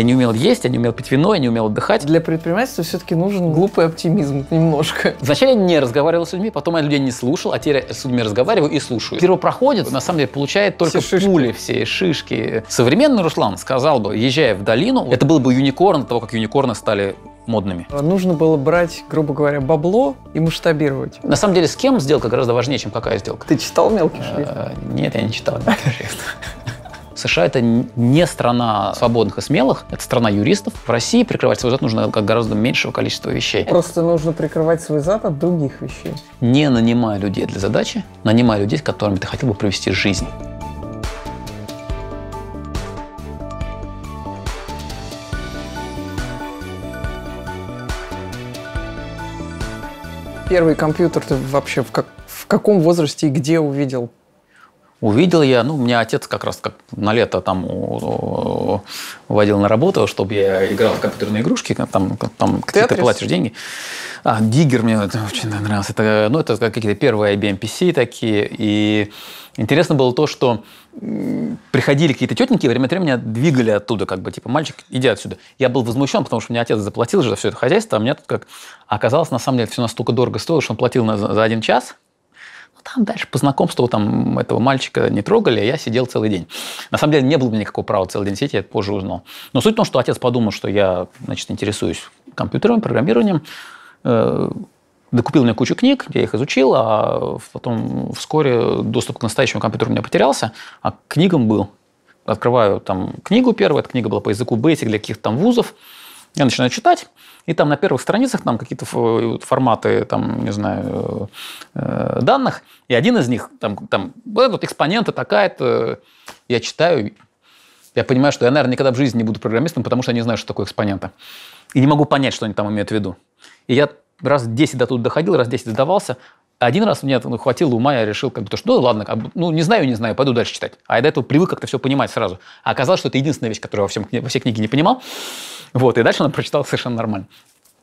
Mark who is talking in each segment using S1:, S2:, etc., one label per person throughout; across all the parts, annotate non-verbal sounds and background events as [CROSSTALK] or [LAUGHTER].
S1: Я не умел есть, я не умел пить вино, я не умел отдыхать. Для предпринимательства все-таки нужен глупый оптимизм [LAUGHS] немножко. Вначале я не разговаривал с людьми, потом я людей не слушал, а теперь с людьми разговариваю и слушаю. Первопроходец, на самом деле, получает только все пули, все шишки. Современный Руслан сказал бы, езжая в долину, это был бы юникорн, того, как юникорны стали модными.
S2: Нужно было брать, грубо говоря, бабло и масштабировать.
S1: На самом деле, с кем сделка гораздо важнее, чем какая сделка. Ты читал мелкий шрифт? Э, нет, я не читал мелкий шрифт. США это не страна свободных и смелых, это страна юристов. В России прикрывать свой зад нужно как гораздо меньшего количества вещей.
S2: Просто нужно прикрывать свой зад от других вещей.
S1: Не нанимая людей для задачи, нанимая людей, с которыми ты хотел бы провести жизнь.
S2: Первый компьютер ты вообще в, как, в каком возрасте и где увидел?
S1: Увидел я, ну, у меня отец как раз как на лето там водил на работу, чтобы я играл в компьютерные игрушки, там, там какие ты платишь деньги. А, Диггер мне очень нравился. Это, ну, это какие-то первые IBM PC такие. И интересно было то, что приходили какие-то тетеньки, время от времени двигали оттуда, как бы, типа, мальчик, иди отсюда. Я был возмущен, потому что мне отец заплатил же за все это хозяйство, а мне тут как... Оказалось, на самом деле, все настолько дорого стоило, что он платил на, за один час, там дальше по знакомству там этого мальчика не трогали, а я сидел целый день. На самом деле не было бы никакого права целый день сидеть, я это позже узнал. Но суть в том, что отец подумал, что я, значит, интересуюсь компьютером, программированием, э, докупил мне кучу книг, я их изучил, а потом вскоре доступ к настоящему компьютеру у меня потерялся, а к книгам был. Открываю там книгу первую, эта книга была по языку бейсик для каких-то там вузов, я начинаю читать, и там на первых страницах там какие-то э, форматы, там, не знаю, э, э, данных, и один из них, там, там вот экспонента такая-то, я читаю, я понимаю, что я, наверное, никогда в жизни не буду программистом, потому что я не знаю, что такое экспонента. И не могу понять, что они там имеют в виду. И я раз 10 до тут доходил, раз 10 сдавался, один раз мне ну, хватило ума, я решил, как бы, что ну ладно, ну не знаю, не знаю, пойду дальше читать. А я до этого привык как-то все понимать сразу. А оказалось, что это единственная вещь, которую я во, всем, во всей книге не понимал. Вот, и дальше она прочитала совершенно нормально.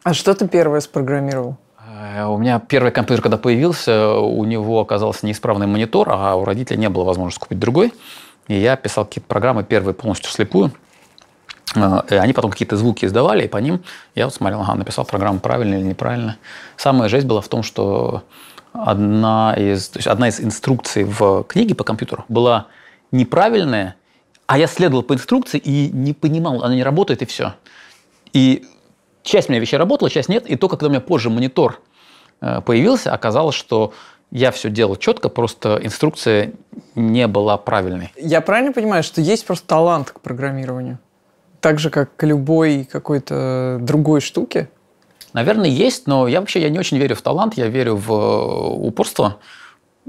S2: А что ты первое спрограммировал? Э, у меня
S1: первый компьютер, когда появился, у него оказался неисправный монитор, а у родителей не было возможности купить другой. И я писал какие-то программы, первые полностью слепую. Э, и они потом какие-то звуки издавали, и по ним я вот смотрел, ага, написал программу правильно или неправильно. Самая жесть была в том, что одна из, то есть одна из инструкций в книге по компьютеру была неправильная – а я следовал по инструкции и не понимал, она не работает, и все. И часть меня вещей работала, часть нет. И то, когда у меня позже монитор э, появился, оказалось, что я все делал четко, просто инструкция не была правильной.
S2: Я правильно понимаю, что есть просто талант к программированию? Так же, как к любой какой-то другой штуке? Наверное, есть, но я вообще я не очень верю в талант,
S1: я верю в э, упорство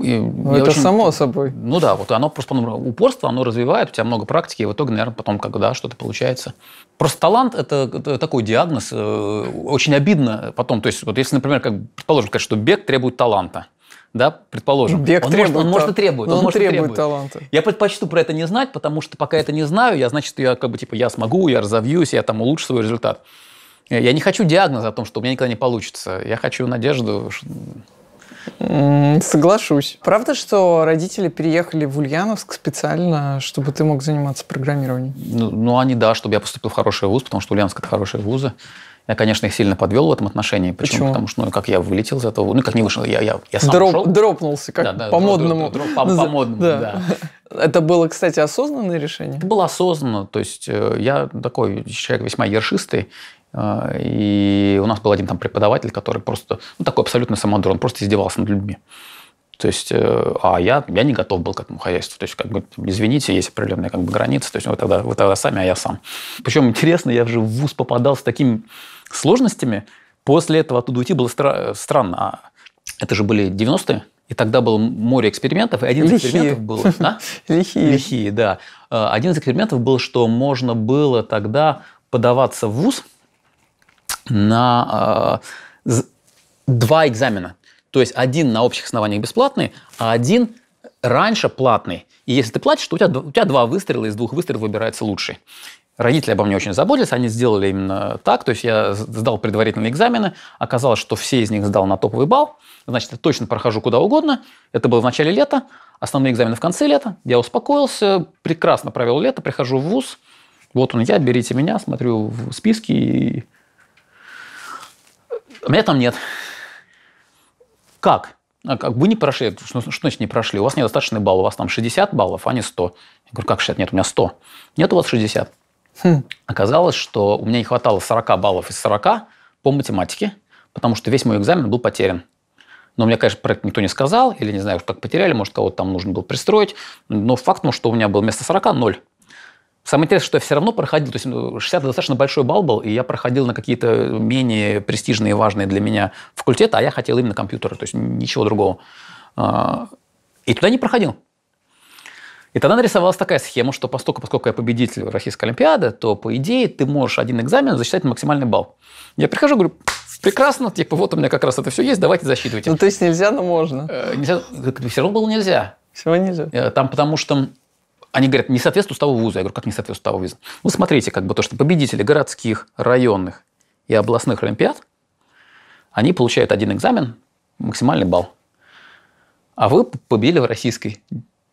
S1: ну, это очень... само собой. Ну да, вот оно просто ну, упорство, оно развивает, у тебя много практики, и в итоге, наверное, потом, когда что-то получается. Просто талант это, это такой диагноз, э, очень обидно потом. То есть, вот если, например, как предположим, что бег требует таланта, да, предположим. Бег он требует, может, он может и требует. Но он, он может требует, требует таланта. Я предпочту про это не знать, потому что пока это не знаю, я, значит, я как бы типа я смогу, я разовьюсь, я там улучшу свой результат. Я не хочу диагноза о том, что у меня никогда не получится. Я хочу надежду, что
S2: Соглашусь. Правда, что родители переехали в Ульяновск специально, чтобы ты мог заниматься программированием?
S1: Ну, ну они, да, чтобы я поступил в хороший вуз, потому что Ульяновск – это хорошие вузы. Я, конечно, их сильно подвел в этом отношении. Почему? Почему? Потому что, ну, как я вылетел из этого, ну, как не вышел, я, я, я сам Дроп, ушел.
S2: Дропнулся, как да, да, по-модному. по, модному да.
S1: Это было, кстати, осознанное решение? Это было осознанно. То есть э, я такой человек весьма ершистый. А, и у нас был один там преподаватель, который просто, ну, такой абсолютно самодрон, он просто издевался над людьми. То есть, э, а я, я не готов был к этому хозяйству. То есть, как бы, извините, есть определенные как бы, границы. То есть, вы тогда, вы тогда сами, а я сам. Причем, интересно, я же в ВУЗ попадал с такими сложностями. После этого оттуда уйти было стра- странно. А это же были 90-е, и тогда было море экспериментов, и один из Лихие. экспериментов был... Да? [LAUGHS] Лихие. Лихие, да. Э, один из экспериментов был, что можно было тогда подаваться в ВУЗ – на э, два экзамена. То есть один на общих основаниях бесплатный, а один раньше платный. И если ты платишь, то у тебя, у тебя два выстрела, из двух выстрелов выбирается лучший. Родители обо мне очень заботились, они сделали именно так. То есть я сдал предварительные экзамены, оказалось, что все из них сдал на топовый бал, Значит, я точно прохожу куда угодно. Это было в начале лета, основные экзамены в конце лета. Я успокоился, прекрасно провел лето, прихожу в ВУЗ. Вот он я, берите меня, смотрю в списки и у меня там нет. Как? А как вы не прошли? Что, ну, что значит не прошли? У вас недостаточный балл. У вас там 60 баллов, а не 100. Я говорю, как 60? Нет, у меня 100. Нет у вас 60. Хм. Оказалось, что у меня не хватало 40 баллов из 40 по математике, потому что весь мой экзамен был потерян. Но мне, конечно, про это никто не сказал, или не знаю, как потеряли, может, кого-то там нужно было пристроить. Но факт что у меня было вместо 40 – ноль. Самое интересное, что я все равно проходил, то есть 60 ну, достаточно большой балл был, и я проходил на какие-то менее престижные важные для меня факультеты, а я хотел именно компьютеры, то есть ничего другого. А, и туда не проходил. И тогда нарисовалась такая схема, что поскольку, поскольку я победитель Российской Олимпиады, то, по идее, ты можешь один экзамен засчитать на максимальный балл. Я прихожу, говорю, прекрасно, типа, вот у меня как раз это все есть, давайте засчитывайте. Ну, то есть нельзя, но можно. Э, нельзя, все равно было нельзя. Всего нельзя. Э, там потому что они говорят, не соответствует уставу вуза. Я говорю, как не соответствует уставу вуза? Ну, смотрите, как бы то, что победители городских, районных и областных олимпиад, они получают один экзамен, максимальный балл. А вы победили в российской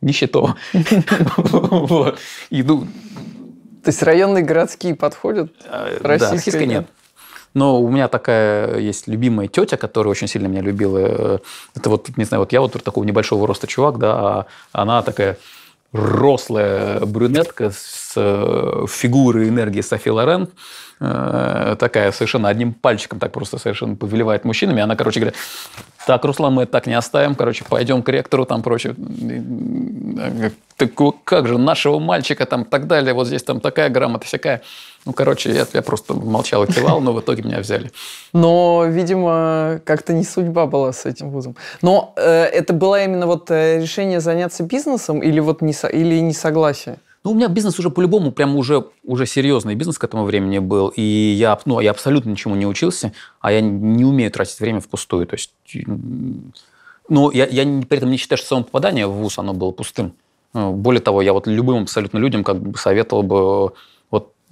S1: нищетово. [LAUGHS]
S2: И, ну, то есть районные городские подходят?
S1: А, российские нет. Но у меня такая есть любимая тетя, которая очень сильно меня любила. Э, это вот, не знаю, вот я вот такого небольшого роста чувак, да, а она такая рослая брюнетка с э, фигурой энергии Софи Лорен, э, такая совершенно одним пальчиком так просто совершенно повелевает мужчинами. Она, короче говоря, так, Руслан, мы это так не оставим, короче, пойдем к ректору там прочее. Э, так как же, нашего мальчика там так далее, вот здесь там такая грамота, всякая. Ну, короче, я, я просто молчал и кивал, но в итоге меня взяли.
S2: Но, видимо, как-то не судьба была с этим вузом. Но э, это было именно вот э, решение заняться бизнесом или вот не, или несогласие?
S1: Ну, у меня бизнес уже по-любому прям уже, уже серьезный бизнес к этому времени был. И я, ну, я абсолютно ничему не учился, а я не умею тратить время впустую. То есть, ну, я, я при этом не считаю, что само попадание в ВУЗ, оно было пустым. Э, более того, я вот любым абсолютно людям как бы советовал бы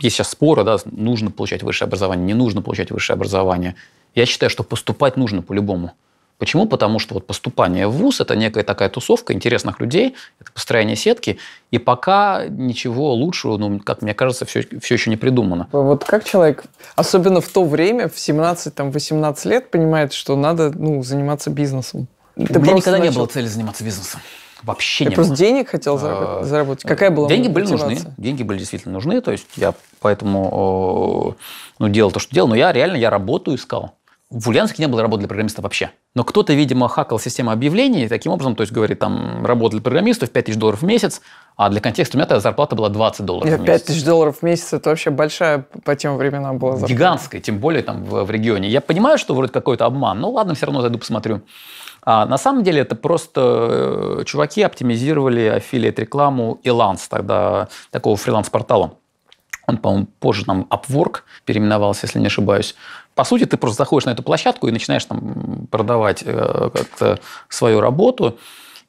S1: есть сейчас споры, да, нужно получать высшее образование, не нужно получать высшее образование. Я считаю, что поступать нужно по-любому. Почему? Потому что вот поступание в ВУЗ – это некая такая тусовка интересных людей, это построение сетки, и пока ничего лучшего, ну, как мне кажется, все, все еще не придумано.
S2: Вот как человек, особенно в то время, в 17-18 лет, понимает, что надо ну, заниматься бизнесом? Ты У меня никогда начал... не было цели заниматься бизнесом вообще я не просто было. денег хотел а, заработать. Какая была Деньги были нужны.
S1: Деньги были действительно нужны. То есть я поэтому ну, делал то, что делал. Но я реально я работу искал. В Ульяновске не было работы для программиста вообще. Но кто-то, видимо, хакал систему объявлений таким образом, то есть говорит, там, работа для программистов тысяч долларов в месяц, а для контекста у меня тогда зарплата была 20 долларов Нет, в месяц.
S2: тысяч долларов в месяц – это вообще большая по тем временам была зарплата.
S1: Гигантская, тем более там в, в регионе. Я понимаю, что вроде какой-то обман, Но ну, ладно, все равно зайду посмотрю. А на самом деле это просто э, чуваки оптимизировали аффилиат рекламу иланс тогда такого фриланс-портала. Он, по-моему, позже там Upwork переименовался, если не ошибаюсь. По сути, ты просто заходишь на эту площадку и начинаешь там продавать э, как-то свою работу.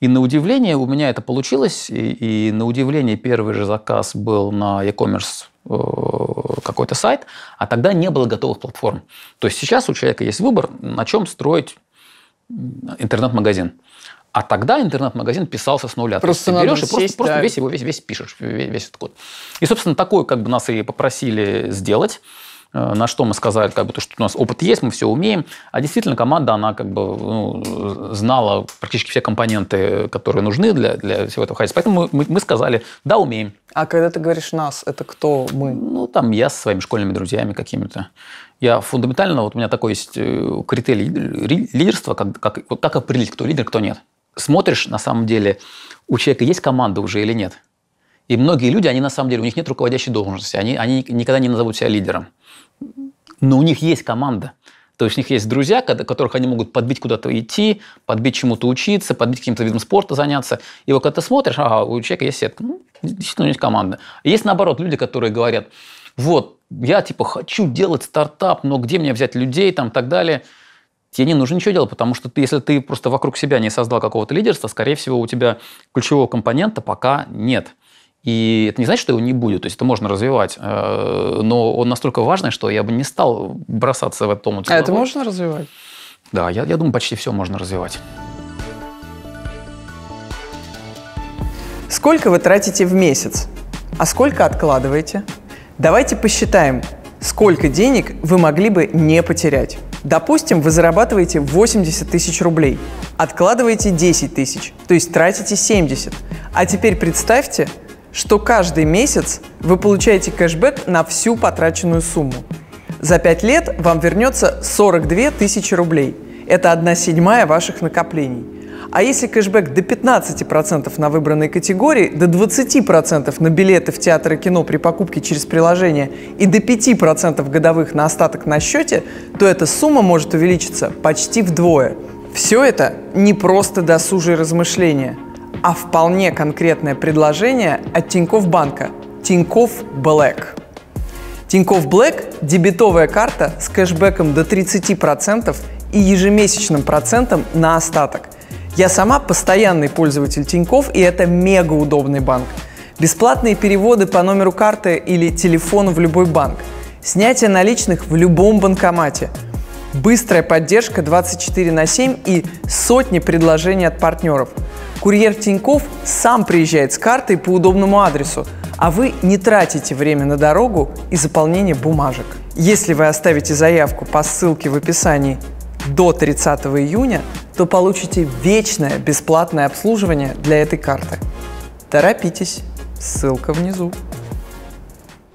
S1: И на удивление у меня это получилось, и, и на удивление первый же заказ был на e-commerce э, какой-то сайт, а тогда не было готовых платформ. То есть сейчас у человека есть выбор, на чем строить интернет-магазин. А тогда интернет-магазин писался с нуля. Просто ты берешь сесть, и просто, просто весь его весь, весь пишешь, весь, весь этот код. И, собственно, такое как бы нас и попросили сделать. Э, на что мы сказали, как бы, то, что у нас опыт есть, мы все умеем. А действительно, команда, она как бы ну, знала практически все компоненты, которые нужны для, для всего этого хозяйства. Поэтому мы, мы сказали, да, умеем. А когда ты говоришь «нас», это кто мы? Ну, там я со своими школьными друзьями какими-то. Я фундаментально, вот у меня такой есть э, критерий лидерства, как, как, как определить, кто лидер, кто нет. Смотришь, на самом деле, у человека есть команда уже или нет. И многие люди, они на самом деле, у них нет руководящей должности, они, они никогда не назовут себя лидером. Но у них есть команда. То есть у них есть друзья, которых они могут подбить куда-то идти, подбить чему-то учиться, подбить каким-то видом спорта заняться. И вот когда ты смотришь, ага, у человека есть сетка, ну, действительно у них команда. Есть наоборот люди, которые говорят, вот, я типа хочу делать стартап, но где мне взять людей там и так далее. Тебе не нужно ничего делать, потому что ты, если ты просто вокруг себя не создал какого-то лидерства, скорее всего, у тебя ключевого компонента пока нет. И это не значит, что его не будет, то есть это можно развивать, э, но он настолько важный, что я бы не стал бросаться в эту омут. А это можно развивать? Да, я, я думаю, почти все можно развивать.
S2: Сколько вы тратите в месяц? А сколько откладываете? Давайте посчитаем, сколько денег вы могли бы не потерять. Допустим, вы зарабатываете 80 тысяч рублей, откладываете 10 тысяч, то есть тратите 70. А теперь представьте, что каждый месяц вы получаете кэшбэк на всю потраченную сумму. За 5 лет вам вернется 42 тысячи рублей. Это 1 седьмая ваших накоплений. А если кэшбэк до 15% на выбранной категории, до 20% на билеты в театр и кино при покупке через приложение и до 5% годовых на остаток на счете, то эта сумма может увеличиться почти вдвое. Все это не просто досужие размышления – а вполне конкретное предложение от Тинькофф банка – Тинькофф Блэк. Тинькофф Блэк – дебетовая карта с кэшбэком до 30% и ежемесячным процентом на остаток. Я сама постоянный пользователь Тинькофф, и это мега удобный банк. Бесплатные переводы по номеру карты или телефону в любой банк. Снятие наличных в любом банкомате. Быстрая поддержка 24 на 7 и сотни предложений от партнеров. Курьер Тиньков сам приезжает с картой по удобному адресу, а вы не тратите время на дорогу и заполнение бумажек. Если вы оставите заявку по ссылке в описании до 30 июня, то получите вечное бесплатное обслуживание для этой карты. Торопитесь, ссылка внизу.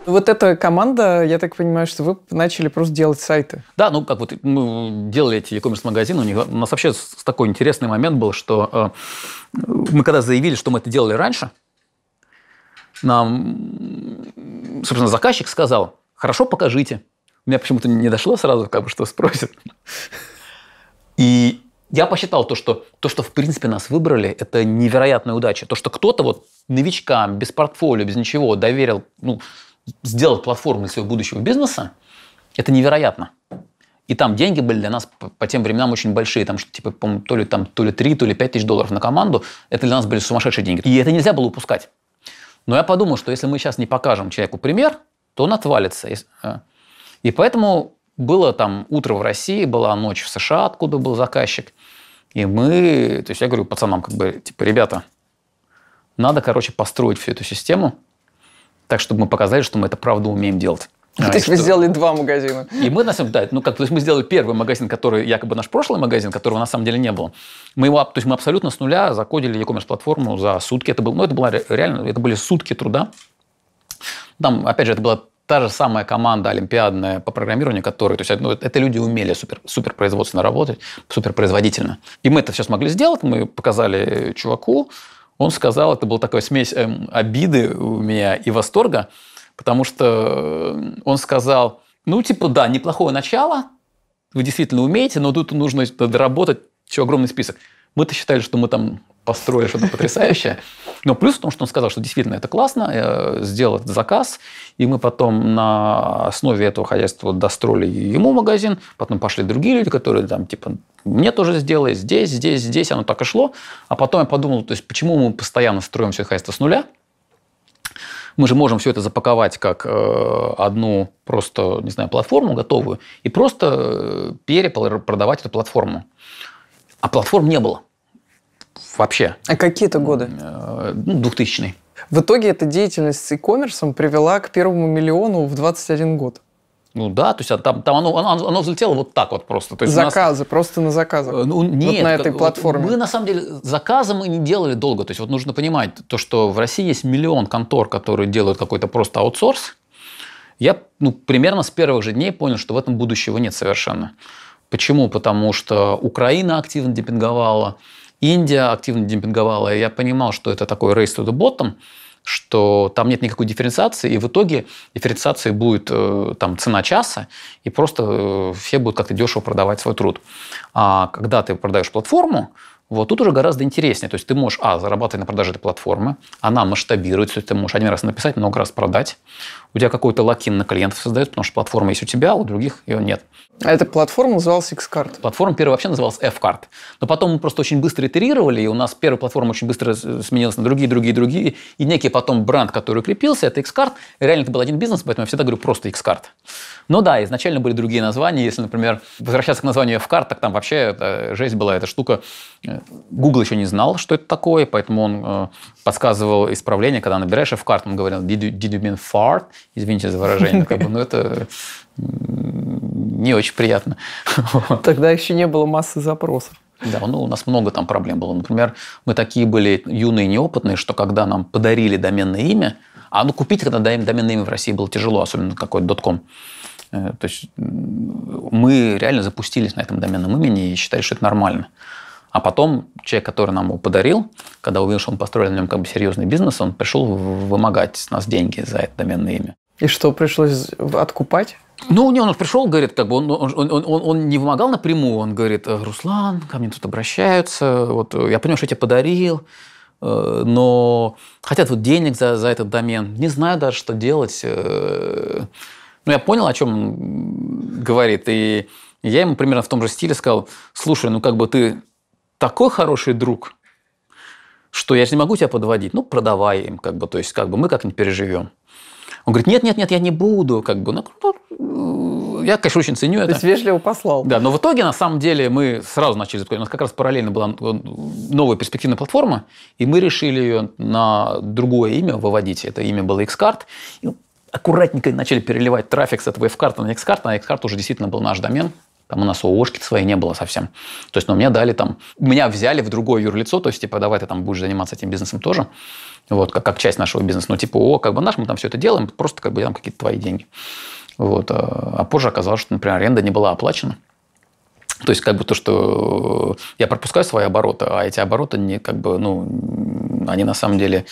S2: Вот эта команда, я так понимаю, что вы начали просто делать сайты.
S1: Да, ну как вот мы делали эти e-commerce магазины, у, них, у нас вообще такой интересный момент был, что э, мы когда заявили, что мы это делали раньше, нам, собственно, заказчик сказал, хорошо, покажите. У меня почему-то не дошло сразу, как бы, что спросят. И я посчитал то, что то, что в принципе нас выбрали, это невероятная удача. То, что кто-то вот новичкам, без портфолио, без ничего доверил, ну, сделать платформу для своего будущего бизнеса, это невероятно. И там деньги были для нас по тем временам очень большие. Там, типа, то ли, там, то ли 3, то ли 5 тысяч долларов на команду. Это для нас были сумасшедшие деньги. И это нельзя было упускать. Но я подумал, что если мы сейчас не покажем человеку пример, то он отвалится. Э, и поэтому было там утро в России, была ночь в США, откуда был заказчик. И мы, то есть я говорю пацанам, как бы, типа, ребята, надо, короче, построить всю эту систему – так, чтобы мы показали, что мы это правда умеем делать. [LAUGHS] То есть вы э, сделали
S2: два магазина. И мы, на
S1: самом деле, да, ну как, то есть мы сделали первый магазин, который якобы наш прошлый магазин, которого на самом деле не было. Мы его, то есть мы абсолютно с нуля закодили e-commerce платформу за сутки. Это был, ну это было реально, это были сутки труда. Там, опять же, это была та же самая команда олимпиадная по программированию, которые, то есть, ну, это люди умели супер, супер производственно работать, супер производительно. И мы это все смогли сделать, мы показали чуваку, он сказал, это была такая смесь эм, обиды у меня и восторга, потому что э, он сказал, ну, типа, да, неплохое начало, вы действительно умеете, но тут нужно э, доработать еще огромный список. Мы-то считали, что мы там построили что-то потрясающее. Но плюс в том, что он сказал, что действительно это классно, э, сделал этот заказ, и мы потом на основе этого хозяйства достроили ему магазин, потом пошли другие люди, которые там, типа, мне тоже сделай, здесь, здесь, здесь, оно так и шло. А потом я подумал, то есть, почему мы постоянно строим все это хозяйство с нуля, мы же можем все это запаковать как э, одну просто, не знаю, платформу готовую и просто э, перепродавать эту платформу. А платформ не было вообще.
S2: А какие то годы?
S1: 2000 э, -й. Ну,
S2: в итоге эта деятельность с e-commerce привела к первому миллиону в 21 год.
S1: Ну да, то есть а там, там оно, оно, оно взлетело вот так вот просто. То есть заказы,
S2: нас... просто на заказы. Э, ну, нет, вот на этой э, платформе. Мы
S1: на самом деле заказы мы не делали долго. То есть вот нужно понимать, то, что в России есть миллион контор, которые делают какой-то просто аутсорс. Я ну, примерно с первых же дней понял, что в этом будущего нет совершенно. Почему? Потому что Украина активно демпинговала, Индия активно демпинговала, и я понимал, что это такой race to the bottom, что там нет никакой дифференциации, и в итоге дифференциации будет э, там цена часа, и просто э, все будут как-то дешево продавать свой труд. А когда ты продаешь платформу, вот тут уже гораздо интереснее. То есть ты можешь, а, зарабатывать на продаже этой платформы, она масштабируется, то есть ты можешь один раз написать, много раз продать у тебя какой-то локин на клиентов создается, потому что платформа есть у тебя, а у других ее нет. А эта платформа называлась X-Card? Платформа первая вообще называлась F-Card. Но потом мы просто очень быстро итерировали, и у нас первая платформа очень быстро э, сменилась на другие, другие, другие. И некий потом бренд, который укрепился, это X-Card. Реально это был один бизнес, поэтому я всегда говорю просто X-Card. Но ну да, изначально были другие названия. Если, например, возвращаться к названию F-Card, так там вообще это, жесть была эта штука. Э, Google еще не знал, что это такое, поэтому он э, подсказывал исправление, когда набираешь F-Card, он говорил, did you, did you mean fart? извините за выражение, как бы, но ну, это не очень приятно. Тогда еще не было массы запросов. Да, ну у нас много там проблем было. Например, мы такие были юные и неопытные, что когда нам подарили доменное имя, а ну купить когда доменное имя в России было тяжело, особенно какой-то дотком. Э, то есть мы реально запустились на этом доменном имени и считали, что это нормально. А потом человек, который нам его подарил, когда увидел, что он построил на нем как бы серьезный бизнес, он пришел вымогать с нас деньги за это доменное имя.
S2: И что, пришлось откупать? Ну,
S1: не, он пришел, говорит, как бы он, он, он, он, он не вымогал напрямую, он говорит, э, Руслан, ко мне тут обращаются, вот э, я понимаю, что я тебе подарил, э, но хотят вот денег за, за этот домен, не знаю даже, что делать. Ну, я понял, о чем он говорит, и я ему примерно в том же стиле сказал, слушай, ну как бы ты такой хороший друг, что я же не могу тебя подводить, ну, продавай им, как бы, то есть, как бы, мы как-нибудь переживем. Он говорит, нет, нет, нет, я не буду, как бы, ну, ну я, конечно, очень ценю это. То есть вежливо послал. Да, но в итоге, на самом деле, мы сразу начали, у нас как раз параллельно была новая перспективная платформа, и мы решили ее на другое имя выводить, это имя было Xcard, и аккуратненько начали переливать трафик с этого F-карта на X-карт, а X-карт уже действительно был наш домен – там у нас ООшки своей не было совсем. То есть, но ну, мне дали там... Меня взяли в другое юрлицо, то есть, типа, давай ты там будешь заниматься этим бизнесом тоже. Вот, как, как часть нашего бизнеса. Ну, типа, о, как бы наш, мы там все это делаем, просто как бы там какие-то твои деньги. Вот. А, а позже оказалось, что, например, аренда не была оплачена. То есть, как бы то, что э, я пропускаю свои обороты, а эти обороты не, как бы, ну, они на самом деле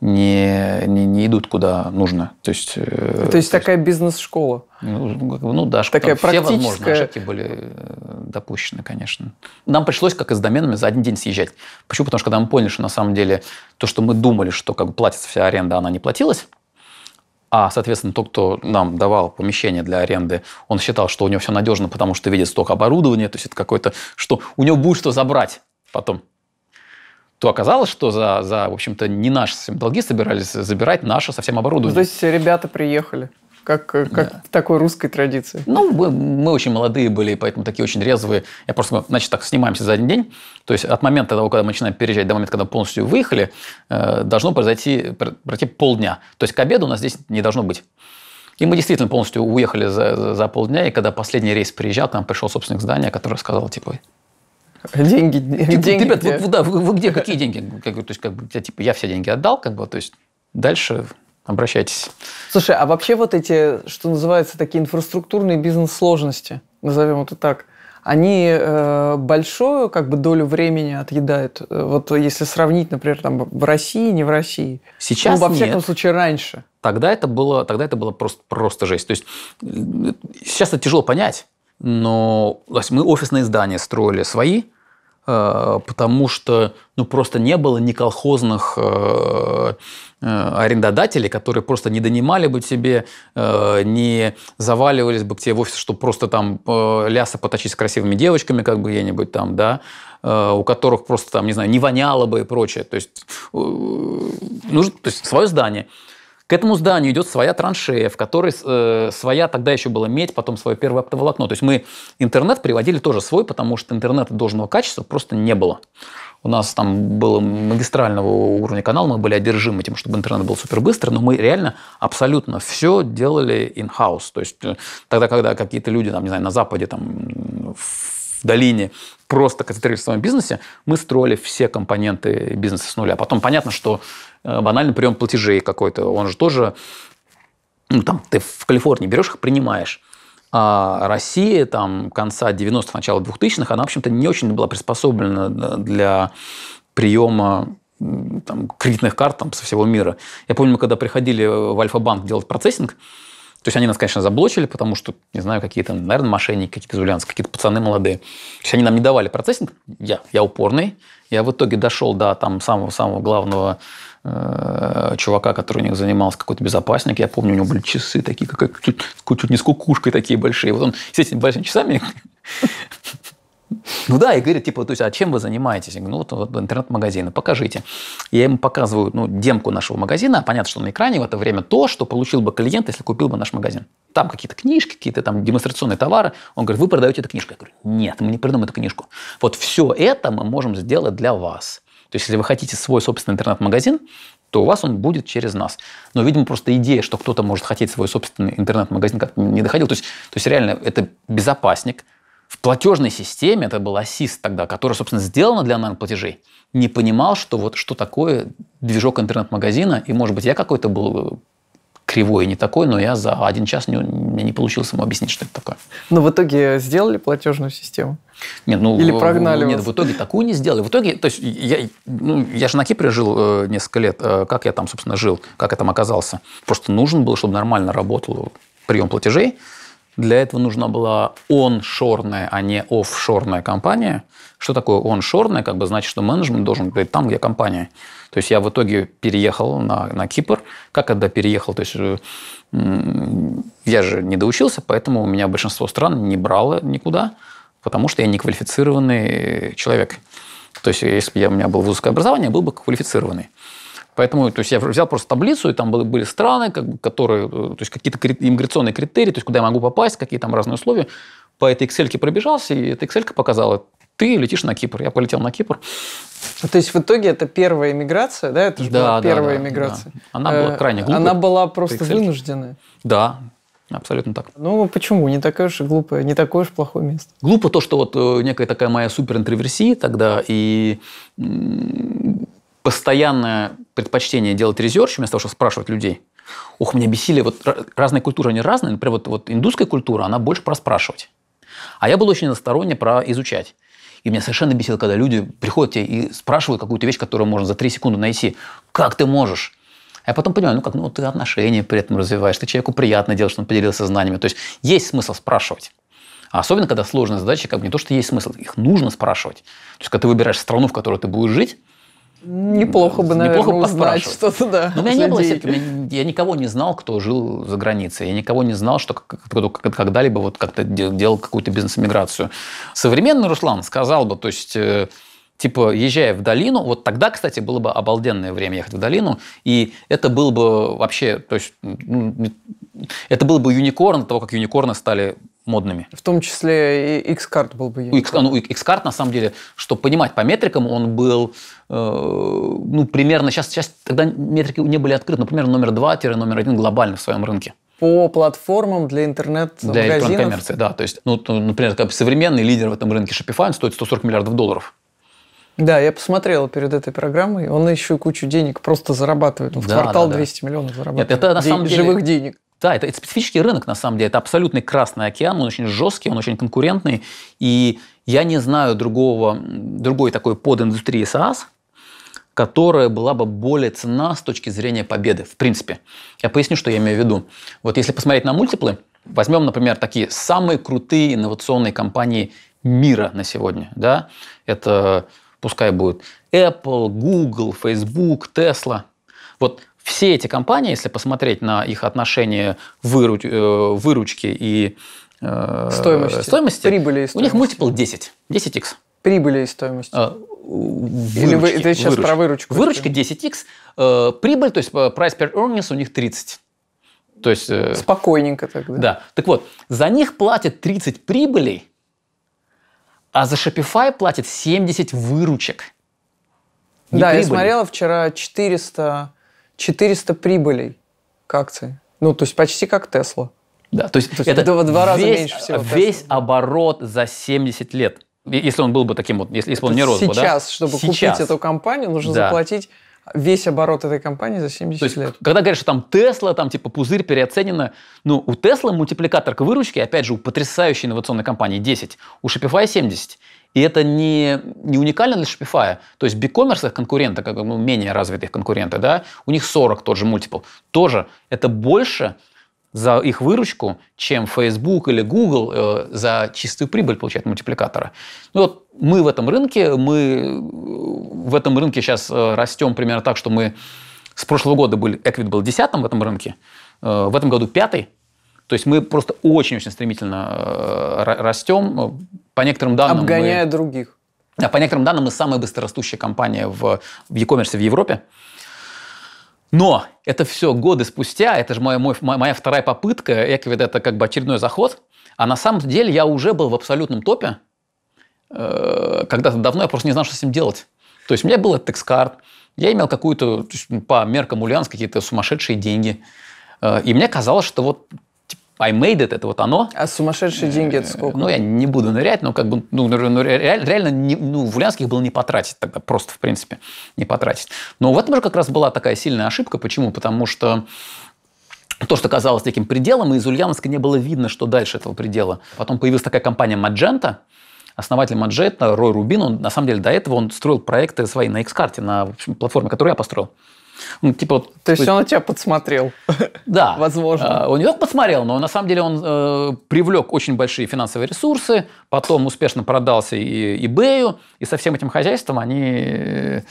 S1: не, не, не идут куда нужно. То есть, э, то есть, то
S2: такая бизнес-школа.
S1: Ну, ну да, такая там практическая... все а возможные ошибки были э, допущены, конечно. Нам пришлось, как и с доменами, за один день съезжать. Почему? Потому что когда мы поняли, что на самом деле то, что мы думали, что как бы платится вся аренда, она не платилась, а, соответственно, тот, кто нам давал помещение для аренды, он считал, что у него все надежно, потому что видит столько оборудования, то есть это какое-то, что у него будет что забрать потом то оказалось, что за, за в общем-то, не наши совсем долги собирались забирать наше совсем оборудование. То
S2: есть ребята приехали? Как, э, как да. такой русской традиции.
S1: Ну, мы, мы очень молодые были, поэтому такие очень резвые. Я просто, значит, так снимаемся за один день. То есть от момента того, когда мы начинаем переезжать, до момента, когда полностью выехали, э, должно произойти, пройти полдня. То есть к обеду у нас здесь не должно быть. И мы действительно полностью уехали за, за, за полдня, и когда последний рейс приезжал, нам пришел собственник здания, который сказал, типа,
S2: Деньги, типа, деньги. Ребят, вы, вы, да,
S1: вы, вы где, какие деньги? Как, то есть, как бы, я, типа, я все деньги отдал, как бы, то есть, дальше обращайтесь.
S2: Слушай, а вообще вот эти, что называется, такие инфраструктурные бизнес-сложности, назовем это так, они э, большую как бы долю времени отъедают. Вот если сравнить, например, там в России, не в России. Сейчас ну, во всяком нет. случае раньше.
S1: Тогда это было, тогда это было просто просто жесть. То есть э, сейчас это тяжело понять но то есть мы офисные здания строили свои, э, потому что ну, просто не было ни колхозных э, э, арендодателей, которые просто не донимали бы тебе, не заваливались бы к тебе в офис, чтобы просто там ляса поточить с красивыми девочками как бы где-нибудь там, да, у которых просто там, не знаю, не воняло бы и прочее. То есть, ну, то есть свое здание – к этому зданию идет своя траншея, в которой э, своя тогда еще была медь, потом свое первое оптоволокно. То есть мы интернет приводили тоже свой, потому что интернета должного качества просто не было. У нас там было магистрального уровня канал, мы были одержимы тем, чтобы интернет был супер быстро, но мы реально абсолютно все делали in-house. То есть э, тогда, когда какие-то люди, там, не знаю, на Западе, там, в долине просто концентрировались в своем бизнесе, мы строили все компоненты бизнеса с нуля. Потом понятно, что Э, банальный прием платежей какой-то. Он же тоже, ну, там, ты в Калифорнии берешь их, принимаешь. А Россия там конца 90-х, начала 2000-х, она, в общем-то, не очень была приспособлена э, для приема там, кредитных карт там, со всего мира. Я помню, мы когда приходили в Альфа-банк делать процессинг, то есть они нас, конечно, заблочили, потому что, не знаю, какие-то, наверное, мошенники, какие-то зулянцы, какие-то пацаны молодые. То есть они нам не давали процессинг. Я, я упорный. Я в итоге дошел до там самого-самого главного э, чувака, который у них занимался, какой-то безопасник. Я помню, у него были часы такие, как, как чуть, чуть не с кукушкой такие большие. Вот он с этими большими часами ну да, и говорит, типа, то есть, а чем вы занимаетесь? Я говорю, ну, вот, вот интернет-магазины, покажите. Я ему показываю, ну, демку нашего магазина, А понятно, что на экране в это время то, что получил бы клиент, если купил бы наш магазин. Там какие-то книжки, какие-то там демонстрационные товары. Он говорит, вы продаете эту книжку. Я говорю, нет, мы не продаем эту книжку. Вот все это мы можем сделать для вас. То есть, если вы хотите свой собственный интернет-магазин, то у вас он будет через нас. Но, видимо, просто идея, что кто-то может хотеть свой собственный интернет-магазин, как не доходил. То есть, то есть реально это безопасник – в платежной системе, это был ассист тогда, который, собственно, сделано для онлайн-платежей, не понимал, что вот что такое движок интернет-магазина, и, может быть, я какой-то был э, кривой не такой, но я за один час не, мне не получилось ему объяснить, что это такое.
S2: Но в итоге сделали платежную систему?
S1: Нет, ну, Или э, прогнали Нет, вас? в итоге
S2: такую не сделали. В итоге, то есть, я,
S1: ну, я же на Кипре жил э, несколько лет. Э, как я там, собственно, жил? Как я там оказался? Просто нужен был, чтобы нормально работал прием платежей. Для этого нужна была оншорная, а не офшорная компания. Что такое оншорная? Как бы значит, что менеджмент должен быть там, где компания. То есть я в итоге переехал на, на Кипр. Как когда переехал? То есть э, я же не доучился, поэтому меня большинство стран не брало никуда, потому что я неквалифицированный человек. То есть если бы я, у меня было вузовское образование, я был бы квалифицированный. Поэтому то есть я взял просто таблицу, и там были, были страны, как, которые, э, то есть какие-то иммиграционные критерии, то есть куда я могу попасть, какие там разные условия. По этой Excel пробежался, и эта Excel показала, ты летишь на Кипр. Я полетел на
S2: Кипр. То есть в итоге это первая иммиграция, да? Это же да, была да, первая да, иммиграция. Да. Она была э, крайне глупая. Она была просто вынужденная.
S1: Да, Абсолютно так.
S2: Ну, почему? Не такое уж и глупое, не такое уж плохое место.
S1: Глупо то, что вот э, некая такая моя суперинтроверсия тогда, и постоянное предпочтение делать резерч, вместо того, чтобы спрашивать людей, ух, меня бесили, вот разные культуры, они разные, например, вот, вот индусская культура, она больше про спрашивать. А я был очень односторонне про изучать. И меня совершенно бесило, когда люди приходят тебе и спрашивают какую-то вещь, которую можно за три секунды найти. Как ты можешь? А я потом понимаю, ну как, ну ты отношения при этом развиваешь, ты человеку приятно делаешь, что он поделился знаниями. То есть есть смысл спрашивать. А особенно, когда сложные задачи, как бы не то, что есть смысл, их нужно спрашивать. То есть, когда ты выбираешь страну, в которой ты будешь жить,
S2: Неплохо бы, наверное, Неплохо узнать что-то, да. Но ну, у меня не было сетки.
S1: Я никого не знал, кто жил за границей. Я никого не знал, что когда-либо вот как-то делал какую-то бизнес-миграцию. Современный Руслан сказал бы, то есть э, типа, езжая в долину, вот тогда, кстати, было бы обалденное время ехать в долину, и это было бы вообще, то есть, ну, это был бы юникорн, того, как юникорны стали модными. В
S2: том числе и X-карт был бы
S1: юникорн. Ну, X-карт, на самом деле, чтобы понимать, по метрикам он был, э, ну, примерно, сейчас, сейчас тогда метрики не были открыты, но примерно номер 2-номер 1 глобально в своем рынке
S2: по платформам для интернет-магазинов. Для электронной коммерции,
S1: да. То есть, ну, ну например, как современный лидер в этом рынке Shopify стоит 140 миллиардов долларов.
S2: Да, я посмотрел перед этой программой, он еще кучу денег просто зарабатывает. Он да, в квартал да, да. 200 миллионов зарабатывает. Нет, это на самом деле... Живых денег.
S1: Да, это, это специфический рынок, на самом деле. Это абсолютный Красный океан, он очень жесткий, он очень конкурентный. И я не знаю другого, другой такой подиндустрии SaaS, которая была бы более цена с точки зрения победы, в принципе. Я поясню, что я имею в виду. Вот если посмотреть на мультиплы, возьмем, например, такие самые крутые инновационные компании мира на сегодня. Да? Это пускай будет Apple, Google, Facebook, Tesla. Вот все эти компании, если посмотреть на их отношение выруч, э, выручки и э, стоимости, стоимости прибыли и стоимости. у них мультипл 10, 10x. Прибыли и стоимость. Выручки,
S2: а, Или вы, это сейчас выручки. про выручку? Выручка
S1: 10x, э, прибыль, то есть э, price per earnings у них 30. То есть, э,
S2: Спокойненько
S1: тогда. Да. Так вот, за них платят 30 прибылей, а за Shopify платят 70 выручек.
S2: Не да, прибыли. я смотрела вчера 400 400 прибылей к акции. Ну, то есть почти как Тесла. Да, то есть, то есть это в два раза весь, меньше
S1: всего. Весь Tesla. оборот за 70 лет. Если он был бы таким вот, если, если он не рос сейчас, бы, да? Сейчас, чтобы купить эту
S2: компанию, нужно да. заплатить весь оборот этой компании за 70 То есть, лет. Когда
S1: говоришь, что там Тесла, там типа пузырь переоценена, ну, у Тесла мультипликатор к выручке, опять же, у потрясающей инновационной компании 10, у Shopify 70. И это не, не уникально для Shopify. То есть BigCommerce, их конкуренты, как, ну, менее развитых конкуренты, да, у них 40 тот же мультипл. Тоже это больше за их выручку, чем Facebook или Google э, за чистую прибыль получает мультипликатора. Ну вот мы в этом рынке, мы в этом рынке сейчас э, растем примерно так, что мы с прошлого года были, Эквит был десятым в этом рынке, э, в этом году пятый. То есть мы просто очень-очень стремительно э, растем, по некоторым данным... Обгоняя мы... других. Да, по некоторым данным, мы самая быстрорастущая компания в, в e-commerce в Европе. Но это все годы спустя, это же моя, моя, моя вторая попытка, Эквид это как бы очередной заход, а на самом деле я уже был в абсолютном топе, э, когда-то давно я просто не знал, что с ним делать. То есть у меня был этот текст-карт, я имел какую-то, по меркам Ульянс, какие-то сумасшедшие деньги, э, и мне казалось, что вот I made it, это вот оно. А сумасшедшие деньги это сколько? Ну, я не буду нырять, но как бы, ну, ну, ну реально, реально не, ну, Вулянских было не потратить тогда, просто, в принципе, не потратить. Но в этом же как раз была такая сильная ошибка. Почему? Потому что то, что казалось таким пределом, и из Ульяновска не было видно, что дальше этого предела. Потом появилась такая компания Magenta, основатель Маджета Рой Рубин, он на самом деле до этого он строил проекты свои на X-карте, на общем, платформе, которую я построил. Ну, типа То есть он у
S3: тебя
S2: подсмотрел? [LAUGHS]
S1: Да. Возможно. А, он не только подсмотрел, но на самом деле он э, привлек очень большие финансовые ресурсы, потом успешно продался и eBay, и со всем этим хозяйством они... Э,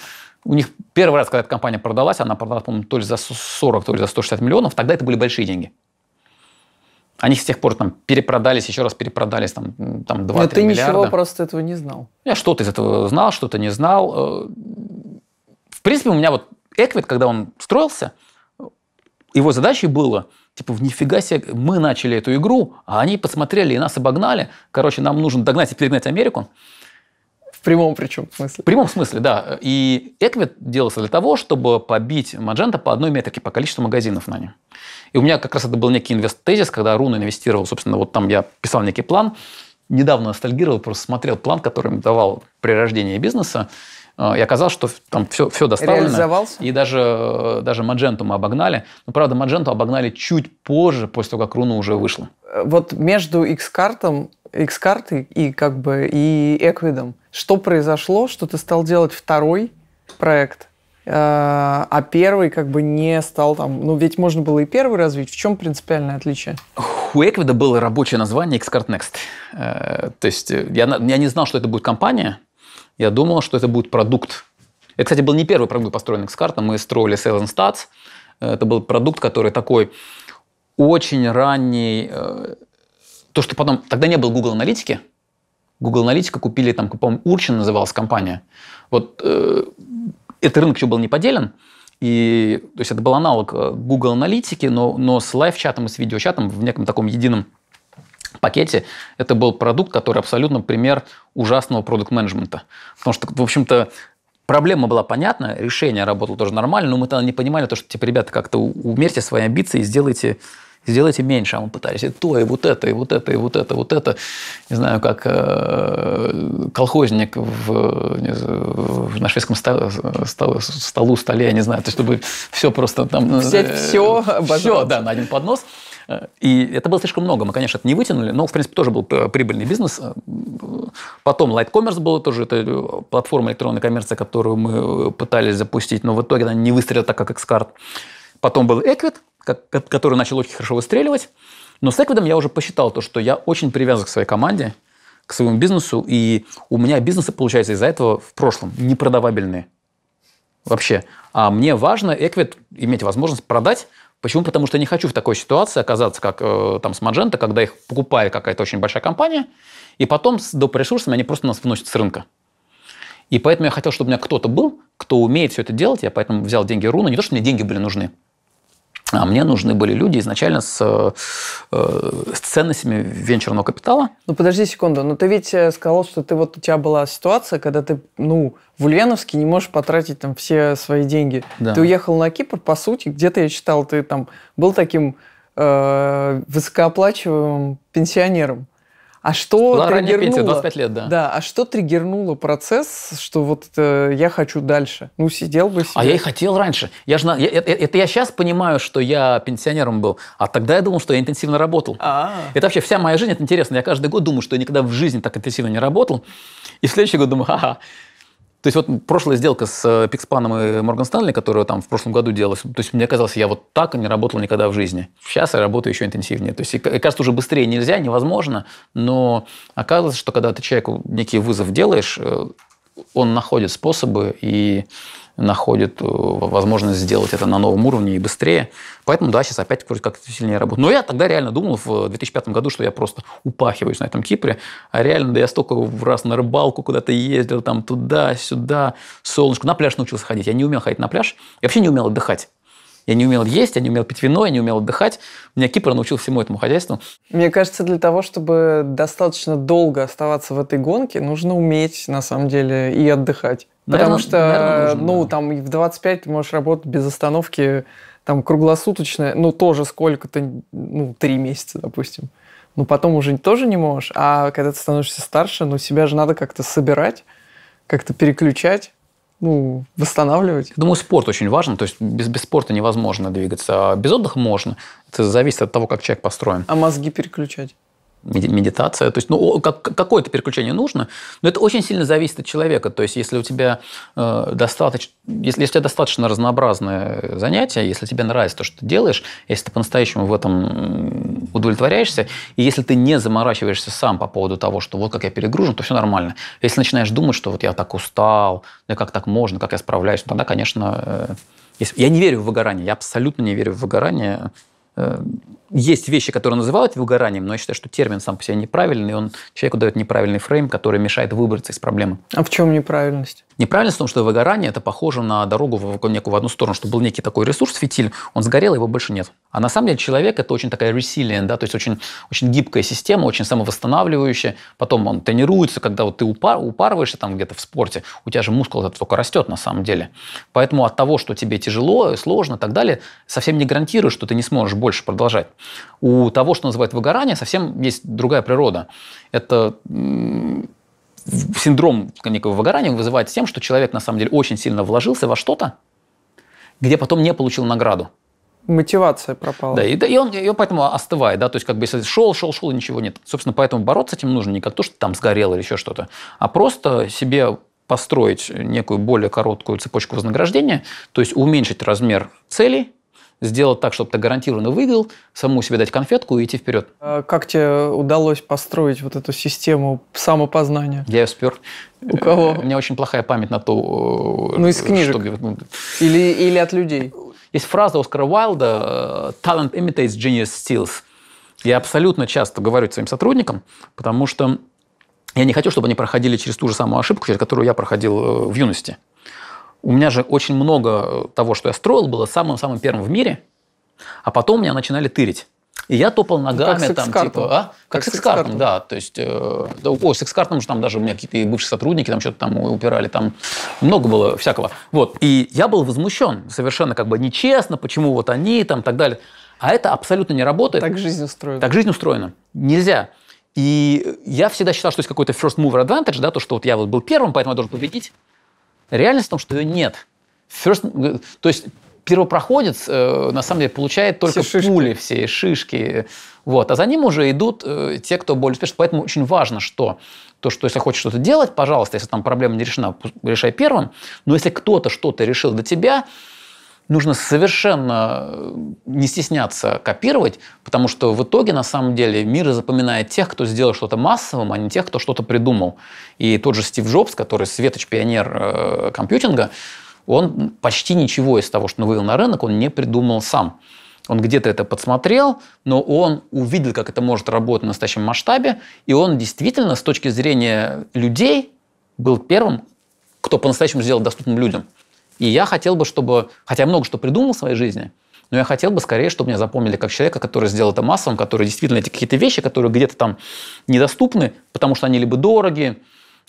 S1: у них первый раз, когда эта компания продалась, она продалась, по-моему, то ли за 40, то ли за 160 миллионов, тогда это были большие деньги. Они с тех пор там перепродались, еще раз перепродались, там, там 2 миллиарда. Но ты миллиарда. ничего
S2: просто этого не знал.
S1: Я что-то из этого знал, что-то не знал. Э. В принципе, у меня вот Эквит, когда он строился, его задачей было, типа, в нифига себе, мы начали эту игру, а они посмотрели и нас обогнали. Короче, нам нужно догнать и перегнать Америку. В прямом причем смысле. В прямом смысле, да. И Эквит делался для того, чтобы побить Маджента по одной метрике по количеству магазинов на нем. И у меня как раз это был некий инвест-тезис, когда Руна инвестировал, собственно, вот там я писал некий план, недавно ностальгировал, просто смотрел план, который мне давал при рождении бизнеса, а, и оказалось, что там все, все доставлено. Реализовался? И даже, э, даже Мадженту мы обогнали. Но, ну, правда, Мадженту обогнали чуть позже, после того, как руна уже вышла.
S2: Э, вот между X-картом, x карты и как бы и Эквидом, что произошло, что ты стал делать второй проект? Э, а первый как бы не стал там... Ну, ведь можно было и первый развить. В чем принципиальное отличие?
S1: У Эквида было рабочее название Xcart Next. То есть я, я не знал, что это будет компания, я думал, что это будет продукт. Это, кстати, был не первый продукт, построенный x Карта. Мы строили Seven Stats. Это был продукт, который такой очень ранний... Э, то, что потом... Тогда не было Google Аналитики. Google Аналитика купили, там, по-моему, Урчин называлась компания. Вот э, этот рынок еще был не поделен. И, то есть это был аналог э, Google Аналитики, но, но с лайв-чатом и с видеочатом в неком таком едином пакете, это был продукт, который абсолютно пример ужасного продукт-менеджмента. Потому что, в общем-то, проблема была понятна, решение работало тоже нормально, но мы тогда не понимали то, что, типа, ребята, как-то умерьте свои амбиции и сделайте сделайте меньше, а мы пытались и то, и вот это, и вот это, и вот это, вот это. Не знаю, как э, колхозник в, в, на шведском столу, столу, столе, я не знаю, то чтобы все просто там... Взять все, э, все, да, на один поднос. И это было слишком много. Мы, конечно, это не вытянули, но, в принципе, тоже был э, прибыльный бизнес. Э, потом Light Commerce был тоже это э, платформа электронной коммерции, которую мы пытались запустить, но в итоге она не выстрелила так, как x Потом был Эквит, который начал очень хорошо выстреливать. Но с Эквидом я уже посчитал то, что я очень привязан к своей команде, к своему бизнесу, и у меня бизнесы, получается, из-за этого в прошлом непродавабельные. Вообще. А мне важно Эквид иметь возможность продать, Почему? Потому что не хочу в такой ситуации оказаться, как э, там с Маджента, когда их покупает какая-то очень большая компания, и потом с доп. ресурсами они просто нас вносят с рынка. И поэтому я хотел, чтобы у меня кто-то был, кто умеет все это делать. Я поэтому взял деньги Руна. Не то, что мне деньги были нужны. А мне нужны были люди изначально с, э, э, с ценностями венчурного капитала.
S2: Ну, подожди секунду. Но ты ведь э, сказал, что ты вот у тебя была ситуация, когда ты, ну, в Ульяновске не можешь потратить там все свои деньги. Да. Ты уехал на Кипр, по сути, где-то я читал, ты там был таким э, высокооплачиваемым пенсионером. А что Была триггернуло? Пенсия, 25 лет, да. Да, а что триггернуло процесс, что вот э, я хочу дальше? Ну, сидел бы себе. А я и хотел раньше. Я же, я, это, это я сейчас понимаю,
S1: что я пенсионером был, а тогда я думал, что я интенсивно работал. А-а-а. Это вообще вся моя жизнь, это интересно. Я каждый год думаю, что я никогда в жизни так интенсивно не работал. И в следующий год думаю, ага, -а, то есть вот прошлая сделка с э, Пикспаном и Морган Стэнли, которую там в прошлом году делалась, то есть мне казалось, я вот так не работал никогда в жизни. Сейчас я работаю еще интенсивнее. То есть, и, кажется, уже быстрее нельзя, невозможно, но оказывается, что когда ты человеку некий вызов делаешь, э, он находит способы и находит э, возможность сделать это на новом уровне и быстрее. Поэтому, да, сейчас опять вроде как-то сильнее работает. Но я тогда реально думал в 2005 э, году, что я просто упахиваюсь на этом Кипре. А реально, да я столько раз на рыбалку куда-то ездил, там туда-сюда, солнышко. На пляж научился ходить. Я не умел ходить на пляж. Я вообще не умел отдыхать. Я не умел есть, я не умел пить вино, я не умел отдыхать. Меня Кипр научил всему этому хозяйству.
S2: Мне кажется, для того, чтобы достаточно долго оставаться в этой гонке, нужно уметь, на самом деле, и отдыхать. Наверное, Потому что, наверное, э, нужен, ну, да. там, в 25 ты можешь работать без остановки, там, круглосуточно, ну, тоже сколько-то, ну, три месяца, допустим. Ну, потом уже тоже не можешь. А когда ты становишься старше, ну, себя же надо как-то собирать, как-то переключать ну, восстанавливать.
S1: Я думаю, спорт очень важен. То есть без, без спорта невозможно двигаться. А без отдыха можно. Это зависит от того, как человек построен.
S2: А мозги переключать?
S1: медитация. То есть, ну, как, какое-то переключение нужно, но ну, это очень сильно зависит от человека. То есть, если у тебя э, достаточно, если, если у тебя достаточно разнообразное занятие, если тебе нравится то, что ты делаешь, если ты по-настоящему в этом удовлетворяешься, и если ты не заморачиваешься сам по поводу того, что вот как я перегружен, то все нормально. Если начинаешь думать, что вот я так устал, да как так можно, как я справляюсь, тогда, конечно, э, если... я не верю в выгорание, я абсолютно не верю в выгорание. Э, есть вещи, которые называют выгоранием, но я считаю, что термин сам по себе неправильный, он человеку дает неправильный фрейм, который мешает выбраться из проблемы.
S2: А в чем неправильность? Неправильность
S1: в том, что выгорание – это похоже на дорогу в, некую, в одну сторону, что был некий такой ресурс, фитиль, он сгорел, его больше нет. А на самом деле человек – это очень такая resilient, да, то есть очень, очень гибкая система, очень самовосстанавливающая. Потом он тренируется, когда вот ты упар, упарываешься там где-то в спорте, у тебя же мускул этот только растет на самом деле. Поэтому от того, что тебе тяжело, сложно и так далее, совсем не гарантирует, что ты не сможешь больше продолжать. У того, что называют выгорание, совсем есть другая природа. Это синдром некого выгорания вызывает тем, что человек на самом деле очень сильно вложился во что-то, где потом не получил награду.
S2: Мотивация пропала. Да, и, и,
S1: он, и он поэтому остывает, да, то есть как бы если шел, шел, шел, и ничего нет. Собственно, поэтому бороться с этим нужно не как то, что там сгорело или еще что-то, а просто себе построить некую более короткую цепочку вознаграждения, то есть уменьшить размер целей, сделать так, чтобы ты гарантированно выиграл, самому себе дать конфетку и идти вперед.
S2: А как тебе удалось построить вот эту систему самопознания?
S1: Я ее спер. У кого? У меня очень плохая память на то... Э, ну, из книжек. Что... Ну, или, или от людей. Есть фраза Оскара Уайлда э, «Talent imitates, genius steals». Я абсолютно часто говорю своим сотрудникам, потому что я не хочу, чтобы они проходили через ту же самую ошибку, через которую я проходил э, в юности. У меня же очень много э, того, что я строил, было самым-самым первым в мире, а потом меня начинали тырить. И я топал ногами ну, как там, типа, а? Как, как с экскартом, да. То есть, э, да, о, с экскартом же там даже у меня какие-то бывшие сотрудники там что-то там упирали, там много было всякого. Вот. И я был возмущен совершенно как бы нечестно, почему вот они там и так далее. А это абсолютно не работает. Так жизнь устроена. Так жизнь устроена. Нельзя. И я всегда считал, что есть какой-то first mover advantage, да, то, что вот я вот был первым, поэтому я должен победить. Реальность в том, что ее нет. First, то есть первопроходец, э, на самом деле, получает только все пули, все шишки. Вот. А за ним уже идут э, те, кто более успешен. Поэтому очень важно, что то, что если хочешь что-то делать, пожалуйста, если там проблема не решена, решай первым. Но если кто-то что-то решил для тебя, нужно совершенно э, не стесняться копировать, потому что в итоге, на самом деле, мир запоминает тех, кто сделал что-то массовым, а не тех, кто что-то придумал. И тот же Стив Джобс, который светоч-пионер э, компьютинга, он почти ничего из того, что он вывел на рынок, он не придумал сам. Он где-то это подсмотрел, но он увидел, как это может работать в настоящем масштабе, и он действительно с точки зрения людей был первым, кто по-настоящему сделал доступным людям. И я хотел бы, чтобы, хотя я много что придумал в своей жизни, но я хотел бы скорее, чтобы меня запомнили как человека, который сделал это массовым, который действительно эти какие-то вещи, которые где-то там недоступны, потому что они либо дороги,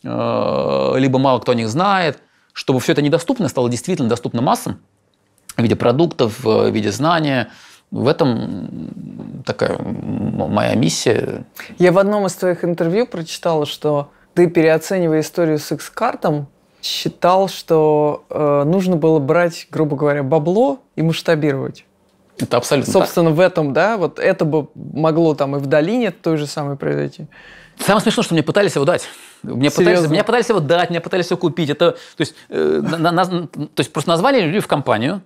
S1: э, либо мало кто о них знает, чтобы все это недоступно стало действительно доступно массам в виде продуктов, в виде знания, в этом такая моя миссия.
S2: Я в одном из твоих интервью прочитала, что ты, переоценивая историю с X-картом, считал, что э, нужно было брать, грубо говоря, бабло и масштабировать. Это абсолютно. Собственно, так. в этом, да, вот это бы могло там и в долине той же самой произойти. Самое смешное, что мне пытались его дать. Мне пытались, меня
S1: пытались его дать, меня пытались его купить. Это, то, есть, э, на, на, то есть просто назвали людей в компанию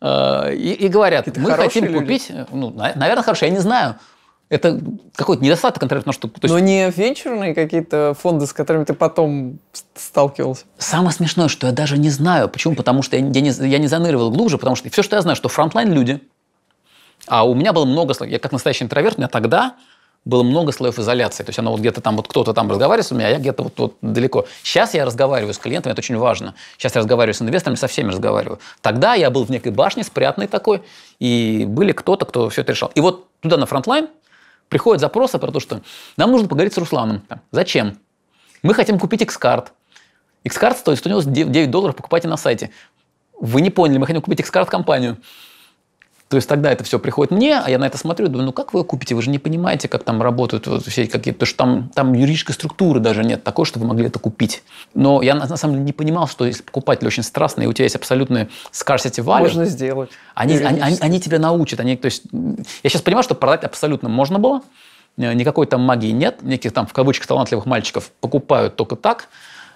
S1: э, и, и говорят, Это мы хотим купить, ну, наверное, хорошо, я не знаю. Это какой-то недостаток конкретно, что... есть... Но не
S2: венчурные какие-то фонды, с которыми ты потом сталкивался?
S1: Самое смешное, что я даже не знаю. Почему? Потому что я, я, не, я не занырывал глубже, потому что все, что я знаю, что фронтлайн люди, а у меня было много... слоев. Я как настоящий интроверт, у меня тогда было много слоев изоляции. То есть оно вот где-то там, вот кто-то там разговаривает с меня, а я где-то вот, вот далеко. Сейчас я разговариваю с клиентами, это очень важно. Сейчас я разговариваю с инвесторами, со всеми разговариваю. Тогда я был в некой башне, спрятанной такой, и были кто-то, кто все это решал. И вот туда на фронтлайн приходят запросы про то, что нам нужно поговорить с Русланом. Зачем? Мы хотим купить X-карт. X-карт стоит 199 долларов, покупайте на сайте. Вы не поняли, мы хотим купить X-карт компанию. То есть тогда это все приходит мне, а я на это смотрю думаю, ну как вы купите, вы же не понимаете, как там работают вот все какие-то, потому что там, там юридической структуры даже нет такой, что вы могли это купить. Но я на, на самом деле не понимал, что если покупатель очень страстный, и у тебя есть абсолютный scarcity value. Можно
S2: сделать. Они, они, они,
S1: они тебя научат. Они, то есть, я сейчас понимаю, что продать абсолютно можно было, э, никакой там магии нет, неких там в кавычках талантливых мальчиков покупают только так,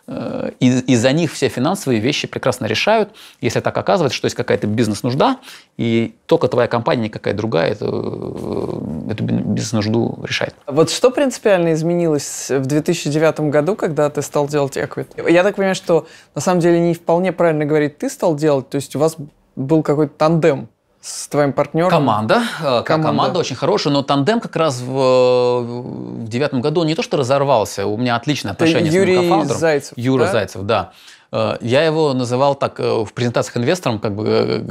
S1: Э, и, и за них все финансовые вещи прекрасно решают, если так оказывается, что есть какая-то бизнес-нужда, и только твоя компания, никакая другая эту, э, эту бизнес-нужду решает.
S2: Вот что принципиально изменилось в 2009 году, когда ты стал делать Equit? Я так понимаю, что на самом деле не вполне правильно говорить «ты стал делать», то есть у вас был какой-то тандем с твоим партнером? Команда.
S1: Э, команда. команда очень хорошая, но тандем как раз в, в девятом году не то что разорвался, у меня отличное отношение Это с Юрий моим Зайцев, Юра да? Зайцев, да. Э, я его называл так э, в презентациях инвесторам, как бы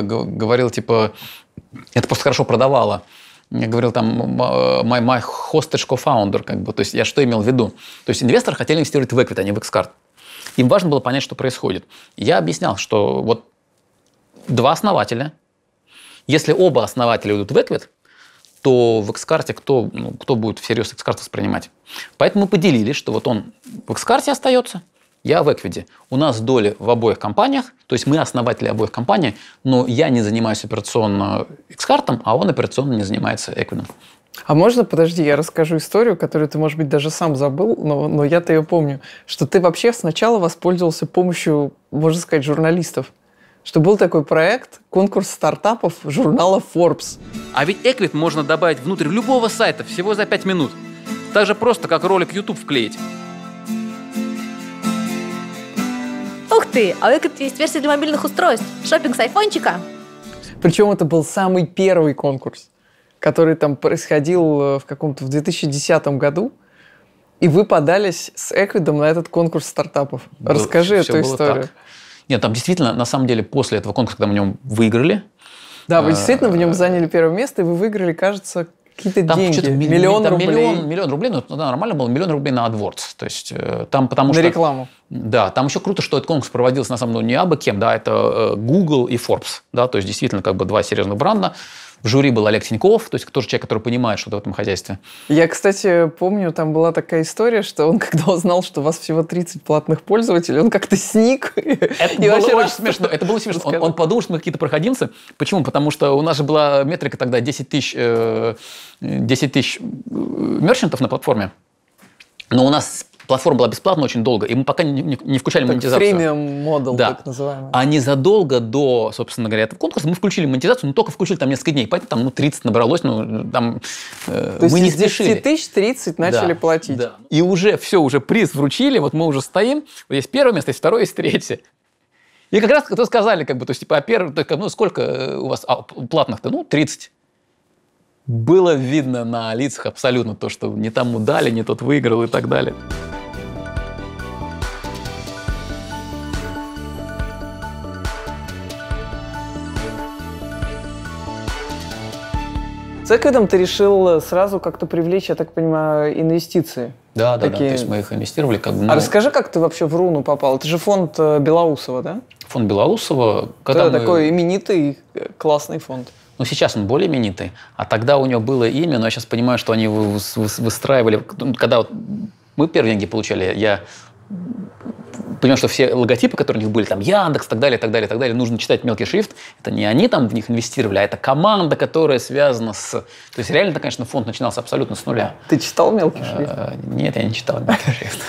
S1: говорил, типа, это просто хорошо продавало. Я говорил там my, my hostage co-founder, как бы, то есть я что имел в виду? То есть инвесторы хотели инвестировать в Equity, а не в X-Card. Им важно было понять, что происходит. Я объяснял, что вот два основателя – если оба основателя уйдут в Эквит, то в x кто, ну, кто будет всерьез x воспринимать? Поэтому мы поделились, что вот он в x остается, я в Эквиде. У нас доли в обоих компаниях, то есть мы основатели обоих компаний, но я не занимаюсь операционно x а он операционно не занимается Эквидом.
S2: А можно, подожди, я расскажу историю, которую ты, может быть, даже сам забыл, но, но я-то ее помню, что ты вообще сначала воспользовался помощью, можно сказать, журналистов что был такой проект конкурс стартапов журнала Forbes.
S1: А ведь Эквит можно добавить внутрь любого сайта всего за 5 минут. Так же просто, как
S2: ролик YouTube вклеить. Ух ты,
S1: а у Эквит есть версия для мобильных устройств. шопинг с айфончика.
S2: Причем это был самый первый конкурс, который там происходил э, в каком-то в 2010 году. И вы подались с Эквидом на этот конкурс стартапов. Расскажи Все эту историю. Так.
S1: Нет, там действительно, на самом деле, после этого конкурса, когда мы в нем выиграли... Да, вы а, действительно
S2: в нем заняли первое место, и вы выиграли, кажется, какие-то там деньги, что миллион рублей. Миллион,
S1: миллион рублей, ну, тогда ну нормально было, миллион рублей на AdWords. То есть э, там потому на что... На рекламу. Да, там еще круто, что этот конкурс проводился на самом деле не абы кем, да, это э, Google и Forbes, да, то есть действительно как бы два серьезных бренда. В жюри был Олег Тиньков, то есть тоже человек, который понимает что-то в этом хозяйстве.
S2: Я, кстати, помню, там была такая история, что он, [LAUGHS] когда узнал, что у вас всего 30 платных пользователей, он как-то сник. [LAUGHS] Это
S1: было очень смешно. Это было смешно. Он, он подумал, что мы какие-то проходимцы. Почему? Потому что у нас же была метрика тогда 10 тысяч, э, 10 тысяч э, мерчантов на платформе. Но у нас Платформа была бесплатна очень долго, и мы пока не, не, включали так, монетизацию. Премиум
S2: модел, да. так называемый.
S1: А незадолго до, собственно говоря, этого конкурса мы включили монетизацию, но только включили там несколько дней. Поэтому там ну, 30 набралось, ну там э, То мы есть не из спешили. 10
S2: тысяч 30 начали да,
S1: платить. Да. И уже все, уже приз вручили, вот мы уже стоим, вот есть первое место, есть второе, есть третье. И как раз то сказали, как бы, то есть, типа, а первый, то, ну, сколько э, у вас а, платных-то? Ну, 30. Было видно на лицах абсолютно то, что не там удали, не тот выиграл и так далее.
S2: С Эквидом ты решил э, сразу как-то привлечь, я так понимаю, инвестиции.
S1: Да, да, Такие... да. То есть мы их инвестировали как бы. А мы... А расскажи,
S2: как ты вообще в Руну попал? Это же фонд э, Белоусова, да?
S1: Фонд Белоусова. Когда да, мы... такой
S2: именитый, э, классный фонд.
S1: Ну, сейчас он более именитый, а тогда у него было имя, но я сейчас понимаю, что они выстраивали, ну, когда вот мы первые деньги получали, я понимаешь, что все логотипы, которые у них были, там Яндекс, и так далее, и так далее, и так далее, нужно читать мелкий шрифт. Это не они там в них инвестировали, а это команда, которая связана с... То есть реально, конечно, фонд начинался абсолютно с нуля.
S2: Ты читал мелкий э, шрифт?
S1: Нет, я не читал мелкий шрифт.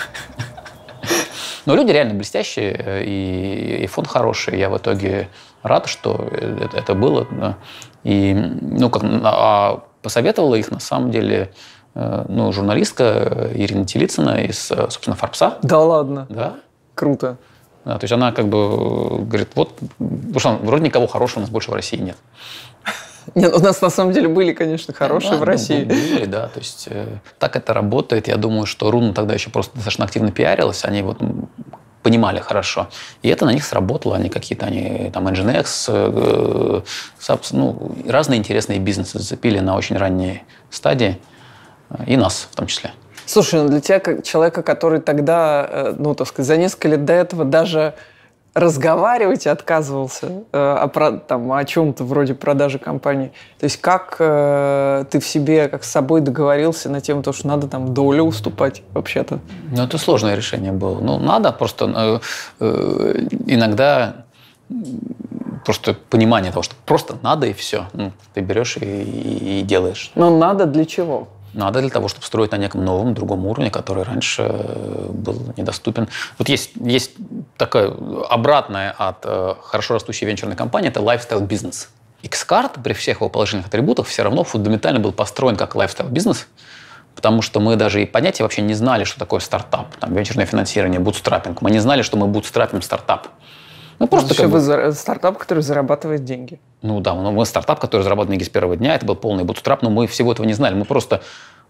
S1: Но люди реально блестящие, э, и, и фонд хороший. Я в итоге рад, что это, это было. Да. И, ну, как, а посоветовала их, на самом деле, э, ну, журналистка Ирина Телицына из, собственно, «Фарбса». Да ладно? Да. Круто. Да, то есть она как бы э, говорит, вот, потому что вроде никого хорошего у нас больше в России нет. [LAUGHS] Нет, у нас
S2: на самом деле были, конечно, хорошие да, в России. Ну, были, да. То есть э,
S1: так это работает. Я думаю, что Руна тогда еще просто достаточно активно пиарилась. Они вот понимали хорошо. И это на них сработало. Они какие-то, они там Nginx, э, Subs, э, ну, разные интересные бизнесы зацепили на очень ранней стадии. Э, и нас в том числе.
S2: Слушай, ну для тебя, как человека, который тогда, э, ну, так сказать, за несколько лет до этого даже разговаривать и отказывался э, о, там, о чем-то вроде продажи компании. То есть как э, ты в себе, как с собой договорился на тему, то, что надо там долю уступать вообще-то?
S1: Ну, это сложное решение было. Ну, надо просто э, э иногда просто понимание того, что просто надо и все. Ну, ты берешь и, и, и делаешь.
S2: Но надо для чего?
S1: надо для того, чтобы строить на неком новом, другом уровне, который раньше э, был недоступен. Вот есть, есть такая обратная от э, хорошо растущей венчурной компании – это lifestyle бизнес X-Card при всех его положительных атрибутах все равно фундаментально был построен как lifestyle бизнес потому что мы даже и понятия вообще не знали, что такое стартап, там, венчурное финансирование, бутстрапинг. Мы не знали, что мы бутстрапим стартап.
S2: Ну, просто как бы... Э, стартап, который зарабатывает деньги.
S1: Ну да, но мы стартап, который заработал деньги с первого дня, это был полный бутстрап, но мы всего этого не знали. Мы просто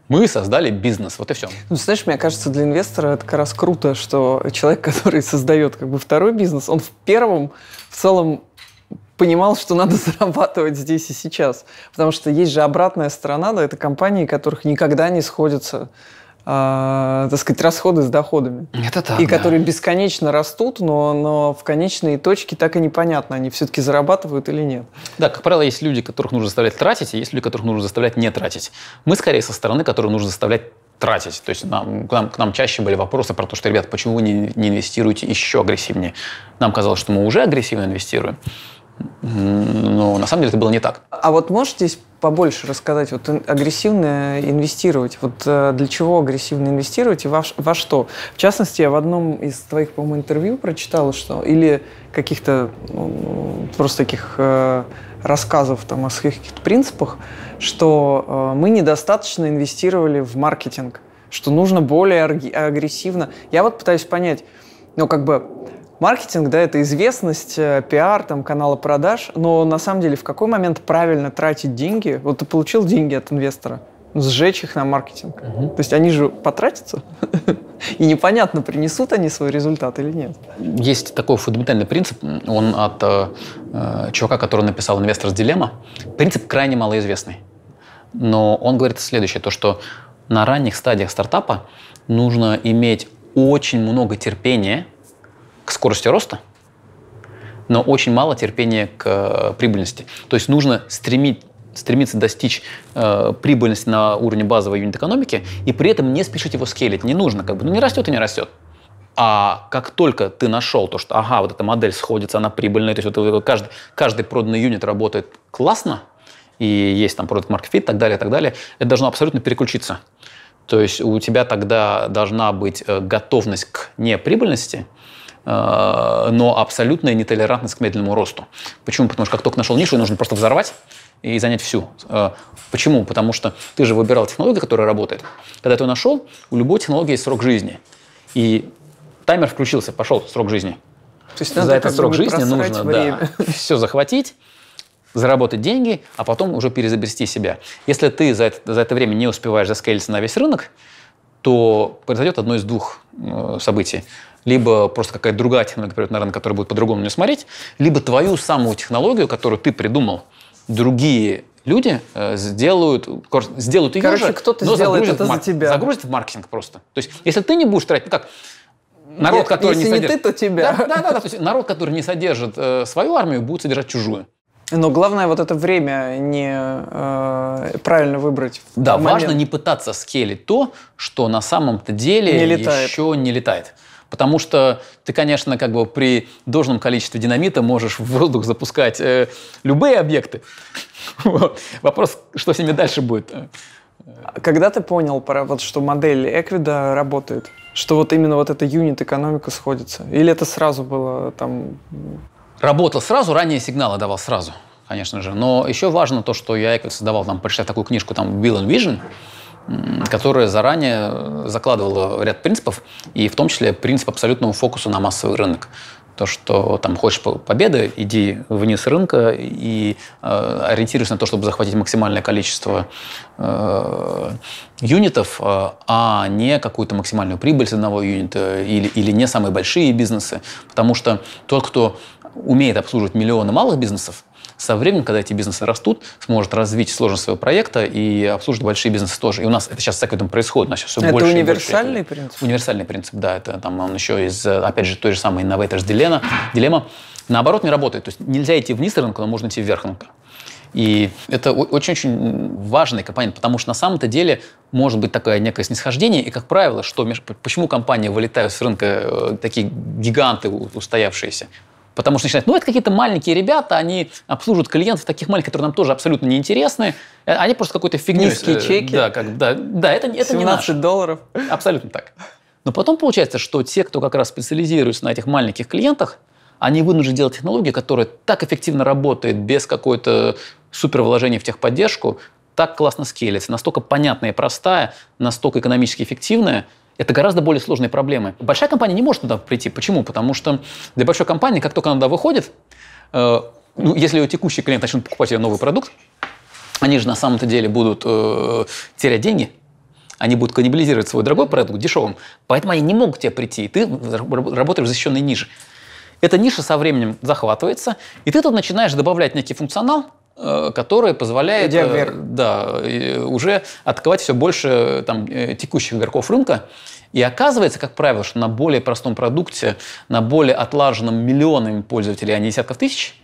S1: мы создали бизнес, вот и все.
S2: Ну, знаешь, мне кажется, для инвестора это как раз круто, что человек, [LAUGHS] который создает как бы второй бизнес, он в первом в целом понимал, что надо [LAUGHS] зарабатывать здесь и сейчас. Потому что есть же обратная сторона, да, это компании, которых никогда не сходятся э, так сказать, расходы с доходами. Это так, И да. которые бесконечно растут, но, но в конечной точке так и непонятно, они все-таки зарабатывают или нет.
S1: Да, как правило, есть люди, которых нужно заставлять тратить, и есть люди, которых нужно заставлять не тратить. Мы скорее со стороны, которую нужно заставлять тратить. То есть нам, к, нам, к нам чаще были вопросы про то, что, ребят, почему вы не, не инвестируете еще агрессивнее? Нам казалось, что мы уже агрессивно инвестируем. Но на самом деле это было не так.
S2: А вот можете побольше рассказать, вот агрессивно инвестировать, вот э, для чего агрессивно инвестировать и во, во что? В частности, я в одном из твоих, по-моему, интервью прочитала, что или каких-то ну, просто таких э, рассказов там о своих каких-то принципах, что э, мы недостаточно инвестировали в маркетинг, что нужно более агрессивно. Я вот пытаюсь понять, ну как бы Маркетинг, да, это известность, э, пиар, там, каналы продаж, но на самом деле в какой момент правильно тратить деньги? Вот ты получил деньги от инвестора, сжечь их на маркетинг. Угу. То есть они же потратятся, [LAUGHS] и непонятно, принесут они свой результат или нет.
S1: Есть такой фундаментальный принцип, он от э, э чувака, который написал "Инвестор с дилемма». Принцип крайне малоизвестный. Но он говорит следующее, то что на ранних стадиях стартапа нужно иметь очень много терпения к скорости роста, но очень мало терпения к э, прибыльности. То есть нужно стремить, стремиться достичь э, прибыльности на уровне базовой юнит-экономики и при этом не спешить его скейлить. Не нужно, как бы, ну не растет и не растет. А как только ты нашел то, что, ага, вот эта модель сходится, она прибыльная, то есть вот каждый, каждый проданный юнит работает классно, и есть там продукт market fit и так далее, так далее, это должно абсолютно переключиться. То есть у тебя тогда должна быть э, готовность к неприбыльности – Э, но абсолютная нетолерантность к медленному росту. Почему? Потому что как только нашел нишу, нужно просто взорвать и занять всю. Э, почему? Потому что ты же выбирал технологию, которая работает. Когда ты ее нашел, у любой технологии есть срок жизни. И таймер включился, пошел срок жизни.
S2: То есть За этот срок жизни нужно да,
S1: [LAUGHS] все захватить, заработать деньги, а потом уже перезабрести себя. Если ты за это, за это время не успеваешь заскейлиться на весь рынок, то произойдет одно из двух э, событий либо просто какая-то другая технология придет на рынок, которая будет по-другому на нее смотреть, либо твою самую технологию, которую ты придумал, другие люди э, сделают, сделают ее Короче, кто-то но сделает загрузят, это за тебя. загрузят в маркетинг просто. То есть, если ты не будешь тратить, ну как, народ, Нет, который если не содержит... не ты, то
S2: тебя. Да, да, да, то
S1: есть народ, который не содержит э, свою армию, будет содержать чужую.
S2: Но главное вот это время не э, правильно выбрать. Да, момент. важно не
S1: пытаться скелить то, что на самом-то деле не летает. еще не летает. Потому что ты, конечно, как бы при должном количестве динамита можешь в воздух запускать э, любые объекты. [LAUGHS] Вопрос,
S2: что с ними дальше будет. Э, э. Когда ты понял, вот, что модель Эквида работает? Что вот именно вот эта юнит-экономика сходится? Или это сразу было там...
S1: Работал сразу, ранее сигналы давал сразу, конечно же. Но еще важно то, что я Эквид создавал, там, прочитав такую книжку, там, Bill and Vision, которая заранее э, закладывала ряд принципов, и в том числе принцип абсолютного фокуса на массовый рынок. То, что там хочешь победы, иди вниз рынка и э, ориентируйся на то, чтобы захватить максимальное количество э, юнитов, э, а не какую-то максимальную прибыль с одного юнита или, или не самые большие бизнесы. Потому что тот, кто умеет обслуживать миллионы малых бизнесов, со временем, когда эти бизнесы растут, сможет развить сложность своего проекта и обслуживать большие бизнесы тоже. И у нас это сейчас с этим происходит, у нас сейчас все это больше универсальный и больше. принцип? Универсальный принцип, да. Это там он еще из, опять же, той же самой Innovators Dilemma. Дилемма наоборот не работает. То есть нельзя идти вниз рынка, но можно идти вверх рынка. И это очень-очень важный компонент, потому что на самом-то деле может быть такое некое снисхождение, и, как правило, что, почему компании вылетают с рынка э, такие гиганты устоявшиеся? Потому что начинают, ну, это какие-то маленькие ребята, они обслуживают клиентов таких маленьких, которые нам тоже абсолютно не э, Они просто какой-то ну, фигней... Низкие э, чеки. Да, как, да, да это, это не наше. долларов. Абсолютно так. Но потом получается, что те, кто как раз специализируется на этих маленьких клиентах, они вынуждены делать технологию, которая так эффективно работает без какой-то супер вложения в техподдержку, так классно скелится, настолько понятная и простая, настолько экономически эффективная – это гораздо более сложные проблемы. Большая компания не может туда прийти. Почему? Потому что для большой компании, как только она туда выходит, э, ну, если ее текущий клиент начнет покупать ее новый продукт, они же на самом-то деле будут э, терять деньги, они будут каннибализировать свой дорогой продукт дешевым, поэтому они не могут к тебе прийти, и ты работаешь в защищенной нише. Эта ниша со временем захватывается, и ты тут начинаешь добавлять некий функционал, Э, которая позволяет э, да, уже атаковать все больше там, э, текущих игроков рынка. И оказывается, как правило, что на более простом продукте, на более отлаженном миллионами пользователей, а не десятков тысяч,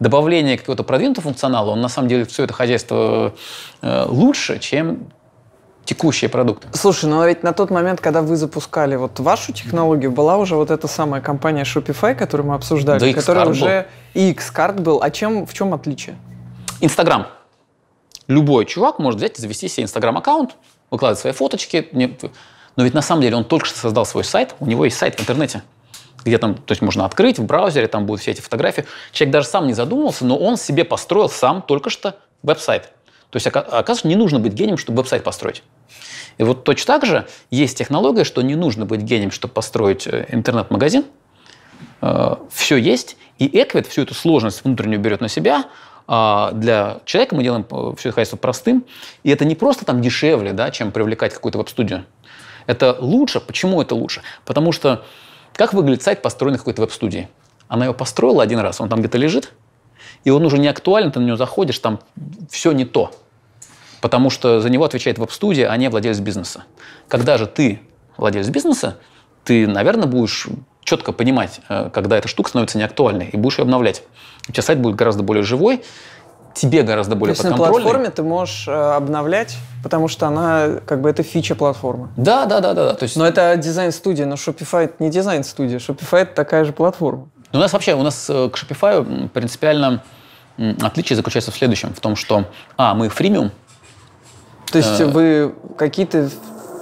S1: добавление какого-то продвинутого функционала, он на самом деле все это хозяйство
S2: лучше, чем текущие продукты. Слушай, ну а ведь на тот момент, когда вы запускали вот вашу технологию, была уже вот эта самая компания Shopify, которую мы обсуждали, да, которая уже... И X-Card был. А чем, в чем отличие?
S1: Инстаграм. Любой чувак может взять и завести себе Инстаграм-аккаунт, выкладывать свои фоточки. Но ведь на самом деле он только что создал свой сайт, у него есть сайт в интернете, где там, то есть можно открыть в браузере, там будут все эти фотографии. Человек даже сам не задумывался, но он себе построил сам только что веб-сайт. То есть, оказывается, не нужно быть гением, чтобы веб-сайт построить. И вот точно так же есть технология, что не нужно быть гением, чтобы построить э, интернет-магазин. Э, все есть, и Эквит всю эту сложность внутреннюю берет на себя – а, для человека мы делаем э, все это хозяйство простым. И это не просто там дешевле, да, чем привлекать какую-то веб-студию. Это лучше. Почему это лучше? Потому что как выглядит сайт, построенный какой-то веб-студии? Она его построила один раз, он там где-то лежит, и он уже не актуален, ты на него заходишь, там все не то. Потому что за него отвечает веб-студия, а не владелец бизнеса. Когда же ты владелец бизнеса, ты, наверное, будешь четко понимать, э, когда эта штука становится неактуальной, и будешь ее обновлять. У тебя сайт будет гораздо более живой, тебе гораздо более То есть на платформе
S2: ты можешь э, обновлять, потому что она, как бы, это фича платформы. Да, да, да, да. да. То есть... Но это дизайн-студия, но Shopify это не дизайн-студия, Shopify это такая же платформа. Но у нас вообще, у
S1: нас э, к Shopify принципиально отличие заключается в следующем, в том, что, а, мы фримиум.
S2: То есть э... вы какие-то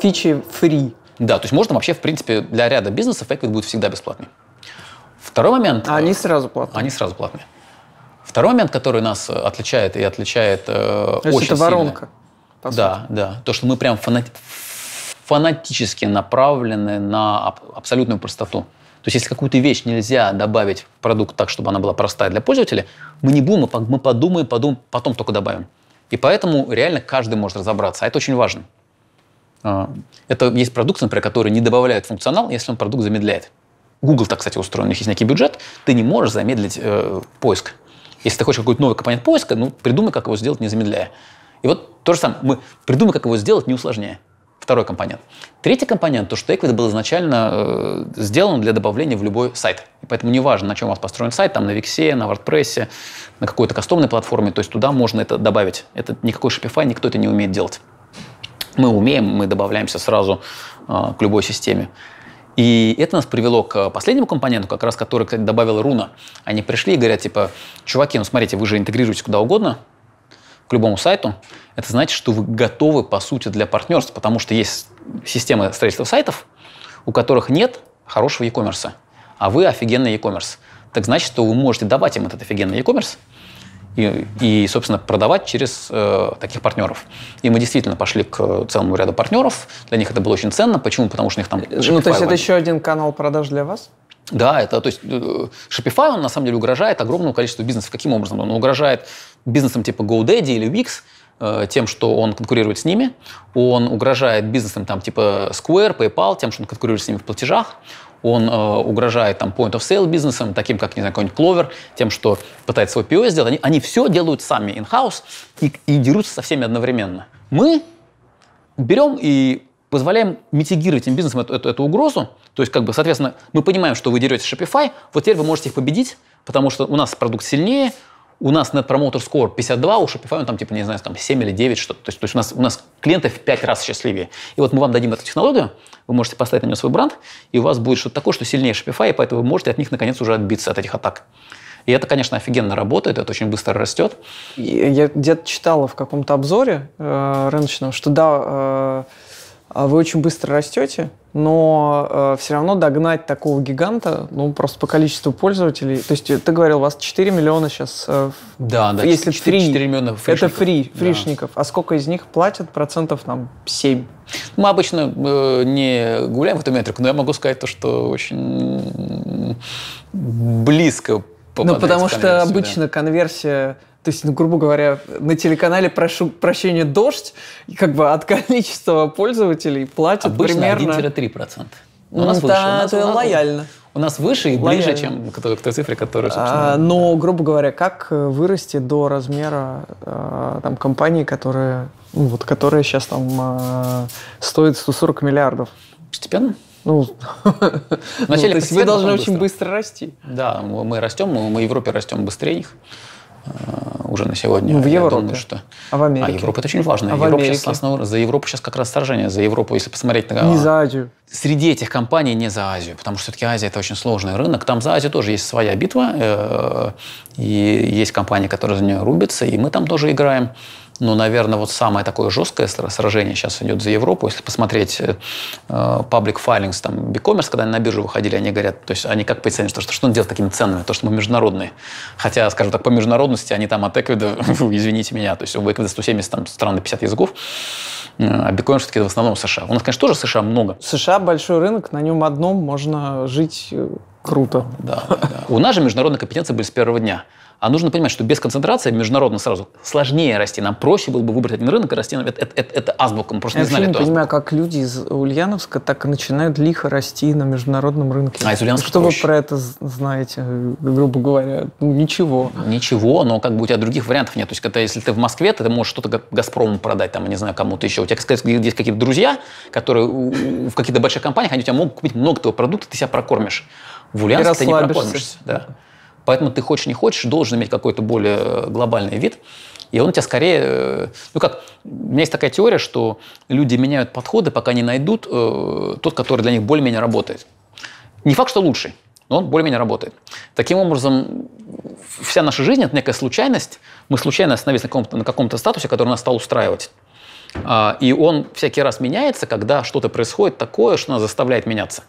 S2: фичи фри
S1: да, то есть можно вообще, в принципе, для ряда бизнесов Эквит будет всегда бесплатный. Второй момент... А они сразу платные? Они сразу платные. Второй момент, который нас э, отличает и отличает э, То очень есть это сильно. воронка. да, да. То, что мы прям фанати фанатически направлены на аб абсолютную простоту. То есть, если какую-то вещь нельзя добавить в продукт так, чтобы она была простая для пользователя, мы не будем, мы подумаем, подумаем, потом только добавим. И поэтому реально каждый может разобраться, а это очень важно. А, это есть продукты, например, которые не добавляют функционал, если он продукт замедляет. Google так, кстати, устроен, у них есть некий бюджет, ты не можешь замедлить э, поиск. Если ты хочешь какой-то новый компонент поиска, ну, придумай, как его сделать, не замедляя. И вот то же самое, мы придумай, как его сделать, не усложняя. Второй компонент. Третий компонент, то, что Equity был изначально э, сделан для добавления в любой сайт. И поэтому неважно, на чем у вас построен сайт, там на Виксе, на WordPress, на какой-то кастомной платформе, то есть туда можно это добавить. Это никакой Shopify, никто это не умеет делать мы умеем, мы добавляемся сразу а, к любой системе. И это нас привело к последнему компоненту, как раз который, кстати, добавила Руна. Они пришли и говорят, типа, чуваки, ну смотрите, вы же интегрируетесь куда угодно, к любому сайту, это значит, что вы готовы, по сути, для партнерства, потому что есть системы строительства сайтов, у которых нет хорошего e-commerce, а вы офигенный e-commerce. Так значит, что вы можете давать им этот офигенный e-commerce – и, и собственно, продавать через э, таких партнеров. И мы действительно пошли к целому ряду партнеров. Для них это было очень ценно. Почему? Потому что у них там... Shopify э, ну, то есть это еще
S2: один канал продаж для вас? Да, это, то есть э, Shopify, он
S1: на самом деле угрожает огромному количеству бизнесов. Каким образом? Он угрожает бизнесам типа GoDaddy или Wix, э, тем, что он конкурирует с ними, он угрожает бизнесам там типа Square, PayPal, тем, что он конкурирует с ними в платежах, он э, угрожает там point-of-sale бизнесом, таким как, не знаю, какой-нибудь Clover, тем, что пытается свой P.O.S сделать, они, они все делают сами in-house и, и дерутся со всеми одновременно. Мы берем и позволяем митигировать этим бизнесом эту, эту, эту угрозу. То есть, как бы, соответственно, мы понимаем, что вы деретесь с Shopify, вот теперь вы можете их победить, потому что у нас продукт сильнее, у нас Net Promoter Score 52, у Shopify он там, типа, не знаю, там 7 или 9, что-то. То есть, то есть у, нас, у нас клиенты в 5 раз счастливее. И вот мы вам дадим эту технологию, вы можете поставить на нее свой бренд, и у вас будет что-то такое, что сильнее Shopify, и поэтому вы можете от них, наконец, уже отбиться, от этих атак. И это, конечно, офигенно работает, это очень быстро растет.
S2: Я где-то читала в каком-то обзоре э, рыночном, что да, э, а вы очень быстро растете, но э, все равно догнать такого гиганта, ну, просто по количеству пользователей. То есть э, ты говорил, у вас 4 миллиона сейчас. Э,
S1: да, да. Если 4, фри, 4
S2: миллиона фришников. Это фри, фришников. Да. А сколько из них платят? Процентов там
S1: 7. Мы обычно э, не гуляем в эту метрику, но я могу сказать то, что очень близко ну, потому что обычно
S2: конверсия то есть, ну, грубо говоря, на телеканале прошу прощения «Дождь» как бы от [LAUGHS] количества пользователей платят Обычно примерно... 1-3%. Но ну, у нас да, выше. У нас, это у нас, лояльно. У нас выше
S1: и лояльно. ближе, чем к той, к той цифре, которая, собственно... А,
S2: но, да. грубо говоря, как э, вырасти до размера а, там, компании, которая, ну, вот, которая сейчас там а, стоит 140 миллиардов? Постепенно. Ну, [LAUGHS] Вначале ну, то есть вы должны очень быстро. быстро расти.
S1: Да, мы растем, мы в Европе растем быстрее их. Э, уже на сегодня. Ну, в Европе. думаю, что...
S2: А в Америке? А Европа – это очень важно. А Европа сейчас основ...
S1: За Европу сейчас как раз сражение. За Европу, если посмотреть... На... Не за Азию. Среди этих компаний не за Азию, потому что все-таки Азия – это очень сложный рынок. Там за Азию тоже есть своя битва, э, и есть компании, которые за нее рубятся, и мы там тоже играем. Но, ну, наверное, вот самое такое жесткое сражение сейчас идет за Европу. Если посмотреть э, public filings, там, бикомерс, когда они на биржу выходили, они говорят, то есть они как представляют, что, что, что он делает с такими ценами, то, что мы международные. Хотя, скажем так, по международности они там от Эквида, [LAUGHS] извините меня, то есть у Эквида 170 там, стран на 50 языков, э, а биткоин все-таки в основном США. У нас, конечно, тоже США много.
S2: США большой рынок, на нем одном можно жить э, Круто. Да, да, У нас же международная
S1: компетенция были с первого дня. А нужно понимать, что без концентрации международно сразу сложнее расти. Нам проще было бы выбрать один рынок и расти. Это, это, это, это азбука, мы просто я не знали. Я не понимаю,
S2: как люди из Ульяновска так и начинают лихо расти на международном рынке. А из Ульяновска Что проще. вы про это знаете, грубо говоря? Ну, ничего.
S1: Ничего, но как бы у тебя других вариантов нет. То есть, когда, если ты в Москве, ты можешь что-то Газпрому продать, там, не знаю, кому-то еще. У тебя, сказать, есть какие-то друзья, которые в каких-то больших компаниях, они у тебя могут купить много твоего продукта, ты себя прокормишь. В Ульяновске ты не прокормишься. Да. Поэтому ты хочешь, не хочешь, должен иметь какой-то более э, глобальный вид. И он тебя скорее... Э, ну как, у меня есть такая теория, что люди меняют подходы, пока не найдут э, тот, который для них более-менее работает. Не факт, что лучший, но он более-менее работает. Таким образом, вся наша жизнь – это некая случайность. Мы случайно остановились на каком-то, на каком-то статусе, который нас стал устраивать. А, и он всякий раз меняется, когда что-то происходит такое, что нас заставляет меняться.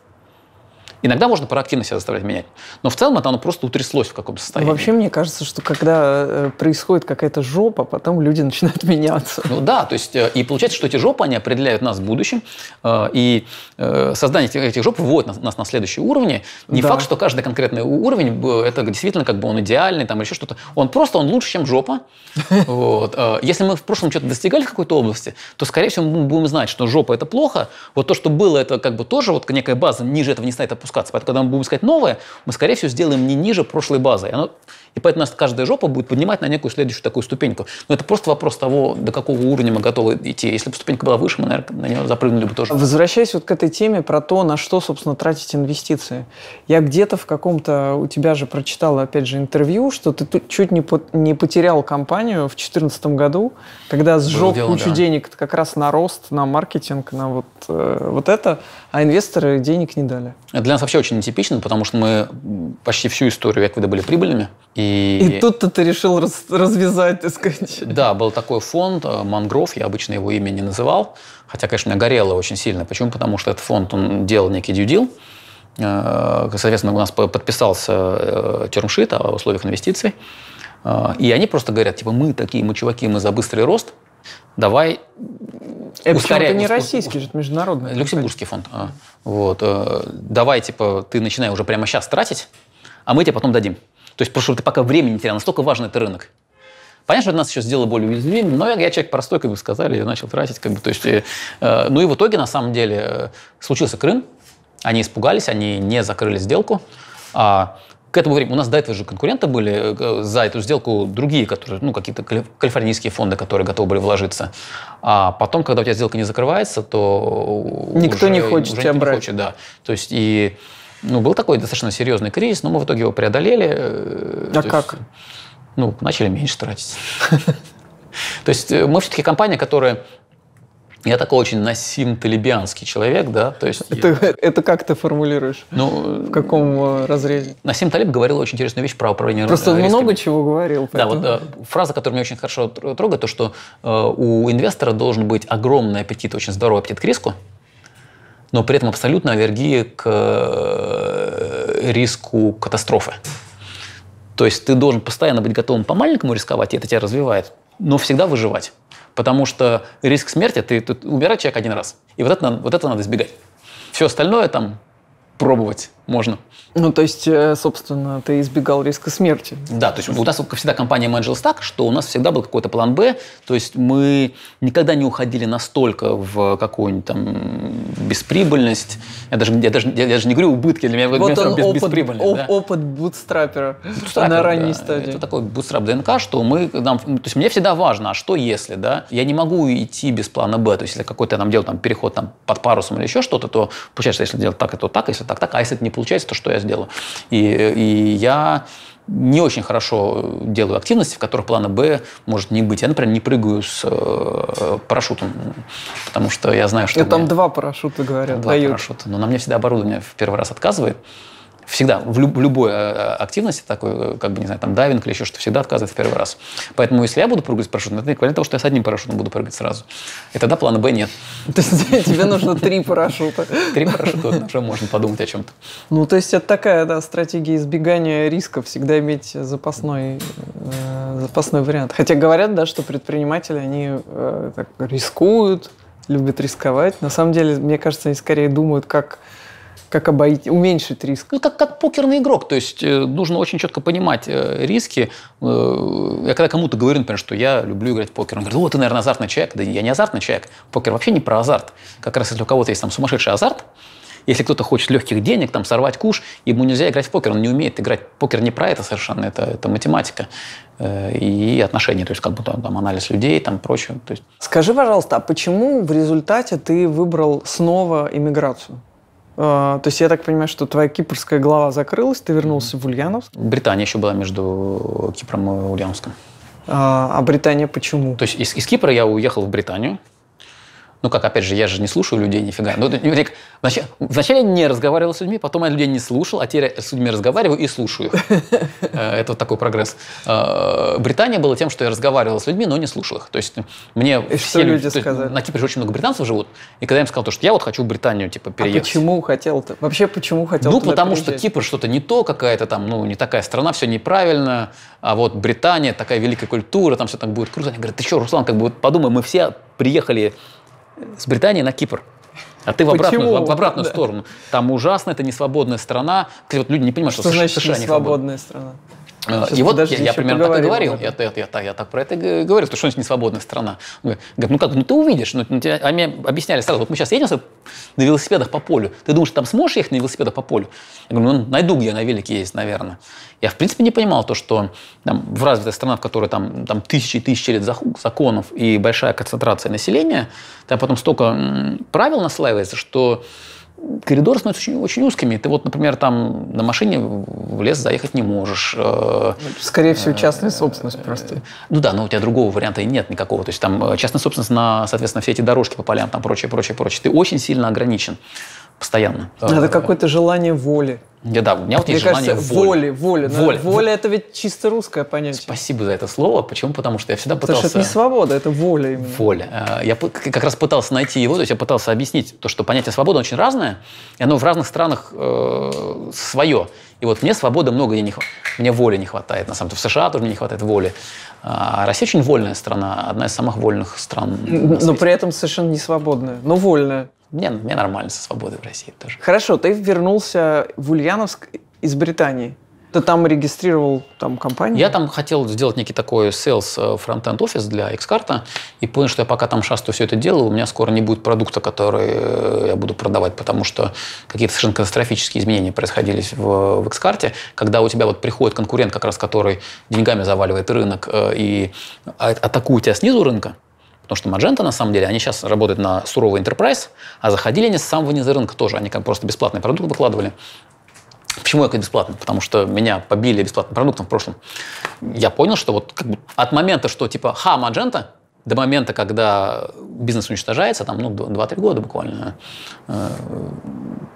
S1: Иногда можно проактивно себя заставлять менять. Но в целом это оно просто утряслось в каком-то ну, состоянии. Ну, вообще,
S2: мне кажется, что когда э, происходит какая-то жопа, потом люди [LAUGHS] начинают меняться. Ну
S1: да, то есть э, и получается, что эти жопы, они определяют нас в будущем, э, и создание этих, жоп выводит нас, на следующий уровень. Не да. факт, что каждый конкретный уровень, это действительно как бы он идеальный, там или еще что-то. Он просто, он лучше, чем жопа. [LAUGHS] Вот. Если мы в прошлом что-то достигали в какой-то области, то, скорее всего, мы будем знать, что жопа – это плохо. Вот то, что было, это как бы тоже вот некая база, ниже этого не стоит, это а опускаться. Поэтому, когда мы будем искать новое, мы, скорее всего, сделаем не ниже прошлой базы. И, оно... и поэтому нас каждая жопа будет поднимать на некую следующую такую ступеньку. Но это просто вопрос того, до какого уровня мы готовы идти. Если бы ступенька была выше, мы, наверное, на нее запрыгнули бы тоже. Возвращаясь
S2: вот к этой теме про то, на что, собственно, тратить инвестиции. Я где-то в каком-то, у тебя же прочитала, опять же, интервью, что ты тут чуть не, по... не потерял компанию в 2014 году, когда сжег дело, кучу да. денег как раз на рост, на маркетинг, на вот, э, вот это, а инвесторы денег не дали.
S1: Это для нас вообще очень нетипично, потому что мы почти всю историю Эквида были прибыльными. И, и тут-то
S2: ты решил раз,
S1: развязать, так сказать. Да, был такой фонд э, «Мангров», я обычно его имя не называл, хотя, конечно, меня горело очень сильно. Почему? Потому что этот фонд, он делал некий дюдил, э, соответственно, у нас подписался э, термшит о условиях инвестиций, и они просто говорят, типа, мы такие, мы чуваки, мы за быстрый рост – давай
S2: это ускоряй. Это не российский, это международный.
S1: Люксембургский фонд. Вот. Э, давай, типа, ты начинай уже прямо сейчас тратить, а мы тебе потом дадим. То есть, потому ты пока времени не терял, настолько важный это рынок. Понятно, что это нас еще сделало более уязвимым, но я, я человек простой, как бы сказали, я начал тратить. Как бы, то есть, э, э, ну и в итоге, на самом деле, э, случился Крым, они испугались, они не закрыли сделку, а к этому времени у нас до этого же конкуренты были э, за эту сделку другие, которые, ну, какие-то калифорнийские фонды, которые готовы были вложиться. А потом, когда у тебя сделка не закрывается, то никто уже, не хочет уже тебя брать. Не хочет, да. То есть и ну, был такой достаточно серьезный кризис, но мы в итоге его преодолели. Э, а как? Есть, ну, начали меньше тратить. [LAUGHS] То есть э, мы все-таки компания, которая я такой очень Насим Талибианский человек, да, то есть... Это, я...
S2: это как ты формулируешь? Ну, в каком э, разрезе?
S1: Насим Талиб говорил очень интересную вещь про управление Просто рисками. много
S2: чего говорил. Поэтому... Да,
S1: вот э, фраза, которая меня очень хорошо трогает, то, что э, у инвестора должен быть огромный аппетит, очень здоровый аппетит к риску, но при этом абсолютно аллергия к риску катастрофы. То есть ты должен постоянно быть готовым по маленькому рисковать, и это тебя развивает, но всегда выживать. Потому что риск смерти, ты, ты убирать человек один раз. И вот это, вот это надо избегать. Все остальное там пробовать можно.
S2: Ну, то есть, э, собственно, ты избегал риска
S1: смерти. Да, то есть у нас всегда компания Managel так, что у нас всегда был какой-то план «Б», то есть мы никогда не уходили настолько в какую-нибудь там бесприбыльность. Я даже, я даже, я даже не говорю убытки, для меня, вот для он, без, опыт, бесприбыльность. Оп, да.
S2: опыт бутстрапера, бутстрапер,
S1: на ранней да. стадии. Это такой бутстрап ДНК, что мы, нам, то есть мне всегда важно, а что если, да, я не могу идти без плана «Б», то есть если какой-то нам делал там переход там под парусом или еще что-то, то получается, если делать так, то так, если так, так, а если это не получается, то что я сделаю? И, и я не очень хорошо делаю активности, в которых плана Б может не быть. Я, например, не прыгаю с э, парашютом, потому что я знаю, что... Ну, там меня...
S2: два парашюта, говорят, два дают.
S1: парашюта. Но на мне всегда оборудование в первый раз отказывает всегда, в, люб, в любой э, э, активности, такой, э, как бы, не знаю, там, дайвинг или еще что, всегда отказывает в первый раз. Поэтому, если я буду прыгать с парашютом, это эквивалент того, что я с одним парашютом
S2: буду прыгать сразу. И тогда плана Б нет. [LAUGHS] То есть тебе нужно три парашюта. [LAUGHS] Три парашюта, уже можно подумать о чем-то. Ну, то есть это такая, да, стратегия избегания риска, всегда иметь запасной, запасной вариант. Хотя говорят, да, что предприниматели, они так, рискуют, любят рисковать. На самом деле, мне кажется, они скорее думают, как как обойти, уменьшить риск? Ну, как, как покерный игрок. То есть э, нужно очень четко понимать
S1: э, риски. Э, я когда кому-то говорю, например, что я люблю играть в покер, он говорит, о, ты, наверное, азартный человек. Да я не азартный человек. Покер вообще не про азарт. Как раз если у кого-то есть там сумасшедший азарт, если кто-то хочет легких денег, там, сорвать куш, ему нельзя играть в покер, он не умеет играть. Покер не про это совершенно, это, это математика э, и отношения, то есть как будто там анализ людей, там прочее. То есть.
S2: Скажи, пожалуйста, а почему в результате ты выбрал снова иммиграцию? А, то есть я так понимаю, что твоя кипрская глава закрылась, ты вернулся mm-hmm. в Ульяновск?
S1: Британия еще была между Кипром и Ульяновском.
S2: А, а Британия почему? То есть из, из Кипра я
S1: уехал в Британию, ну как, опять же, я же не слушаю людей нифига. Ну, вначале, вначале я не разговаривал с людьми, потом я людей не слушал, а теперь с людьми разговариваю и слушаю. [LAUGHS] Э, это вот такой прогресс. Э, Британия была тем, что я разговаривал с людьми, но не слушал их. То есть мне и все люди сказали? На Кипре же очень много британцев живут. И когда я им сказал, то, что я вот хочу в Британию типа а переехать. А почему
S2: хотел-то? Вообще почему хотел Ну потому что Кипр
S1: что-то не то, какая-то там, ну не такая страна, все неправильно. А вот Британия, такая великая культура, там все так будет круто. Они говорят, ты что, Руслан, как бы вот подумай, мы все приехали с Британии на Кипр. А ты в обратную, в, обратную да. сторону. Там ужасно, это не свободная страна. Ты люди не понимают, что, что значит США не свободная
S2: страна. А, сейчас, и вот подожди, я, я примерно так и говорил.
S1: Я, я, я, так, я так про это говорил, что, что у не свободная страна. Он говорит, ну как, ну ты увидишь. Ну, ну тебе, а мне объясняли сразу, вот мы сейчас едем на велосипедах по полю. Ты думаешь, там сможешь ехать на велосипедах по полю? Я говорю, ну найду, где на велике есть, наверное. Я, в принципе, не понимал то, что там, в развитой стране, в которой там, там тысячи и тысячи лет законов и большая концентрация населения, там потом столько правил наслаивается, что коридоры становятся очень, очень узкими. Ты вот, например, там на машине в лес заехать не можешь. Э, Скорее всего, э, частная собственность просто. Э, ну да, но у тебя другого варианта и нет никакого. То есть там частная собственность на, соответственно, все эти дорожки по полям, там прочее, прочее, прочее. Ты очень сильно ограничен. Постоянно.
S2: Это какое-то желание воли.
S1: Я, да, у меня вот есть Мне желание кажется, воли. Воли, воли. Воля, воля это ведь чисто русское понятие. Спасибо за это слово. Почему? Потому что я всегда пытался... Потому что это не
S2: свобода, это воля именно.
S1: Воля. Э, я как раз пытался найти его, то есть я пытался объяснить то, что понятие свободы очень разное, и оно в разных странах э, свое. И вот мне свободы много, я не хват... мне воли не хватает. На самом деле в США тоже мне не хватает воли. А Россия очень вольная страна, одна из самых вольных стран.
S2: Но при этом совершенно не свободная, но вольная. Мне, мне нормально со свободой в России тоже. Хорошо, ты вернулся в Ульяновск из Британии. Ты там регистрировал там компанию?
S1: Я там хотел сделать некий такой sales э, front-end офис для X-карта и понял, что я пока там шасту все это делаю, у меня скоро не будет продукта, который э, я буду продавать, потому что какие-то совершенно катастрофические изменения происходили в, в X-карте, когда у тебя вот приходит конкурент, как раз который деньгами заваливает рынок э, и а, атакует тебя снизу рынка, Потому что Magento, на самом деле, они сейчас работают на суровый enterprise, а заходили они с самого низа рынка тоже. Они как просто бесплатный продукт выкладывали. Почему я говорю бесплатно? Потому что меня побили бесплатным продуктом в прошлом. Я понял, что вот как бы от момента, что типа ха, Magento, до момента, когда бизнес уничтожается, там, ну, 2-3 года буквально. Э, ну,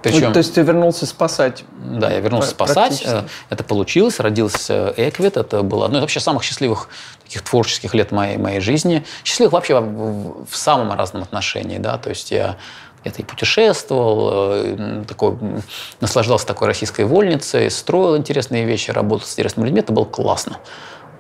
S1: Причем, то есть
S2: ты вернулся спасать? Да, я вернулся спасать. Э,
S1: это получилось, родился Эквит. Это было одно из вообще самых счастливых таких творческих лет моей, моей жизни. Счастливых вообще в, в самом разном отношении, да, то есть я это и путешествовал, э, такой, наслаждался такой российской вольницей, строил интересные вещи, работал с интересными людьми, это было классно.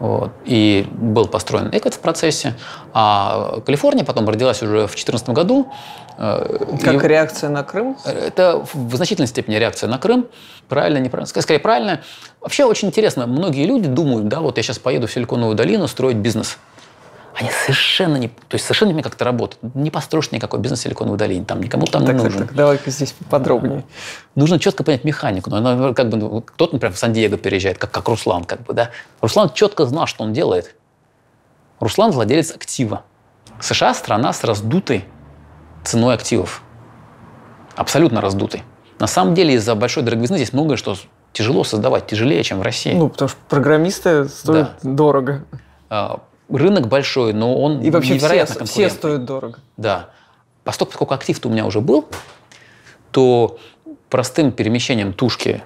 S1: Вот. И был построен ЭКОТ в процессе. А Калифорния потом родилась уже в 2014 году. Э, как и... реакция на Крым? Это в значительной степени реакция на Крым. Правильно, неправильно? Скорее, правильно. Вообще очень интересно. Многие люди думают, да, вот я сейчас поеду в Силиконовую долину строить бизнес – они совершенно не, то есть совершенно не как-то работают. Не построишь никакой бизнес Силиконовой долине, там никому там так, не нужен. Так, давай-ка здесь подробнее. Нужно четко понять механику. Ну, как бы, ну, кто-то, например, в Сан-Диего переезжает, как, как Руслан, как бы, да. Руслан четко знал, что он делает. Руслан владелец актива. США страна с раздутой ценой активов. Абсолютно раздутой. На самом деле из-за большой дороговизны здесь многое, что тяжело создавать, тяжелее, чем в России. Ну,
S2: потому что программисты стоят да. дорого.
S1: А, рынок большой, но он И вообще невероятно все, все
S2: стоят дорого.
S1: Да. Поскольку, поскольку актив-то у меня уже был, то простым перемещением тушки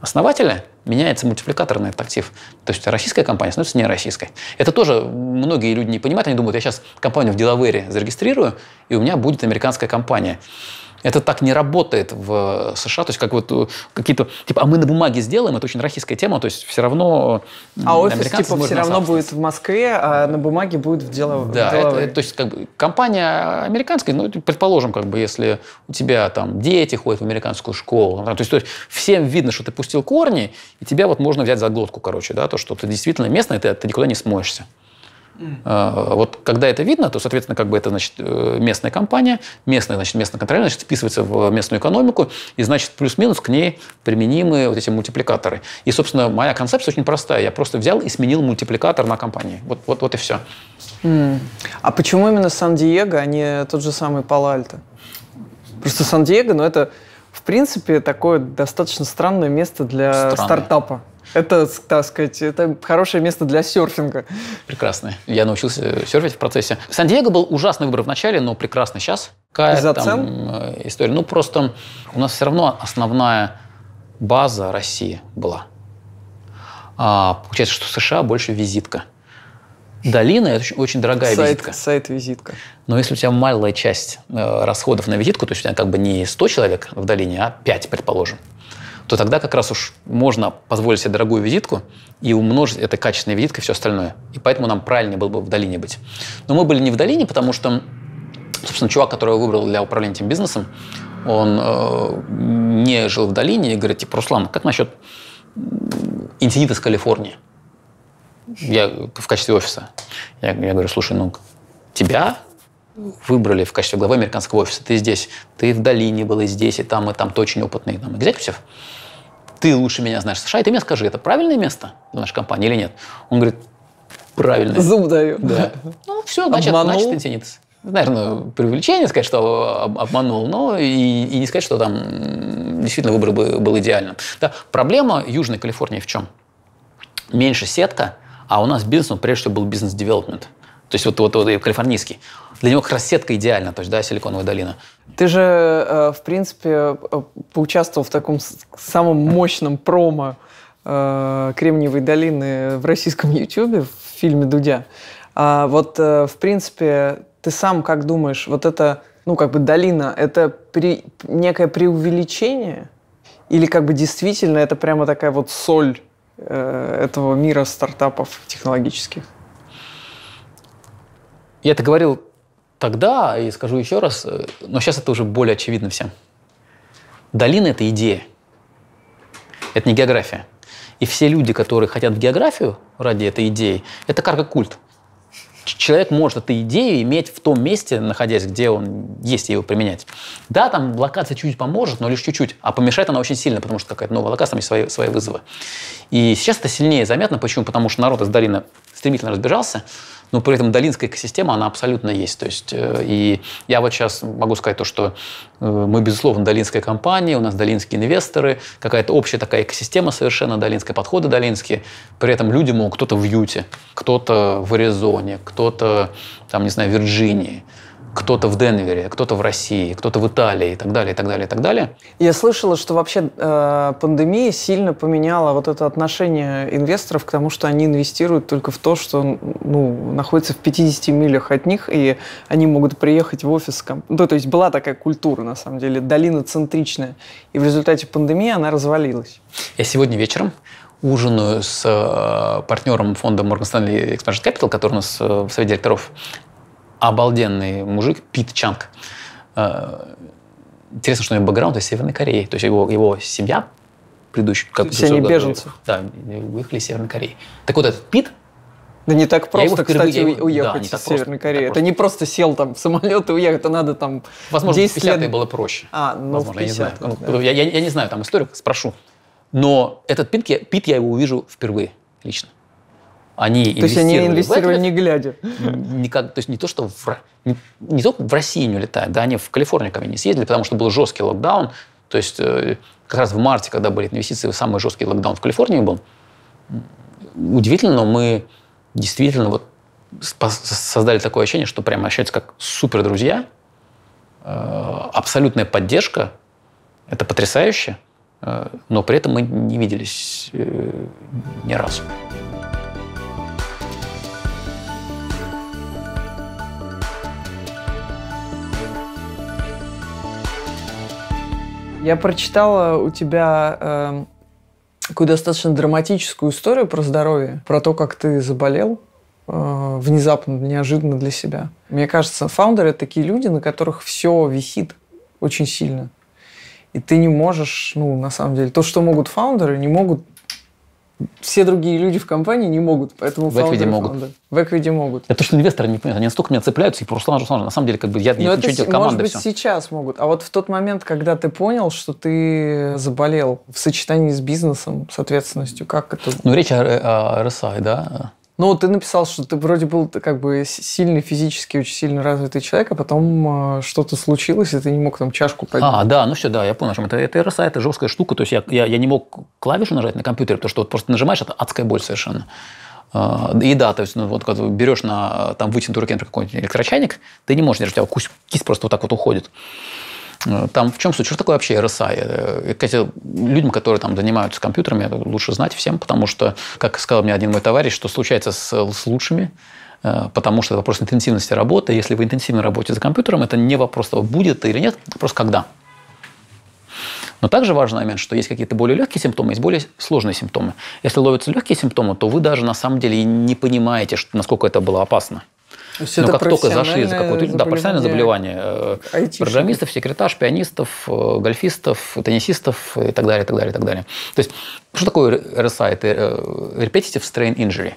S1: основателя меняется мультипликатор на этот актив. То есть российская компания становится не российской. Это тоже многие люди не понимают, они думают, я сейчас компанию в Делавере зарегистрирую, и у меня будет американская компания. Это так не работает в э, США. То есть как вот э, какие-то... Типа, а мы на бумаге сделаем, это очень российская тема, то есть все равно... А офис типа все равно будет
S2: в Москве, а на бумаге будет в дело... Да, в это, это,
S1: то есть как бы компания американская, ну, предположим, как бы если у тебя там дети ходят в американскую школу, то есть, то есть всем видно, что ты пустил корни, и тебя вот можно взять за глотку, короче, да, то, что ты действительно местный, ты, ты никуда не смоешься. А, вот когда это видно, то, соответственно, как бы это значит, э, местная компания, местная, значит, местная контроль, значит, вписывается в местную экономику, и, значит, плюс-минус к ней применимы вот эти мультипликаторы. И, собственно, моя концепция очень простая. Я просто взял и сменил мультипликатор на компании. Вот, вот, вот и все.
S2: Mm. А почему именно Сан-Диего, а не тот же самый Пало-Альто? Просто Сан-Диего, но ну, это, в принципе, такое достаточно странное место для странное. стартапа. Это, так сказать, это хорошее место для серфинга.
S1: Прекрасно. Я научился серфить в процессе. Сан-Диего был ужасный выбор вначале, но прекрасный сейчас. Какая Из-за цен? Э, история. Ну, просто у нас все равно основная база России была. А, получается, что США больше визитка. Долина – это очень, очень дорогая сайт, визитка.
S2: Сайт-визитка.
S1: Но если у тебя малая часть э, расходов на визитку, то есть у тебя как бы не 100 человек в долине, а 5, предположим, то тогда как раз уж можно позволить себе дорогую визитку и умножить это качественной визиткой все остальное. И поэтому нам правильнее было бы в долине быть. Но мы были не в долине, потому что, собственно, чувак, которого я выбрал для управления этим бизнесом, он э, не жил в долине и говорит, типа, Руслан, как насчет инцидент с Калифорнии. Я в качестве офиса. Я, я говорю, слушай, ну тебя выбрали в качестве главы американского офиса. Ты здесь, ты в долине был, и здесь, и там, и там, ты очень опытный там, экзекутив. Ты лучше меня знаешь в США, и ты мне скажи, это правильное место для нашей компании или нет? Он говорит, правильное. Зуб даю. Да. [LAUGHS] Ну, все, значит, Обманул. значит, интенитс. Наверное, преувеличение сказать, что обманул, но и, и не сказать, что там действительно выбор был, был идеальным. Да. Проблема Южной Калифорнии в чем? Меньше сетка, а у нас бизнес, он прежде всего был бизнес-девелопмент. То есть вот, вот, вот калифорнийский. Для него как раз сетка идеальна, то есть, да, Силиконовая долина.
S2: Ты же, э, в принципе, э, поучаствовал в таком самом мощном промо э, Кремниевой долины в российском YouTube в фильме «Дудя». А вот, в принципе, ты сам как думаешь, вот это, ну, как бы долина, это при, некое преувеличение? Или как бы действительно это прямо такая вот соль этого мира стартапов технологических? Я это говорил
S1: Тогда, и скажу еще раз, э, но сейчас это уже более очевидно всем. Долина – это идея. Это не география. И все люди, которые хотят в географию ради этой идеи, это карго-культ. Человек может эту идею иметь в том месте, находясь, где он есть, и его применять. Да, там локация чуть-чуть поможет, но лишь чуть-чуть. А помешает она очень сильно, потому что какая-то новая локация, там есть свои, свои вызовы. И сейчас это сильнее заметно. Почему? Потому что народ из долины стремительно разбежался но при этом долинская экосистема, она абсолютно есть. То есть, э, и я вот сейчас могу сказать то, что э, мы, безусловно, долинская компания, у нас долинские инвесторы, какая-то общая такая экосистема совершенно долинская, подходы долинские. При этом люди, могут кто-то в Юте, кто-то в Аризоне, кто-то, там, не знаю, в Вирджинии кто-то в Денвере, кто-то в России, кто-то в Италии и так далее, и так далее, и так далее.
S2: Я слышала, что вообще э, пандемия сильно поменяла вот это отношение инвесторов к тому, что они инвестируют только в то, что ну, находится в 50 милях от них, и они могут приехать в офис. Ну, то есть была такая культура, на самом деле, долиноцентричная. И в результате пандемии она развалилась.
S1: Я сегодня вечером ужинаю с э, партнером фонда Morgan Stanley Expansion Capital, который у нас э, в Совете директоров обалденный мужик Пит Чанг. Э, интересно, что у него бэкграунд из Северной Кореи. То есть его, его семья предыдущий... Как Все они беженцы. Да, выехали из Северной Кореи. Так вот этот Пит, да не так просто, впервые, кстати, его... уехать да, из Северной просто, Кореи. Это не
S2: просто сел там в самолет и уехать, это а надо там Возможно, 10 в 50 лет... было проще. А, ну, Возможно, 50 я не знаю. Да. Я,
S1: я, я не знаю там историю, спрошу. Но этот Пит, Пит я его увижу впервые лично. Они то есть они инвестировали не глядя? Никак, то есть не то, что в, не, не только в Россию не летают, да, они в Калифорнию ко мне не съездили, потому что был жесткий локдаун. То есть э, как раз в марте, когда были инвестиции, самый жесткий локдаун в Калифорнии был. Удивительно, но мы действительно вот создали такое ощущение, что прямо ощущается как супер друзья, э, абсолютная поддержка, это потрясающе, э, но при этом мы не виделись ни разу.
S2: Я прочитала у тебя э, такую достаточно драматическую историю про здоровье, про то, как ты заболел э, внезапно, неожиданно для себя. Мне кажется, фаундеры — это такие люди, на которых все висит очень сильно. И ты не можешь, ну, на самом деле, то, что могут фаундеры, не могут все другие люди в компании не могут, поэтому в Эквиде могут. Фаундер. В Эквиде могут.
S1: Это то, что инвесторы не понимают, они настолько меня цепляются, и просто Руслан, на самом деле, как бы я, ну, не это, ничего делал, может быть, все.
S2: сейчас могут, а вот в тот момент, когда ты понял, что ты заболел в сочетании с бизнесом, с ответственностью, как это? Ну, речь
S1: о, о RSI, а, да?
S2: Ну, ты написал, что ты вроде был как бы сильный физически, очень сильно развитый человек, а потом э, что-то случилось, и ты не мог там чашку поднять. А,
S1: да, ну все, да, я понял, что это, это RSA, а, это жесткая штука, то есть я, я, я не мог клавишу нажать на компьютере, потому что вот просто нажимаешь, это адская боль совершенно. А, и да, то есть, ну, вот когда берешь на там вытянутый руке какой-нибудь электрочайник, ты не можешь держать, у тебя кисть просто вот так вот уходит. Э, там в чем суть? Что такое вообще RSI? Э, Кстати, людям, которые там занимаются компьютерами, лучше знать всем, потому что, как сказал мне один мой товарищ, что случается с, с лучшими, э, потому что это вопрос интенсивности работы. Если вы интенсивно работаете за компьютером, это не вопрос того, будет или нет, а вопрос когда. Но также важный момент, что есть какие-то более легкие симптомы, есть более сложные симптомы. Если ловятся легкие симптомы, то вы даже на самом деле не понимаете, насколько это было опасно. Ну, Но как только зашли за какое-то да, профессиональное заболевание э, программистов, секретарш, пианистов, э, гольфистов, теннисистов и так далее, и так далее, и так далее. То есть что такое RSI? Это э, repetitive strain injury.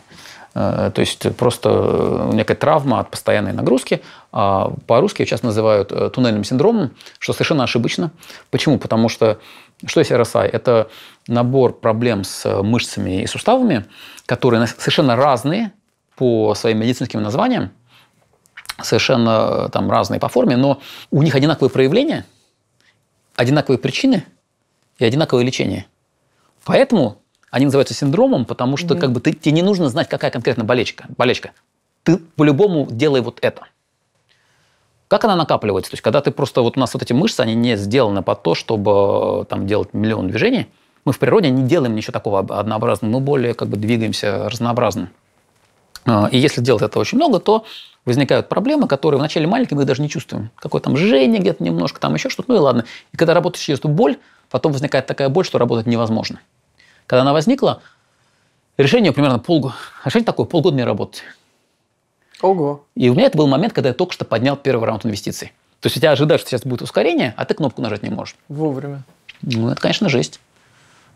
S1: То есть просто некая травма от постоянной нагрузки. А по-русски сейчас называют туннельным синдромом, что совершенно ошибочно. Почему? Потому что что есть RSI? Это набор проблем с мышцами и суставами, которые совершенно разные по своим медицинским названиям совершенно э, там разные по форме, но у них одинаковые проявления, одинаковые причины и одинаковое лечение. Поэтому они называются синдромом, потому что mm-hmm. как бы ты, тебе не нужно знать, какая конкретно болечка. болечка. Ты по-любому делай вот это. Как она накапливается? То есть, когда ты просто... Вот у нас вот эти мышцы, они не сделаны под то, чтобы э, там делать миллион движений. Мы в природе не делаем ничего такого однообразного. Мы более как бы двигаемся разнообразно. Э, и если делать это очень много, то возникают проблемы, которые вначале маленькие, мы их даже не чувствуем. Какое там жжение где-то немножко, там еще что-то, ну и ладно. И когда работаешь через эту боль, потом возникает такая боль, что работать невозможно. Когда она возникла, решение примерно полгода. Решение а такое, полгода не работать. Ого. И у меня это был момент, когда я только что поднял первый раунд инвестиций. То есть у тебя ожидают, что сейчас будет ускорение, а ты кнопку нажать не можешь. Вовремя. Ну, это, конечно, жесть.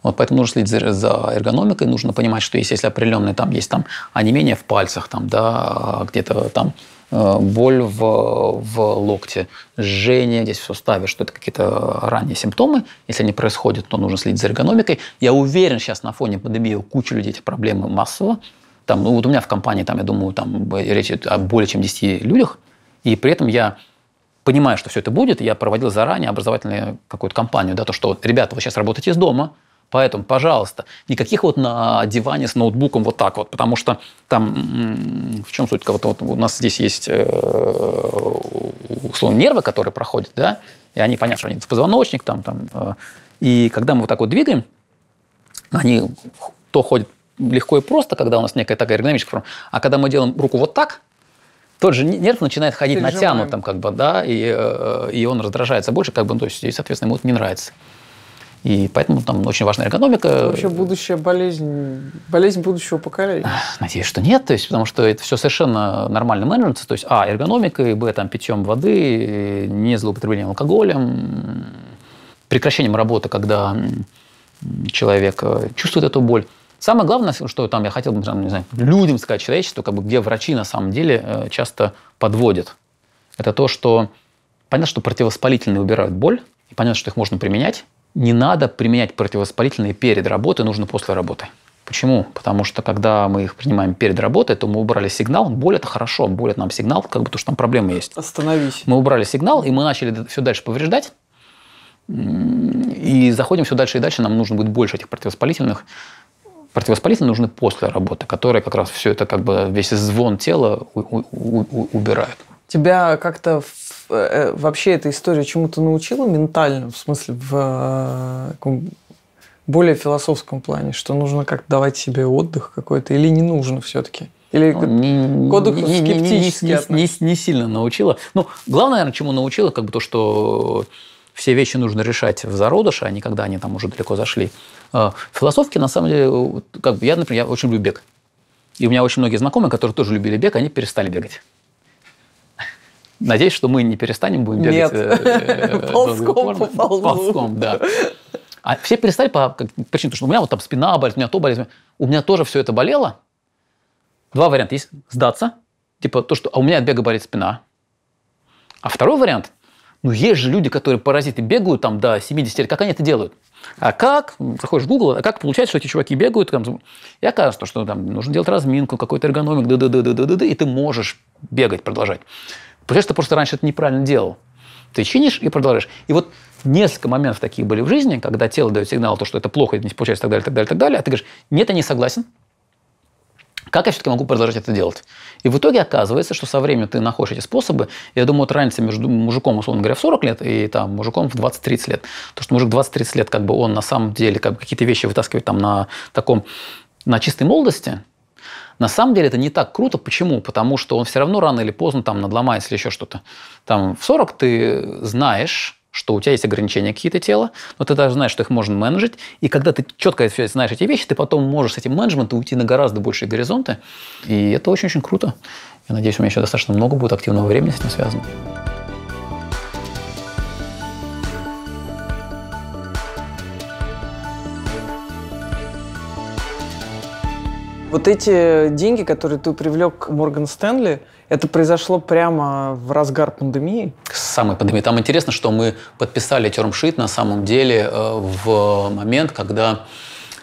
S1: Вот, поэтому нужно следить за, за эргономикой, нужно понимать, что есть, если определенные там есть там онемение в пальцах, там, да, где-то там э, боль в, в локте, жжение здесь в суставе, что это какие-то ранние симптомы. Если они происходят, то нужно следить за эргономикой. Я уверен, сейчас на фоне пандемии у кучи людей эти проблемы массово. Там, ну, вот у меня в компании, там, я думаю, там э, речь идет о более чем 10 людях, и при этом я понимаю, что все это будет, я проводил заранее образовательную какую-то кампанию, да, то, что, ребята, вы сейчас работаете из дома – Поэтому, пожалуйста, никаких вот на диване с ноутбуком вот так вот, потому что там в чем суть? Вот, вот у нас здесь есть э, условно нервы, которые проходят, да, и они, понятно, что они в позвоночник там, там, э, и когда мы вот так вот двигаем, они то ходят легко и просто, когда у нас некая такая эргономическая форма, а когда мы делаем руку вот так, тот же нерв начинает ходить Переживаем. натянутым, как бы, да, и, э, и он раздражается больше, как бы, ну, то есть, и, соответственно, ему это не нравится. И поэтому там очень важна эргономика. вообще
S2: будущая болезнь, болезнь будущего поколения.
S1: Надеюсь, что нет, то есть, потому что это все совершенно нормально менеджится. То есть, а, эргономика, и, б, там, питьем воды, не злоупотреблением алкоголем, прекращением работы, когда человек э, чувствует эту боль. Самое главное, что там я хотел бы людям сказать, человечеству, как бы, где врачи на самом деле э, часто подводят, это то, что понятно, что противовоспалительные убирают боль, и понятно, что их можно применять, не надо применять противовоспалительные перед работой, нужно после работы. Почему? Потому что когда мы их принимаем перед работой, то мы убрали сигнал. Боль это хорошо, боль это нам сигнал, как будто что там проблемы есть. Остановись. Мы убрали сигнал, и мы начали все дальше повреждать. И заходим все дальше и дальше, нам нужно будет больше этих противовоспалительных. Противовоспалительные нужны после работы, которые как раз все это, как бы весь звон тела у- убирают.
S2: Тебя как-то в Э, э, вообще эта история чему-то научила ментально, в смысле, в э, более философском плане, что нужно как-то давать себе отдых какой-то или не нужно все-таки? Или ну, кодекс не, не, не,
S1: не, не, не сильно научила. Ну, главное, наверное, чему научила, как бы то, что все вещи нужно решать в зародыше, а не когда они там уже далеко зашли. Философки, на самом деле, как бы я, например, я очень люблю бег. И у меня очень многие знакомые, которые тоже любили бег, они перестали бегать. Надеюсь, что мы не перестанем будем бегать. Нет. Э, [LAUGHS] э, Ползком, да. А все перестали по причине, что у меня вот там спина болит, у меня то болит. У меня тоже все это болело. Два варианта есть. Сдаться, типа то, что а у меня от бега болит спина. А второй вариант, ну есть же люди, которые паразиты бегают там до 70 лет, как они это делают? А как, заходишь в Google, а как получается, что эти чуваки бегают, там, и оказывается, что там нужно делать разминку, какой-то эргономик, да да да да да да и ты можешь бегать, продолжать. Потому что просто раньше это неправильно делал. Ты чинишь и продолжаешь. И вот несколько моментов такие были в жизни, когда тело дает сигнал, то, что это плохо, это не получается, так далее, так далее, так далее. А ты говоришь, нет, я не согласен. Как я все-таки могу продолжать это делать? И в итоге оказывается, что со временем ты находишь эти способы. Я думаю, вот разница между мужиком, условно говоря, в 40 лет и там мужиком в 20-30 лет. То, что мужик 20-30 лет, как бы он на самом деле как бы, какие-то вещи вытаскивает там на таком на чистой молодости, на самом деле это не так круто. Почему? Потому что он все равно рано или поздно там надломается или еще что-то. Там в 40 ты знаешь, что у тебя есть ограничения какие-то тела, но ты даже знаешь, что их можно менеджить. И когда ты четко знаешь эти вещи, ты потом можешь с этим менеджментом уйти на гораздо большие горизонты. И это очень-очень круто. Я надеюсь, у меня еще достаточно много будет активного времени с этим связано.
S2: Вот эти деньги, которые ты привлек к Морган Стэнли, это произошло прямо в разгар пандемии?
S1: Самой пандемии. Там интересно, что мы подписали термшит на самом деле э, в момент, когда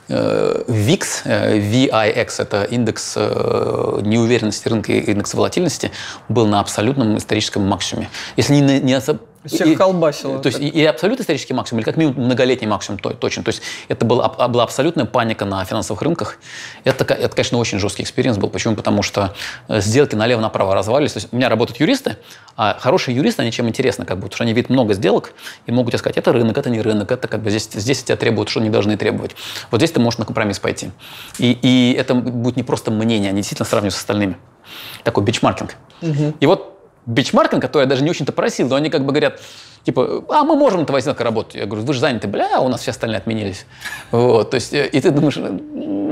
S1: э, VIX, э, VIX – это индекс неуверенности рынка и индекс волатильности, был на абсолютном историческом максимуме. Если не, не всех и,
S2: колбасило. То есть и,
S1: и абсолютный исторический максимум, или как минимум многолетний максимум то, точно. То есть это был, была абсолютная паника на финансовых рынках. Это, это конечно, очень жесткий экспириенс был. Почему? Потому что э, сделки налево-направо развалились. То есть у меня работают юристы, а хорошие юристы, они чем интересны, как будто, что они видят много сделок и могут тебе сказать, это рынок, это не рынок, это как бы здесь, здесь тебя требуют, что они должны требовать. Вот здесь ты можешь на компромисс пойти. И, и это будет не просто мнение, они действительно сравнивают с остальными. Такой бичмаркинг. Угу. И вот бичмаркинг, который я даже не очень-то просил, но они как бы говорят, типа, а мы можем на твоей работать? Я говорю, вы же заняты, бля, а у нас все остальные отменились. Вот, то есть, э, и ты думаешь,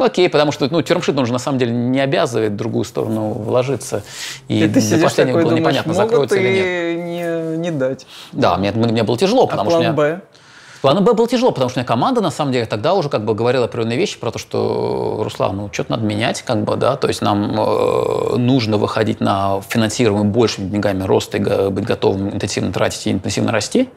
S1: окей, потому что, ну, термшит, он же на самом деле не обязывает в другую сторону вложиться. И, и ты до последнего такой, было думаешь, непонятно, закроется или
S2: нет. Не, не дать.
S1: Да, мне, мне было тяжело, а потому что... План Б? Планом ну, Б было тяжело, потому что у меня команда, на самом деле, тогда уже как бы говорила определенные вещи про то, что, Руслан, ну что-то надо менять, как бы, да, то есть нам э, нужно выходить на финансируемый большими деньгами рост и быть готовым интенсивно тратить и интенсивно расти.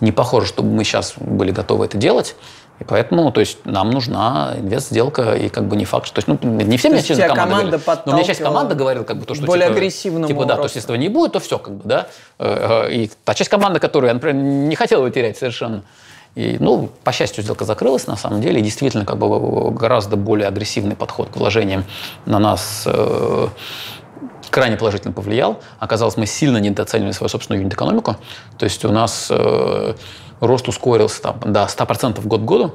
S1: Не похоже, чтобы мы сейчас были готовы это делать. И поэтому, то есть, нам нужна инвест-сделка, и как бы не факт, что... То есть, ну, не все мне сейчас команда, команда говорит, но ну, мне часть команды говорила, как бы, то, что... Более типа, агрессивному Типа, да, то есть, если этого не будет, то все, как бы, да. Э, э, и та часть команды, которую я, например, не хотел бы терять совершенно. И, ну, по счастью, сделка закрылась на самом деле. И действительно, как бы гораздо более агрессивный подход к вложениям на нас э, крайне положительно повлиял. Оказалось, мы сильно недооценивали свою собственную юнит-экономику. То есть у нас э, рост ускорился там, до 100% год к году.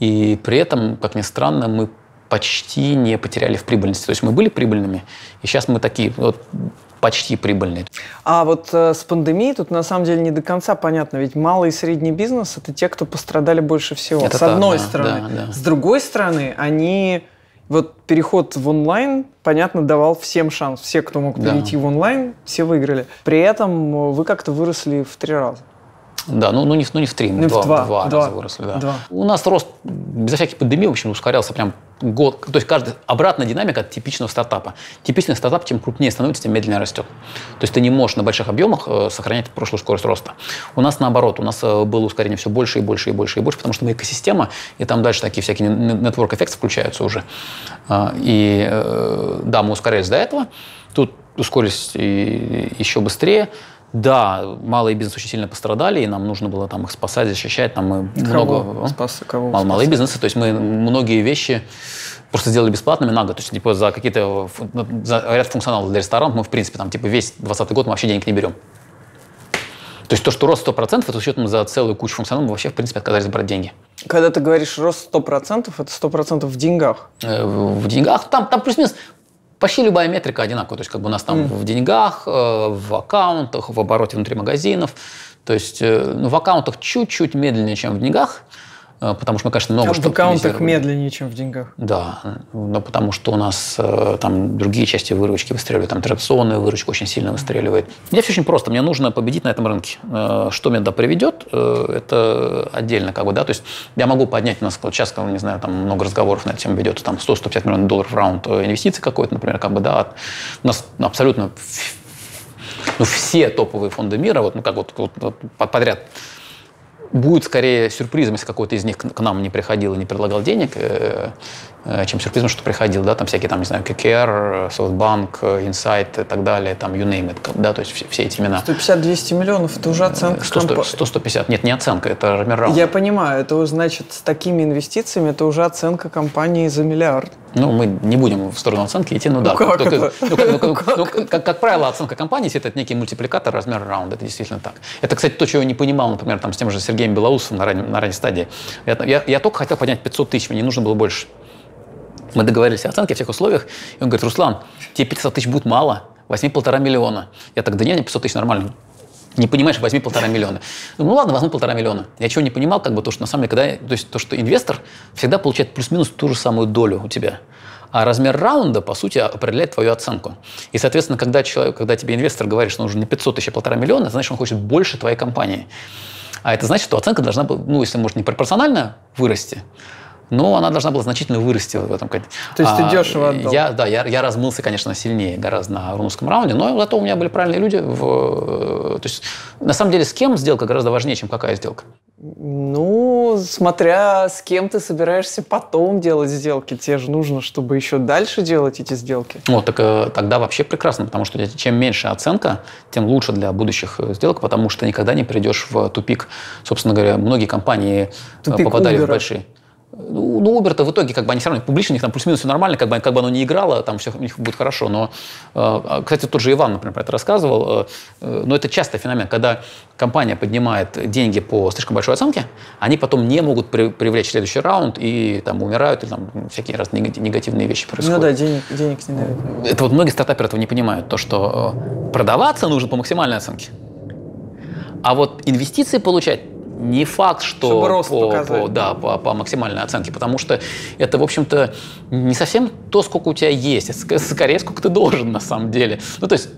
S1: И при этом, как ни странно, мы почти не потеряли в прибыльности. То есть мы были прибыльными, и сейчас мы такие вот почти прибыльные.
S2: А вот э, с пандемией тут на самом деле не до конца понятно, ведь малый и средний бизнес это те, кто пострадали больше всего. Это с одной да, стороны, да, да. с другой стороны, они вот переход в онлайн, понятно, давал всем шанс. Все, кто мог перейти да. в онлайн, все выиграли. При этом э, вы как-то выросли в три раза.
S1: Да, ну, ну, не, ну не в три, ну, два, в два, два, два раза выросли. Да. Два. У нас рост безо всяких пандемий, в общем, ускорялся прям год. То есть каждый, обратная динамика от типичного стартапа. Типичный стартап, чем крупнее становится, тем медленнее растет. То есть ты не можешь на больших объемах э, сохранять прошлую скорость роста. У нас наоборот, у нас э, было ускорение все больше и больше и больше и больше, потому что мы экосистема, и там дальше такие всякие нетворк-эффекты включаются уже. А, и э, да, мы ускорялись до этого, тут ускорились еще быстрее, да, малые бизнес очень сильно пострадали, и нам нужно было там их спасать, защищать. Там мы кого много...
S2: Спас, кого Мал,
S1: малые бизнесы, то есть мы многие вещи просто сделали бесплатными на год. То есть типа, за какие-то ну, за ряд функционалов для ресторанов мы, в принципе, там типа весь 2020 год мы вообще денег не берем. То есть то, что рост 100%, это с учетом за целую кучу функционалов, мы вообще, в принципе, отказались брать деньги.
S2: Когда ты говоришь рост 100%, это 100% в деньгах? Э, в деньгах. Там, там
S1: плюс-минус почти любая метрика одинаковая. То есть как бы у нас там mm. в деньгах, э, в аккаунтах, в обороте внутри магазинов. То есть э, ну, в аккаунтах чуть-чуть медленнее, чем в деньгах. А, потому что мы, конечно, много а что в аккаунтах
S2: медленнее, чем в деньгах.
S1: Да, но потому что у нас э, там другие части выручки выстреливают, там традиционная выручка очень сильно выстреливает. Мне все очень просто, мне нужно победить на этом рынке. Э, что меня туда приведет, э, это отдельно как бы, да, то есть я могу поднять, у нас сейчас, ну, не знаю, там много разговоров на эту тему ведется, там 100-150 миллионов долларов в раунд инвестиций какой-то, например, как бы, да, у нас абсолютно ну, все топовые фонды мира, вот, ну, как вот, вот подряд будет скорее сюрпризом, если какой-то из них к нам не приходил и не предлагал денег, э, Э, чем сюрпризом, что приходил, да, там всякие, там, не знаю, ККР, Софтбанк, Инсайт и так далее, там, you name it, да, то есть все, все эти имена. 150-200 миллионов, это уже оценка. 100-150, нет, не оценка, это размер раунда.
S2: Я понимаю, это значит, с такими инвестициями это уже оценка компании за миллиард. Ну, мы не будем в сторону оценки идти, ну да. как,
S1: правило, оценка компании, если это некий мультипликатор размер раунда, это действительно так. Это, кстати, то, чего я не понимал, например, там, с тем же Сергеем Белоусовым на, ран, на ранней стадии. Я, я, я только хотел поднять 500 тысяч, мне не нужно было больше. Мы договорились о оценке, о всех условиях. И он говорит, Руслан, тебе 500 тысяч будет мало, возьми полтора миллиона. Я так, да нет, 500 тысяч нормально. Не понимаешь, возьми полтора миллиона. Ну, ладно, возьму полтора миллиона. Я чего не понимал, как бы то, что на самом деле, когда, то есть то, что инвестор всегда получает плюс-минус ту же самую долю у тебя. А размер раунда, по сути, определяет твою оценку. И, соответственно, когда, человек, когда тебе инвестор говорит, что нужно не 500 тысяч, а полтора миллиона, значит, он хочет больше твоей компании. А это значит, что оценка должна, ну, если может, не пропорционально вырасти, но она должна была значительно вырасти в этом. То есть а, ты дешево отдал? Я, да, я, я размылся, конечно, сильнее гораздо на румынском раунде, но зато у меня были правильные люди. В, э, то есть, на самом деле, с кем сделка гораздо важнее, чем какая сделка.
S2: Ну, смотря с кем ты собираешься потом делать сделки, тебе же нужно, чтобы еще дальше делать эти сделки.
S1: Вот, так э, тогда вообще прекрасно, потому что чем меньше оценка, тем лучше для будущих э, сделок, потому что никогда не придешь в тупик. Собственно говоря, многие компании тупик попадали Uber. в большие. Ну, ну Uber-то в итоге, как бы они все равно публично, у них там плюс-минус все нормально, как бы, как бы оно не играло, там все у них будет хорошо. Но, э, а, кстати, тот же Иван, например, про это рассказывал. Э, э, но это часто феномен, когда компания поднимает деньги по слишком большой оценке, они потом не могут при, привлечь следующий раунд и там умирают, или там всякие разные негативные вещи ну происходят. Ну да,
S2: денег, денег не дают. Это
S1: вот многие стартаперы этого не понимают, то, что э, продаваться нужно по максимальной оценке. А вот инвестиции получать не факт, что по, по, да, по, по максимальной оценке, потому что это, в общем-то, не совсем то, сколько у тебя есть, а скорее, сколько ты должен на самом деле. Ну, то есть,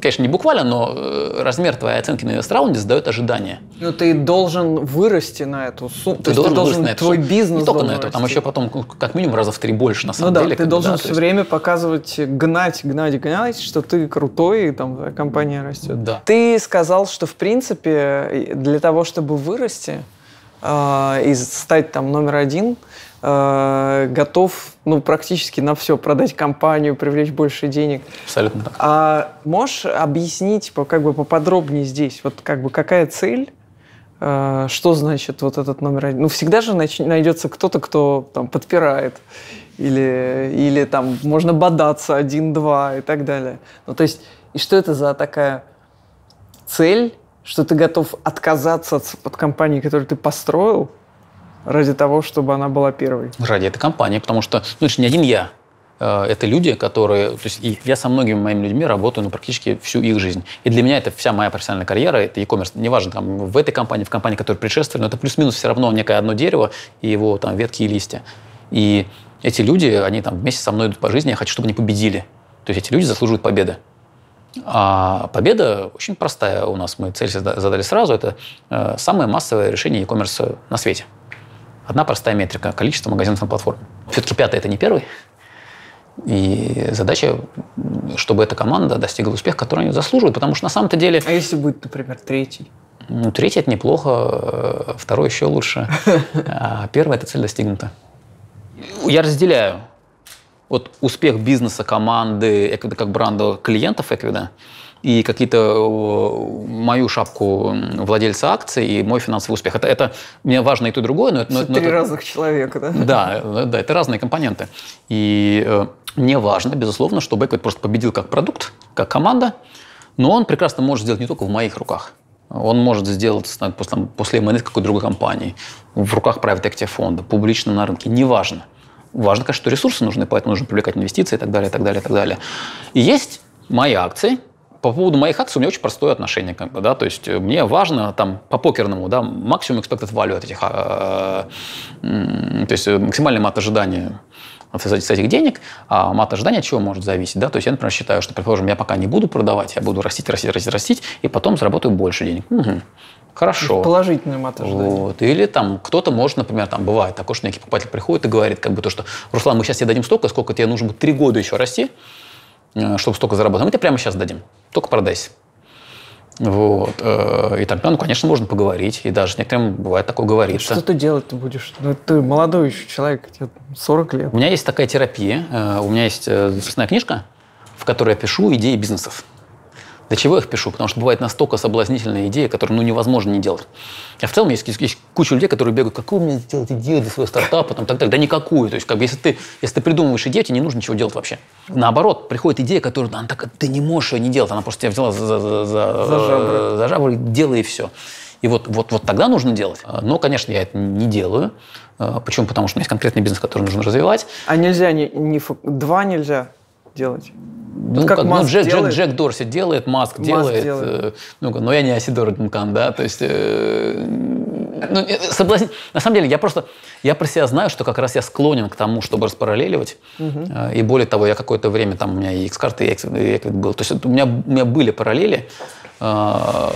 S1: конечно, не буквально, но э, размер твоей оценки на инвестраунде задает ожидания.
S2: Но ну, ты должен вырасти на эту сумму. Ты, то должен, ты на эту твой бизнес. Не только на эту, там еще
S1: потом ну, как минимум раза в три больше на самом ну, деле. ты должен да, все есть... время
S2: показывать, гнать, гнать, гнать, что ты крутой, и там компания растет. Да. Ты сказал, что в принципе для того, чтобы вырасти а, и стать там номер один, а, готов ну, практически на все, продать компанию, привлечь больше денег. Абсолютно так. А можешь объяснить как бы поподробнее здесь, вот как бы какая цель, а, что значит вот этот номер один? Ну, всегда же найдется кто-то, кто там подпирает или, или там можно бодаться один-два и так далее. Ну, то есть, и что это за такая цель, что ты готов отказаться от, от компании, которую ты построил, ради того, чтобы она была первой?
S1: Ради этой компании, потому что, ну, это не один я. Э, это люди, которые... То есть я со многими моими людьми работаю ну, практически всю их жизнь. И для меня это вся моя профессиональная карьера, это e-commerce. Неважно, там, в этой компании, в компании, которая предшествовали, но это плюс-минус все равно некое одно дерево и его там ветки и листья. И эти люди, они там вместе со мной идут по жизни, я хочу, чтобы они победили. То есть эти люди заслуживают победы. А победа очень простая у нас. Мы цель задали сразу. Это э, самое массовое решение e-commerce на свете. Одна простая метрика – количество магазинов на платформе. Все-таки пятый – это не первый. И задача, чтобы эта команда достигла успеха, который они заслуживают, потому что на самом-то деле... А если будет, например, третий? Ну, третий – это неплохо, э, второй еще лучше. [LAUGHS] А первый – это цель достигнута. Я разделяю вот успех бизнеса, команды, Эквида как бренда клиентов Эквида, и какие-то э, мою шапку владельца акций и мой финансовый успех. Это, это мне важно и то, и другое. Но, но, но три это, разных
S2: человека, да? Да,
S1: э, да, это разные компоненты. И э, мне важно, безусловно, чтобы Эквит просто победил как продукт, как команда, но он прекрасно может сделать не только в моих руках. Он может сделать после, после МНС какой-то другой компании, в руках private equity фонда, публично на рынке, неважно. Важно, конечно, что ресурсы нужны, поэтому нужно привлекать инвестиции и так далее, и так далее, и так далее. И есть мои акции, по поводу моих акций у меня очень простое отношение, как бы, да, то есть э, мне важно там по покерному, да, максимум expected value от этих, а, э, э, то есть э, максимальное мат ожидания с этих денег, а мат ожидания от чего может зависеть, да, то есть я, например, считаю, что, предположим, я пока не буду продавать, я буду растить, растить, растить, растить, и потом заработаю больше денег. Угу. Хорошо. Положительное матождание. Вот. Или там кто-то может, например, там бывает такое, что некий покупатель приходит и говорит, как бы то, что Руслан, мы сейчас тебе дадим столько, сколько тебе нужно будет три года еще расти, э, чтобы столько заработать. А мы тебе прямо сейчас дадим. Только продайся. Вот. Э, и тогда, ну, конечно, можно поговорить. И даже некоторым бывает такое говорится. Что ты
S2: делать ты будешь? Ну, ты молодой еще человек, тебе 40 лет.
S1: У меня есть такая терапия. Э, у меня есть э, записная книжка, в которой я пишу идеи бизнесов. Для чего я их пишу? Потому что бывает настолько соблазнительная идея, которую ну, невозможно не делать. А в целом есть, есть куча людей, которые бегают, какую мне сделать идею для своего стартапа, там, так, так, да никакую. То есть, как бы, если ты, если ты придумываешь идею, тебе не нужно ничего делать вообще. Наоборот, приходит идея, которую она такая, ты не можешь ее не делать, она просто тебя взяла за, за, за, за, жабры. Э, за делай и все. И вот, вот, вот тогда нужно делать. А, но, конечно, я это не делаю. А, почему? Потому что у меня есть конкретный бизнес, который нужно развивать.
S2: А нельзя, не, не, два нельзя делать? ну, как, как ну, Джек, делает. Джек,
S1: Джек Дорси делает, Маск, Маск делает, делает. Э, ну, но я не Асидор Дункан, да, то есть, э, ну, э, соблазнить, на самом деле, я просто, я про себя знаю, что как раз я склонен к тому, чтобы распараллеливать, угу. и более того, я какое-то время, там, у меня и X-карты, и и X был, то есть у меня, у меня были параллели, а,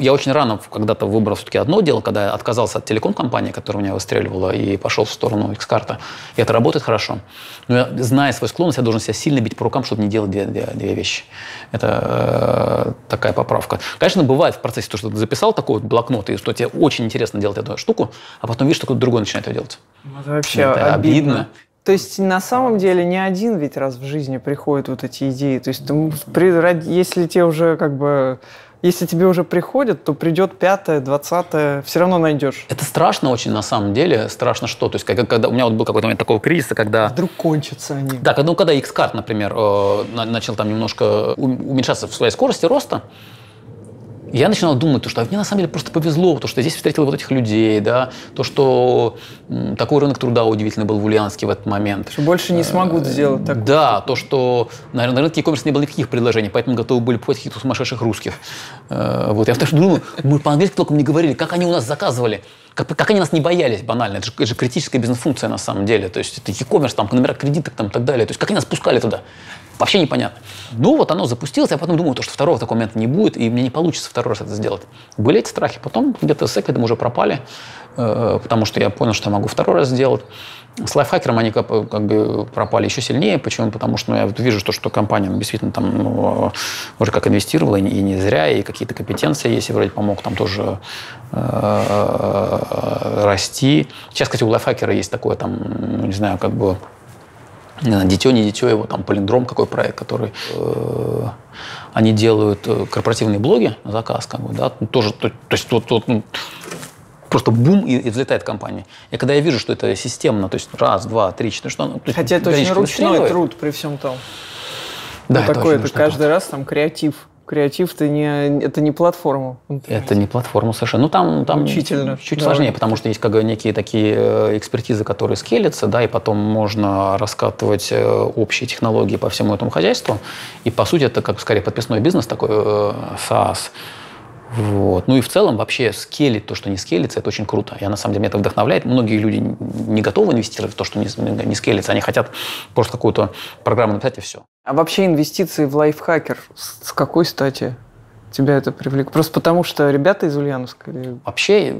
S1: я очень рано когда-то выбрал все-таки одно дело, когда я отказался от телеком-компании, которая меня выстреливала, и пошел в сторону X-карта. И это работает хорошо. Но я, зная свою склонность, я должен себя сильно бить по рукам, чтобы не делать две, две, две вещи. Это э, такая поправка. Конечно, бывает в процессе то, что ты записал такой вот блокнот, и что тебе очень интересно делать эту штуку, а потом видишь, что кто-то другой начинает это делать.
S3: Ну, это
S2: вообще это обидно. обидно. То есть на самом деле не один ведь раз в жизни приходят вот эти идеи. То есть ты, при, если тебе уже как бы если тебе уже приходят, то придет пятое, двадцатое, все равно найдешь. Это
S1: страшно очень, на самом деле. Страшно что? То есть, когда, у меня вот был какой-то момент такого кризиса, когда...
S2: Вдруг кончатся они. Да,
S1: когда, ну, когда X-карт, например, э, начал там немножко уменьшаться в своей скорости роста, я начинал думать, то, что «А мне на самом деле просто повезло, то, что я здесь встретил вот этих людей, да, то, что такой рынок труда удивительно был в Ульяновске в этот момент. Что больше не э, смогут сделать так. Да, то, что наверное, на рынке e-commerce не было никаких предложений, поэтому готовы были платить каких-то сумасшедших русских. Э, вот. Я даже думаю, мы по-английски толком не говорили, как они у нас заказывали. Как, как они нас не боялись, банально. Это же, это же критическая бизнес-функция на самом деле. То есть это e-commerce, там, номера кредиток там, и так далее. То есть как они нас пускали туда? Вообще непонятно. Ну, вот оно запустилось, я потом думаю то, что второго документа не будет, и мне не получится второй раз это сделать. Были эти страхи. Потом где-то с этим уже пропали, э, потому что я понял, что я могу второй раз сделать. С лайфхакером они как, бы пропали еще сильнее. Почему? Потому что ну, я вижу, то, что компания ну, действительно там ну, уже как инвестировала, и не зря, и какие-то компетенции есть, и вроде помог там тоже э, э, расти. Сейчас, кстати, у лайфхакера есть такое там, ну, не знаю, как бы не э, знаю, дитё, не дитё, его там полиндром какой проект, который э, они делают э, корпоративные блоги на заказ, как бы, да, ну, тоже, то, то есть вот, вот ну, просто бум и, и взлетает компания. И когда я вижу, что это системно, то есть раз, два, три, четыре, что, ну, то есть, хотя это очень ручной
S2: труд при всем том.
S1: Да, ну, это такой, это
S2: каждый раз там креатив. Креатив это не, это не платформа.
S1: Это не платформа совершенно. Ну, там, ну, там Учительно. чуть Давай. сложнее, потому что есть как бы некие такие э, экспертизы, которые скелятся, да, и потом можно раскатывать э, общие технологии по всему этому хозяйству. И, по сути, это как скорее подписной бизнес такой, э, SaaS. Вот. Ну и в целом вообще скелить то, что не скелится, это очень круто. Я на самом деле меня это вдохновляет. Многие люди не готовы инвестировать в то, что не, не скелится. Они хотят просто какую-то программу написать и
S2: все. А вообще инвестиции в лайфхакер с какой стати? тебя это привлекло? Просто потому, что ребята из Ульяновска? Вообще,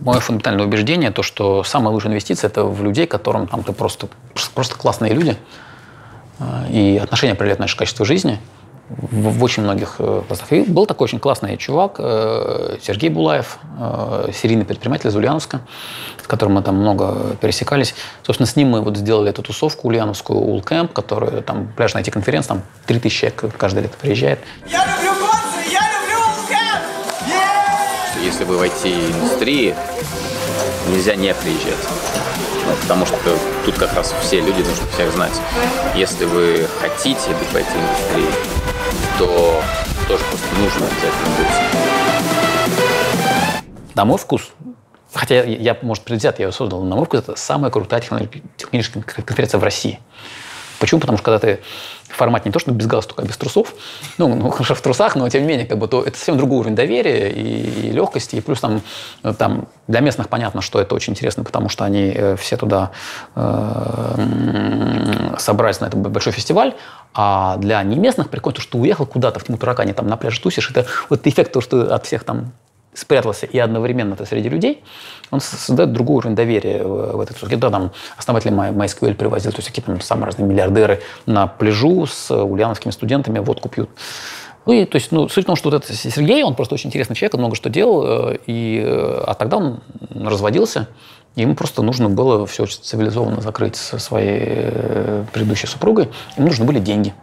S1: мое фундаментальное убеждение, то, что самая лучшая инвестиция – это в людей, которым там ты просто, просто классные люди, э, и отношения определяют наше качество жизни – в, в очень многих э, пластах. И был такой очень классный чувак, э, Сергей Булаев, э, серийный предприниматель из Ульяновска, с которым мы там много пересекались. Собственно, с ним мы вот сделали эту тусовку ульяновскую, Улкэмп, которая там пляжная IT-конференция, там 3000 человек каждое лето приезжает. Я люблю концы, я люблю Улкэмп! Yeah! Если вы в IT-индустрии, нельзя не приезжать. Ну, потому что тут как раз все люди, нужно всех знать. Если вы хотите быть в этой индустрии то тоже просто нужно обязательно быть. На мой вкус, хотя я, я может, предвзят, я ее создал, но на мой вкус это самая крутая технологическая конференция в России. Почему? Потому что когда ты формат не то, что без галстука, а без трусов, ну, ну [LAUGHS] хорошо, в трусах, но тем не менее, как бы, то это совсем другой уровень доверия и, и легкости, и плюс там, э, там для местных понятно, что это очень интересно, потому что они э, все туда э, собрались на этот большой фестиваль, а для неместных прикольно то, что ты уехал куда-то в тьму таракани, там на пляже тусишь, это вот эффект то, что от всех там спрятался и одновременно это среди людей, он создает другой уровень доверия в этот Когда там основатель MySQL привозил, то есть какие-то самые разные миллиардеры на пляжу с ульяновскими студентами водку пьют. Ну, и, то есть, ну, суть в том, что вот этот Сергей, он просто очень интересный человек, он много что делал, э, и, э, а тогда он разводился, и ему просто нужно было все очень цивилизованно закрыть со своей э, предыдущей супругой, ему нужны были деньги.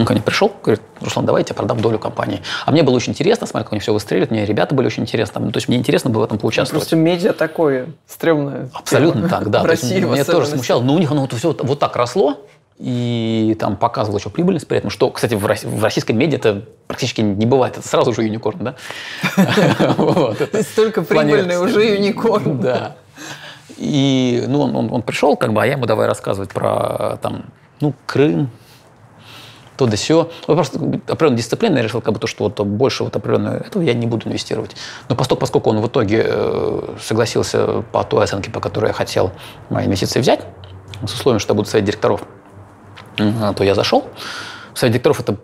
S1: Он ко мне пришел, говорит, Руслан, давай я тебе продам долю компании. А мне было очень интересно, смотрю, как они все выстреливают, мне ребята были очень интересны. Ну, то есть мне интересно было в этом ну, поучаствовать. Просто
S2: медиа такое стрёмное. Абсолютно тема. так, да. [LAUGHS] В то меня тоже смущало,
S1: но у них оно вот все вот так росло, и там показывал еще прибыльность при этом, что, кстати, в, рос... в российской медиа это практически не бывает, это сразу же юникорн, да? [LAUGHS] Столько прибыльный уже юникорн. Да. И ну, он, он, он пришел, как бы, а я ему давай рассказывать про там, ну, Крым, то до сего. Ну, вот просто определенная дисциплина, я решил, как бы то, что вот больше вот определенного этого я не буду инвестировать. Но поскольку, поскольку он в итоге э, согласился по той оценке, по которой я хотел мои инвестиции взять, с условием, что я буду совет директоров, а, то я зашел. Совет директоров – это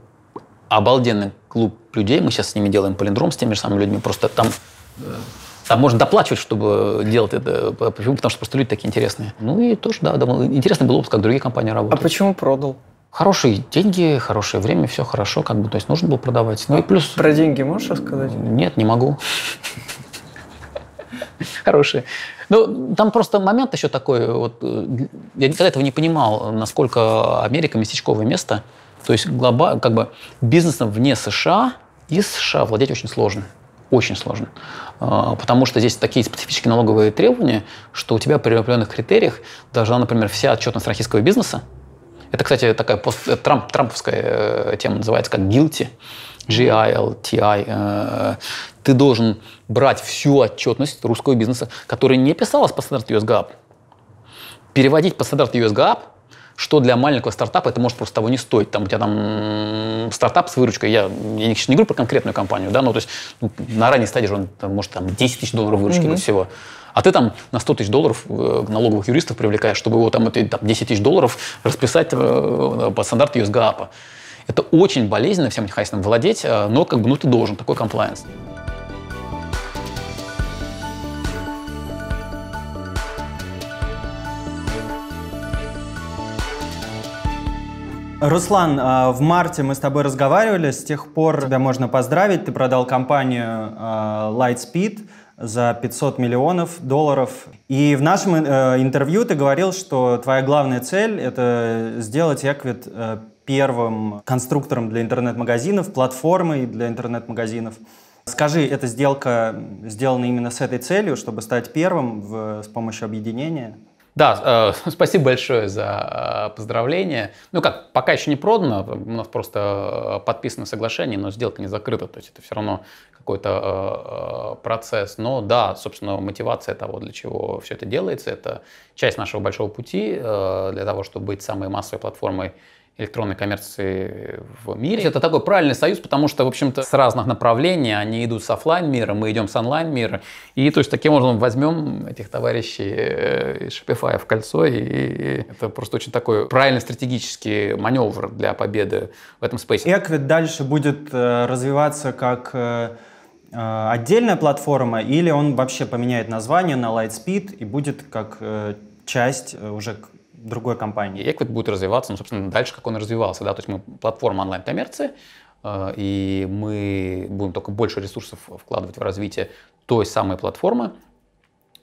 S1: обалденный клуб людей. Мы сейчас с ними делаем полиндром, с теми же самыми людьми. Просто там э, там можно доплачивать, чтобы делать это. Почему? Потому что просто люди такие интересные. Ну и тоже, да, думал, интересно было бы, как другие компании работают. А почему продал? Хорошие деньги, хорошее время, все хорошо, как бы, то есть нужно было продавать. Ну и а плюс... Про
S2: деньги можешь рассказать?
S1: Нет, не могу. Хорошие. Ну, там просто момент еще такой, вот, э, я никогда этого не понимал, насколько Америка местечковое место, то есть глоба, как бы бизнесом вне США и США владеть очень сложно. Очень сложно. А, потому что здесь такие специфические налоговые требования, что у тебя при определенных критериях должна, например, вся отчетность российского бизнеса, это, кстати, такая пост, э, Трамп, трамповская э, тема называется как guilty. GILTI, э, ты должен брать всю отчетность русского бизнеса, которая не писалась по стандарту USGAP, а переводить по стандарту USGAP, а что для маленького стартапа это может просто того не стоить. Там у тебя там стартап с выручкой, я, я не говорю про конкретную компанию, да, но то есть ну, на ранней стадии же он там, может там 10 тысяч долларов выручки mm-hmm. всего. А ты там на 100 тысяч долларов э, налоговых юристов привлекаешь, чтобы его там, эти, там 10 тысяч долларов расписать э, по стандарту ЮСГАПа. Это очень болезненно всем хайсным владеть, э, но как бы ну ты должен, такой комплайенс.
S3: Руслан, в марте мы с тобой разговаривали, с тех пор тебя можно поздравить, ты продал компанию Lightspeed, за 500 миллионов долларов. И в нашем э, интервью ты говорил, что твоя главная цель — это сделать Эквит э, первым конструктором для интернет-магазинов, платформой для интернет-магазинов. Скажи, эта сделка сделана именно с этой целью, чтобы стать первым в, с помощью объединения?
S1: Да, э, [LAUGHS] спасибо большое за э, поздравление. Ну как, пока еще не продано, у нас просто э, подписано соглашение, но сделка не закрыта, то есть это все равно какой-то э, э, процесс. Но да, собственно, мотивация того, для чего все это делается, это часть нашего большого пути э, для того, чтобы быть самой массовой платформой электронной коммерции в мире. Это такой правильный союз, потому что, в общем-то, с разных направлений они идут с офлайн мира, мы идем с онлайн мира. И то есть таким образом возьмем этих товарищей э, из Shopify в кольцо, и это просто очень такой правильный стратегический
S3: маневр для победы в этом спейсе. Эквит дальше будет э, развиваться как Э, отдельная платформа, или он вообще поменяет название на Lightspeed и будет как э, часть э, уже другой компании. И Эквит будет развиваться, ну, собственно, дальше,
S1: как он развивался, да, то есть мы платформа онлайн-коммерции, и мы будем только больше ресурсов вкладывать в развитие той самой платформы.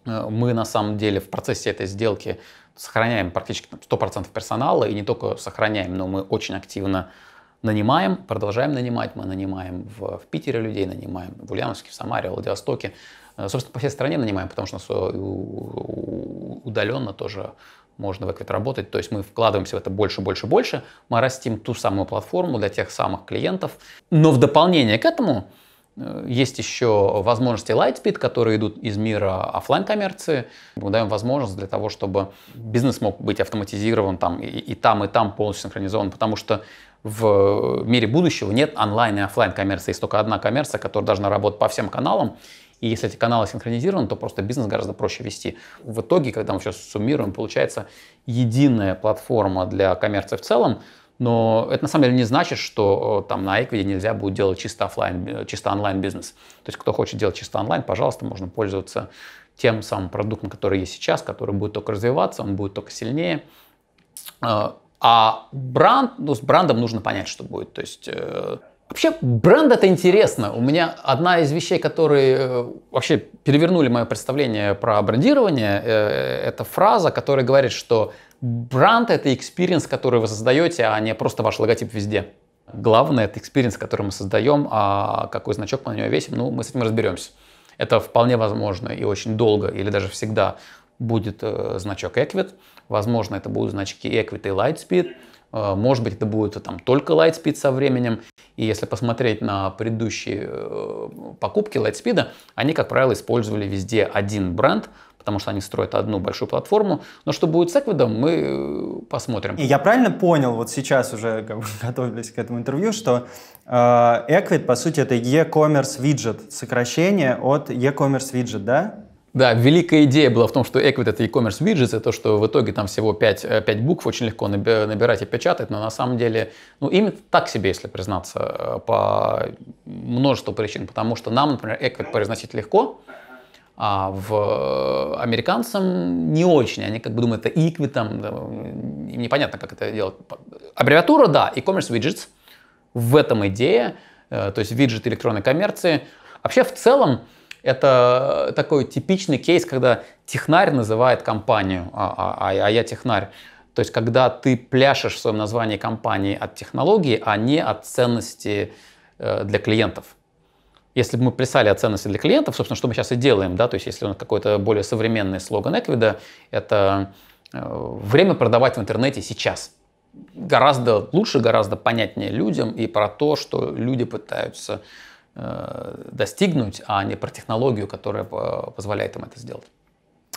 S1: Мы, на самом деле, в процессе этой сделки сохраняем практически 100% персонала, и не только сохраняем, но мы очень активно нанимаем, продолжаем нанимать, мы нанимаем в, в Питере людей, нанимаем в Ульяновске, в Самаре, в Владивостоке, э, собственно, по всей стране нанимаем, потому что нас э, удаленно тоже можно в Эквит работать. То есть мы вкладываемся в это больше, больше, больше. Мы растим ту самую платформу для тех самых клиентов. Но в дополнение к этому э, есть еще возможности Lightspeed, которые идут из мира офлайн коммерции Мы даем возможность для того, чтобы бизнес мог быть автоматизирован там и, и там, и там полностью синхронизован, потому что в мире будущего нет онлайн и офлайн коммерции, есть только одна коммерция, которая должна работать по всем каналам. И если эти каналы синхронизированы, то просто бизнес гораздо проще вести. В итоге, когда мы сейчас суммируем, получается единая платформа для коммерции в целом, но это на самом деле не значит, что э, там на Эквиде нельзя будет делать чисто офлайн, э, чисто онлайн бизнес. То есть кто хочет делать чисто онлайн, пожалуйста, можно пользоваться тем самым продуктом, который есть сейчас, который будет только развиваться, он будет только сильнее. Э, а бренд, ну, с брендом нужно понять, что будет. То есть э, Вообще, бренд это интересно. У меня одна из вещей, которые э, вообще перевернули мое представление про брендирование, э, это фраза, которая говорит, что бренд это экспириенс, который вы создаете, а не просто ваш логотип везде. Главное, это экспириенс, который мы создаем, а какой значок мы на него весим, ну, мы с этим разберемся. Это вполне возможно и очень долго, или даже всегда будет э, значок Эквит. Возможно, это будут значки Equity и Lightspeed. Э, может быть, это будет там, только Lightspeed со временем. И если посмотреть на предыдущие э, покупки Lightspeed, они, как правило, использовали везде один бренд, потому что они строят
S3: одну большую платформу. Но что будет с Эквидом, мы э, посмотрим. И я правильно понял, вот сейчас уже как бы, [LAUGHS] готовились к этому интервью, что Эквид, по сути, это e-commerce виджет, сокращение от e-commerce виджет, да? Да, великая идея была в том, что
S1: Equity это e-commerce виджет, это то, что в итоге там всего 5, 5 э, букв, очень легко набирать и печатать, но на самом деле, ну, именно так себе, если признаться, э, по множеству причин, потому что нам, например, Equity произносить легко, а в э, американцам не очень. Они как бы думают, это Equity, там, да, им непонятно, как это делать. Аббревиатура, да, e-commerce widgets, в этом идея, то есть виджет электронной коммерции. Вообще, в целом, это э, такой типичный кейс, когда технарь называет компанию, а, а, а, а я технарь. То есть, когда ты пляшешь в своем названии компании от технологии, а не от ценности э, для клиентов. Если бы мы писали о ценности для клиентов, собственно, что мы сейчас и делаем, да, то есть, если у нас какой-то более современный слоган Эквида, это э, время продавать в интернете сейчас. Гораздо лучше, гораздо понятнее людям и про то, что люди пытаются Э, достигнуть, а не про технологию, которая э, позволяет им это сделать.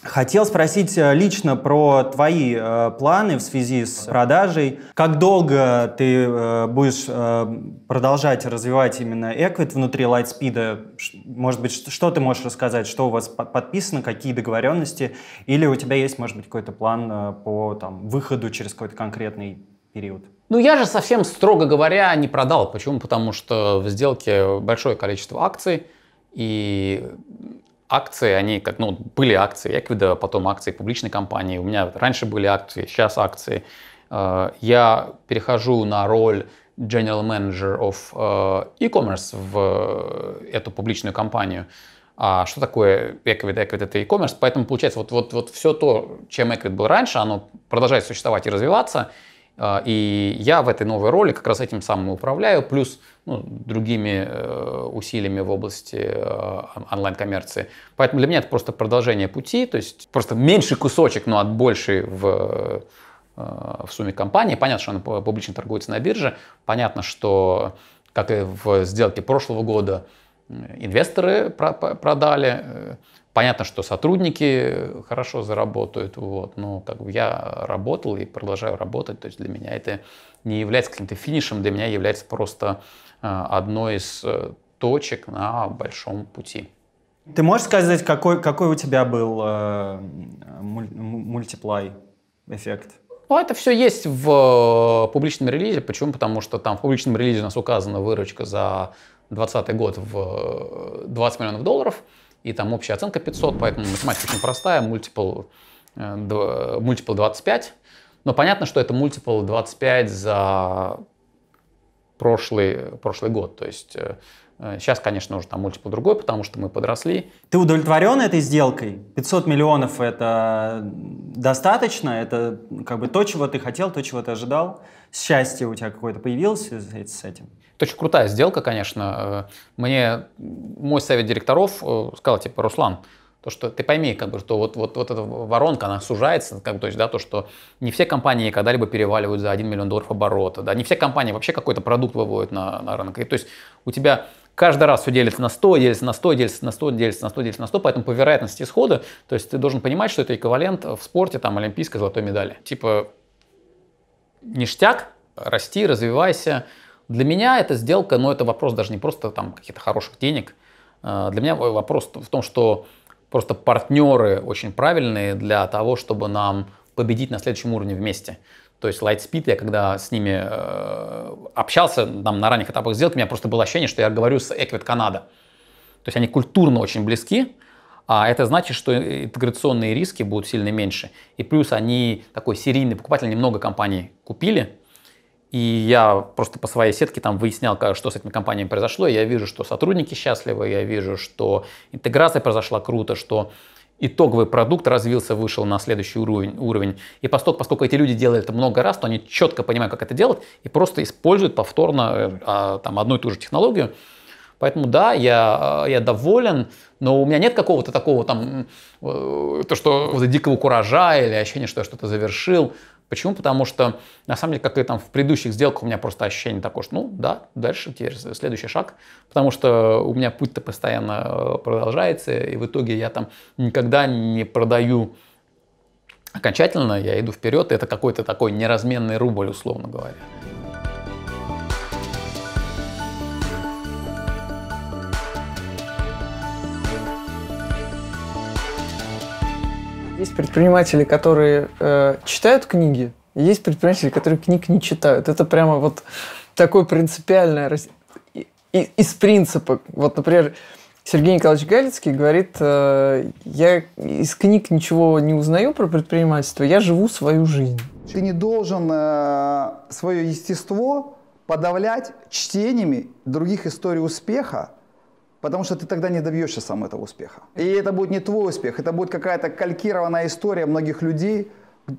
S3: Хотел спросить э, лично про твои э, планы в связи с продажей. Как долго ты э, будешь э, продолжать развивать именно Эквит внутри Lightspeed? Может быть, что, ты можешь рассказать, что у вас по- подписано, какие договоренности? Или у тебя есть, может быть, какой-то план э, по там, выходу через какой-то конкретный период?
S1: Ну, я же совсем, строго говоря, не продал. Почему? Потому что в сделке большое количество акций, и акции, они как, ну, были акции Эквида, потом акции публичной компании. У меня раньше были акции, сейчас акции. Э, я перехожу на роль General Manager of э, e-commerce в э, эту публичную компанию. А что такое Эквид? Эквид это e-commerce. Поэтому получается, вот, вот, вот все то, чем Эквид был раньше, оно продолжает существовать и развиваться – а, и я в этой новой роли как раз этим самым управляю, плюс ну, другими э, усилиями в области э, онлайн-коммерции. Поэтому для меня это просто продолжение пути, то есть просто меньший кусочек, но от большей в, э, в сумме компании. Понятно, что она публично торгуется на бирже, понятно, что, как и в сделке прошлого года, инвесторы продали, Понятно, что сотрудники хорошо заработают, вот, но как бы я работал и продолжаю работать, то есть для меня это не является каким-то финишем, для меня является просто э, одной из э, точек на
S3: большом пути. Ты можешь сказать, какой, какой у тебя был э, муль, мультиплай эффект? Ну, это все есть в э, публичном
S1: релизе. Почему? Потому что там в публичном релизе у нас указана выручка за 2020 год в 20 миллионов долларов – и там общая оценка 500, поэтому математика очень простая, мультипл, э, мультипл 25. Но понятно, что это мультипл 25 за прошлый, прошлый год. То есть э, э, сейчас, конечно, уже там
S3: мультипл другой, потому что мы подросли. Ты удовлетворен этой сделкой? 500 миллионов — это достаточно? Это как бы то, чего ты хотел, то, чего ты ожидал? Счастье у тебя какое-то появилось с этим?
S1: Это очень крутая сделка, конечно. Э, мне мой совет директоров э, сказал, типа, Руслан, то, что ты пойми, как бы, что вот, вот, вот эта воронка, она сужается, как бы, то есть, да, то, что не все компании когда-либо переваливают за 1 миллион долларов оборота, да, не все компании вообще какой-то продукт выводят на, на рынок. И, то есть, у тебя каждый раз все делится на 100, делится на 100, делится на 100, делится на 100, делится на 100, поэтому по вероятности исхода, то есть, ты должен понимать, что это эквивалент в спорте, там, олимпийской золотой медали. Типа, ништяк, расти, развивайся, для меня эта сделка, но это вопрос даже не просто там каких-то хороших денег. Э, для меня вопрос в том, что просто партнеры очень правильные для того, чтобы нам победить на следующем уровне вместе. То есть Lightspeed, я когда с ними э, общался там, на ранних этапах сделки, у меня просто было ощущение, что я говорю с Equid Канада. То есть они культурно очень близки, а это значит, что интеграционные риски будут сильно меньше. И плюс они такой серийный покупатель, немного компаний купили, и я просто по своей сетке там выяснял, что с этими компаниями произошло. Я вижу, что сотрудники счастливы, я вижу, что интеграция произошла круто, что итоговый продукт развился, вышел на следующий уровень. уровень. И поскольку, поскольку эти люди делают это много раз, то они четко понимают, как это делать, и просто используют повторно э, а, там, одну и ту же технологию. Поэтому да, я, э, я доволен, но у меня нет какого-то такого там, э, то, что вот дикого куража или ощущения, что я что-то завершил. Почему? Потому что, на самом деле, как и там в предыдущих сделках, у меня просто ощущение такое, что ну да, дальше теперь следующий шаг, потому что у меня путь-то постоянно э, продолжается, и в итоге я там никогда не продаю окончательно, я иду вперед, и это какой-то такой неразменный рубль, условно говоря.
S2: Есть предприниматели, которые э, читают книги, есть предприниматели, которые книг не читают. Это прямо вот такое принципиальное из принципа. Вот, например, Сергей Николаевич Галицкий говорит, э, я из книг ничего не узнаю про предпринимательство, я живу свою жизнь. Ты не должен э, свое естество подавлять чтениями других историй успеха, Потому что ты тогда не добьешься сам этого успеха. И это будет не твой успех, это будет какая-то калькированная история многих людей,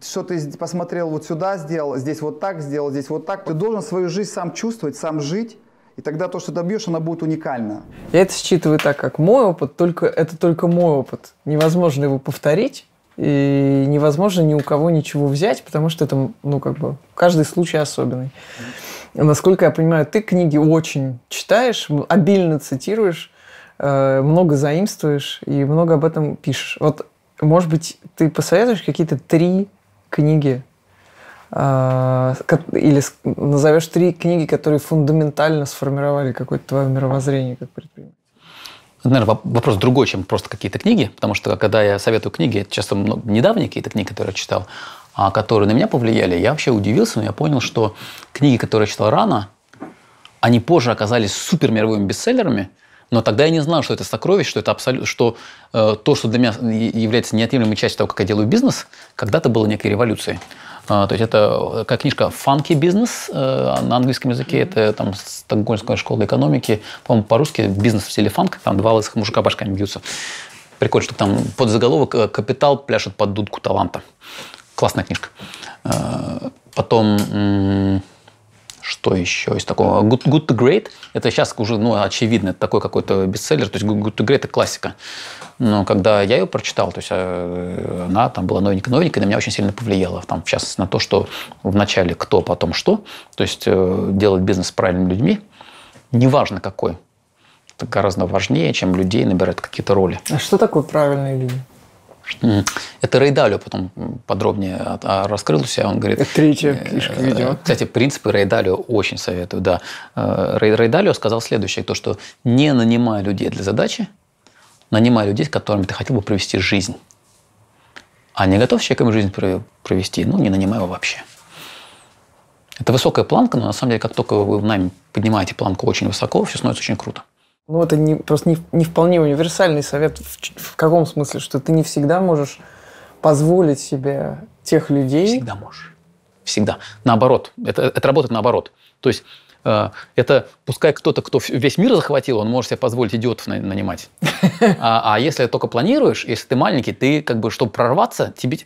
S2: что ты посмотрел вот сюда сделал, здесь вот так сделал, здесь вот так. Ты должен свою жизнь сам чувствовать, сам жить. И тогда то, что добьешь, она будет уникальна. Я это считываю так, как мой опыт, только это только мой опыт. Невозможно его повторить, и невозможно ни у кого ничего взять, потому что это, ну, как бы, каждый случай особенный. Насколько я понимаю, ты книги очень читаешь, обильно цитируешь, э, много заимствуешь и много об этом пишешь. Вот, может быть, ты посоветуешь какие-то три книги э, или назовешь три книги, которые фундаментально сформировали какое-то твое мировоззрение как предприниматель?
S1: Наверное, вопрос другой, чем просто какие-то книги, потому что когда я советую книги, это часто много, ну, недавние какие-то книги, которые я читал, а, которые на меня повлияли, я вообще удивился, но я понял, что книги, которые я читал рано, они позже оказались супер мировыми бестселлерами, но тогда я не знал, что это сокровище, что это абсолютно, что э, то, что для меня является неотъемлемой частью того, как я делаю бизнес, когда-то было некой революцией. А, то есть это э, как книжка "Funky Business" э, на английском языке, это там Стокгольмская школа экономики, по-моему, по-русски "Бизнес в стиле фанк", там два лысых мужика башками бьются. Прикольно, что там под заголовок э, «Капитал пляшет под дудку таланта». Классная книжка. Э, потом, что еще из такого? Good, Good to Great. Это сейчас уже ну, очевидно, это такой какой-то бестселлер. То есть Good to Great – это классика. Но когда я ее прочитал, то есть э, она там была новенькая-новенькая, на меня очень сильно повлияла. Там, сейчас на то, что вначале кто, потом что. То есть э, делать бизнес с правильными людьми, неважно какой, это гораздо важнее, чем людей набирать какие-то роли.
S2: А что такое правильные люди?
S1: Это Рейдалю потом подробнее а, раскрыл у себя. Он говорит... Третья э, книжка видео. Кстати, принципы Рейдалю очень советую, да. Э, Рейдалю сказал следующее, то, что не нанимай людей для задачи, нанимай людей, с которыми ты хотел бы провести жизнь. А не готов с человеком жизнь провести, ну, не нанимай его вообще. Это высокая планка, но на самом деле, как только вы в нами поднимаете планку очень высоко, все становится очень круто.
S2: Ну, это не, просто не, не вполне универсальный совет. В, в каком смысле? Что ты не всегда можешь позволить себе тех людей... Всегда можешь.
S1: Всегда. Наоборот. Это, это работает наоборот. То есть э, это пускай кто-то, кто весь мир захватил, он может себе позволить идиотов на, нанимать. [LAUGHS] А, а если только планируешь, если ты маленький, ты как бы, чтобы прорваться, тебе,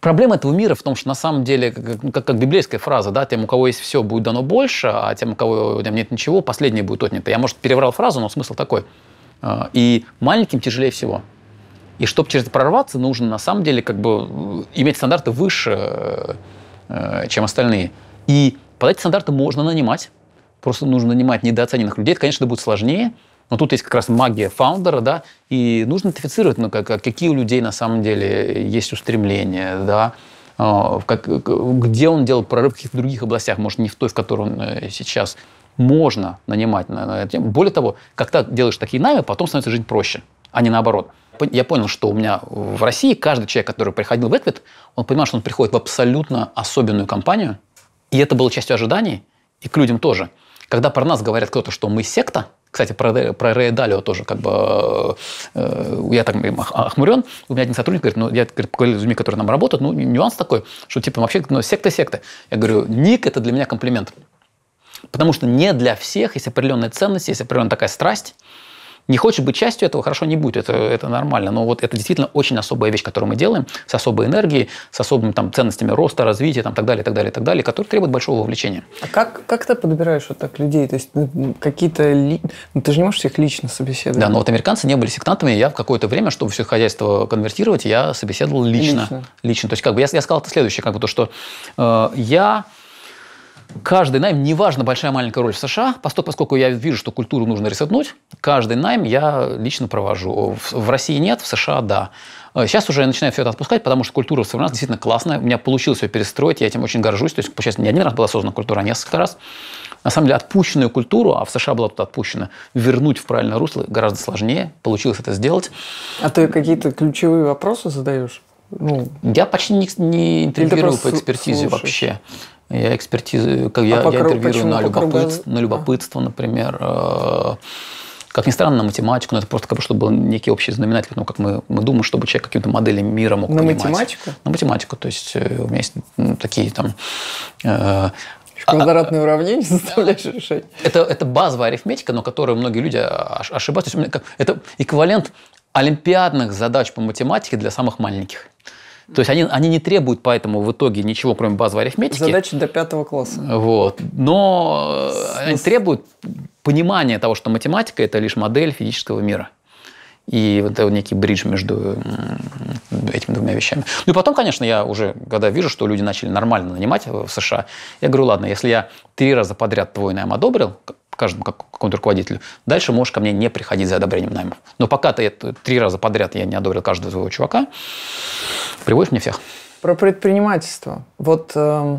S1: Проблема этого мира в том, что на самом деле, как, как, ну, библейская фраза, да, тем, у кого есть все, будет дано больше, а тем, у кого там нет ничего, последнее будет отнято. Я, может, переврал фразу, но смысл такой. А, и маленьким тяжелее всего. И чтобы через это прорваться, нужно на самом деле как бы э, иметь стандарты выше, э, э, чем остальные. И под эти стандарты можно нанимать. Просто нужно нанимать недооцененных людей. Это, конечно, будет сложнее, но тут есть как раз магия фаундера, да, и нужно идентифицировать, ну, как, какие у людей на самом деле есть устремления, да, а, как, где он делал прорыв в каких-то других областях, может, не в той, в которой он э, сейчас. Можно нанимать на, на эту тему. Более того, как ты делаешь такие наймы, потом становится жить проще, а не наоборот. Я понял, что у меня в России каждый человек, который приходил в Эквит, он понимал, что он приходит в абсолютно особенную компанию, и это было частью ожиданий, и к людям тоже. Когда про нас говорят кто-то, что мы секта, кстати, про, про Рэя Далио тоже как бы... Э, я так охмурен. У меня один сотрудник говорит, ну, я говорит, поговорил с людьми, которые нам работают, ну, нюанс такой, что типа вообще ну, секта-секта. Я говорю, ник – это для меня комплимент. Потому что не для всех есть определенные ценности, есть определенная такая страсть – не хочет быть частью этого, хорошо, не будет, это, это нормально. Но вот это действительно очень особая вещь, которую мы делаем, с особой энергией, с особыми там, ценностями роста, развития, там, так далее, так далее, так далее, которые требуют большого вовлечения.
S2: А как, как ты подбираешь вот так людей? То есть ну, какие-то... Ли... Ну, ты же не можешь всех лично собеседовать. Да, но вот
S1: американцы не были сектантами. Я в какое-то время, чтобы все хозяйство конвертировать, я собеседовал лично. Лично. лично. То есть как бы я, я сказал это следующее, как бы то, что э, я каждый найм, неважно, большая маленькая роль в США, поскольку я вижу, что культуру нужно ресетнуть, каждый найм я лично провожу. В России нет, в США – да. Э, сейчас уже я начинаю все это отпускать, потому что культура у нас действительно классная. У меня получилось ее перестроить, я этим очень горжусь. То есть, получается, не один раз была создана культура, а несколько раз. На самом деле, отпущенную культуру, а в США была тут отпущена, вернуть в правильное русло гораздо сложнее. Получилось это сделать.
S2: А ты какие-то ключевые вопросы задаешь? Ну,
S1: я почти не, не интервьюировал по экспертизе слушаешь. вообще. Я экспертизу, как а я, я интервьюирую на, любопыт, на любопытство, а. например. Э, как ни странно, на математику, но это просто как бы, чтобы был некий общий знаменатель, ну, как мы, мы думаем, чтобы человек каким-то моделям мира мог на понимать. На математику? На математику, то есть э, у меня есть ну, такие там... Э,
S2: Квадратные а, а уравнения заставляешь [LAUGHS] решать.
S1: Это, это базовая арифметика, но которую многие люди ошибаются. То есть, это эквивалент олимпиадных задач по математике для самых маленьких. То есть они, они не требуют поэтому в итоге ничего, кроме базовой арифметики. Задачи
S2: до пятого класса.
S1: Вот. Но С... Э, они требуют понимания того, что математика – это лишь модель физического мира. И вот это некий бридж между этими двумя вещами. Ну и потом, конечно, я уже, когда вижу, что люди начали нормально нанимать в США, я говорю, ладно, если я три раза подряд твой найм одобрил, каждому как, какому-то руководителю. Дальше можешь ко мне не приходить за одобрением наймов. Но пока ты это, три раза подряд я не одобрил каждого своего чувака, приводишь мне всех.
S2: Про предпринимательство. Вот э,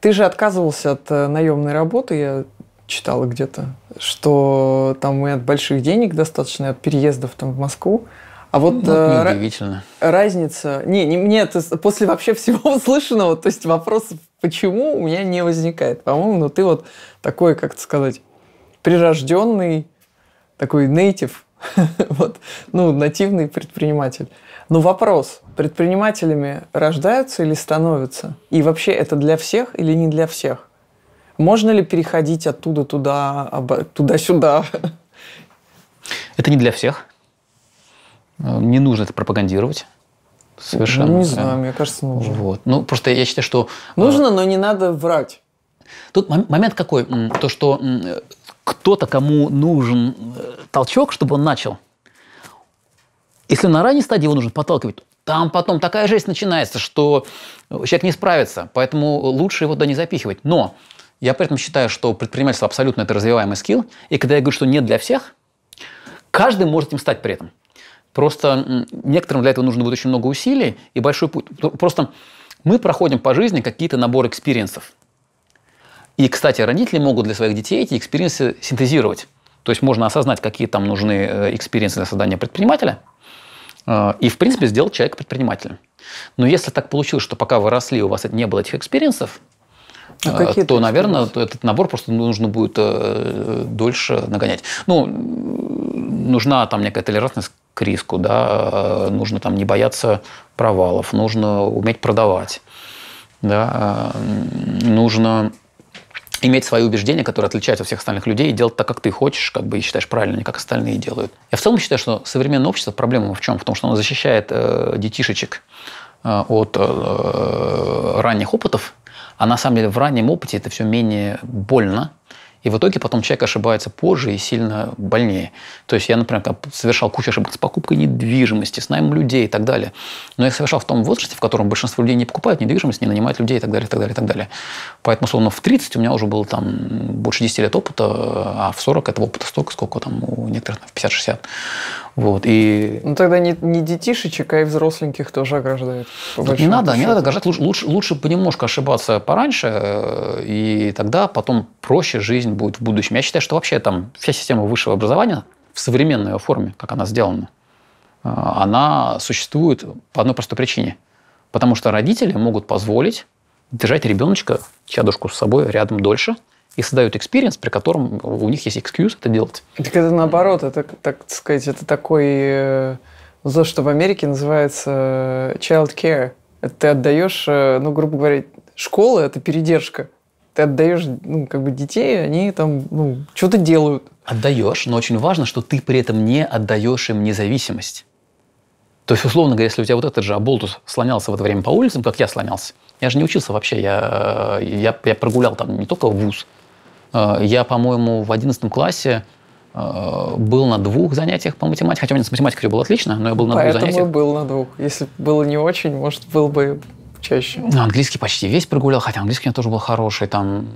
S2: ты же отказывался от э, наемной работы, я читала где-то, что там и от больших денег достаточно, и от переездов там в Москву. А вот ну, э, разница... Не, не, мне это после вообще всего [LAUGHS] услышанного, то есть вопросов почему, у меня не возникает. По-моему, ну ты вот такой, как сказать, прирожденный такой нейтив, [LAUGHS] вот, ну, нативный предприниматель. Но вопрос, предпринимателями рождаются или становятся? И вообще это для всех или не для всех? Можно ли переходить оттуда туда, туда-сюда? [LAUGHS]
S1: Это не для всех. Э, не нужно это пропагандировать. Совершенно. Ну, не знаю,
S2: мне кажется, нужно. Вот. Ну, просто я считаю, что... Э, нужно, но не надо врать. Тут
S1: момент какой, то что кто-то, кому нужен э, толчок, чтобы он начал. Если на ранней стадии его нужно подталкивать, там потом такая жесть начинается, что человек не справится. Поэтому лучше его туда не запихивать. Но я при этом считаю, что предпринимательство абсолютно это развиваемый скилл. И когда я говорю, что нет для всех, каждый может им стать при этом. Просто некоторым для этого нужно будет очень много усилий и большой путь. Просто мы проходим по жизни какие-то набор экспириенсов. И, кстати, родители могут для своих детей эти экспириенсы синтезировать. То есть можно осознать, какие там нужны э, экспириенсы для создания предпринимателя, э, и, в принципе, сделать человека предпринимателем. Но если так получилось, что пока вы росли, у вас не было этих экспириенсов, а э, то, наверное, этот набор просто нужно будет дольше нагонять. Ну, нужна там некая толерантность к риску, да, нужно там не бояться провалов, нужно уметь продавать, да, нужно иметь свои убеждения, которые отличаются от всех остальных людей, и делать так, как ты хочешь, как бы и считаешь правильно, не как остальные делают. Я в целом считаю, что современное общество проблема в чем? В том, что оно защищает э, детишечек э, от э, э, ранних опытов, а на самом деле в раннем опыте это все менее больно, и в итоге потом человек ошибается позже и сильно больнее. То есть я, например, совершал кучу ошибок с покупкой недвижимости, с наймом людей и так далее. Но я совершал в том возрасте, в котором большинство людей не покупают недвижимость, не нанимают людей и так далее, и так далее, и так далее. Поэтому, словно в 30 у меня уже было там больше 10 лет опыта, а в 40 этого опыта столько, сколько там у некоторых в 50-60. Вот, и...
S2: Ну тогда не, не детишечек, а и взросленьких тоже ограждают. Не надо, счету. не
S1: надо ограждать. Лучше, лучше, лучше понемножку ошибаться пораньше, э, и тогда потом проще жизнь будет в будущем. Я считаю, что вообще там вся система высшего образования в современной ее форме, как она сделана, э, она существует по одной простой причине. Потому что родители могут позволить держать ребеночка, чадушку с собой рядом дольше – и создают экспириенс, при котором у них есть excuse это делать.
S2: Так это наоборот, это, так сказать, это такой... То, э, что в Америке называется э, child care. Это ты отдаешь, э, ну, грубо говоря, школа – это передержка. Ты отдаешь, ну, как бы детей, они там, ну,
S1: что-то делают. Отдаешь, но очень важно, что ты при этом не отдаешь им независимость. То есть, условно говоря, если у тебя вот этот же Аболтус слонялся в это время по улицам, как я слонялся, я же не учился вообще, я, я, я прогулял там не только вуз, Э, я, по-моему, в 11 классе э, был на двух занятиях по математике, хотя у меня с математикой было отлично, но я был на Поэтому двух занятиях.
S2: Поэтому был на двух. Если было не очень, может, был бы чаще. Ну,
S1: английский почти весь прогулял, хотя английский у меня тоже был хороший, там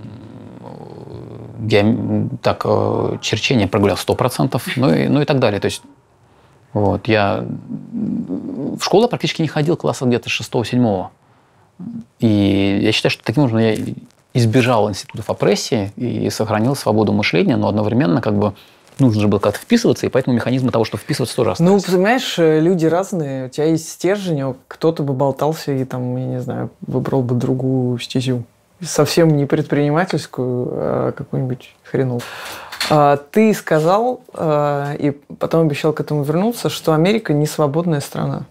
S1: я так э, черчение прогулял 100%, ну и, ну и так далее. То есть вот, я в школу практически не ходил класса где-то 6-7. И я считаю, что таким образом я избежал институтов опрессии и сохранил свободу мышления, но одновременно как бы нужно же было как-то вписываться, и поэтому механизмы того, что вписываться, тоже ну,
S2: остались. Ну, понимаешь, э, люди разные. У тебя есть стержень, кто-то бы болтался и там, я не знаю, выбрал бы другую стезю. Совсем не предпринимательскую, а какую-нибудь хрену. А, ты сказал, а, и потом обещал к этому вернуться, что Америка не свободная страна.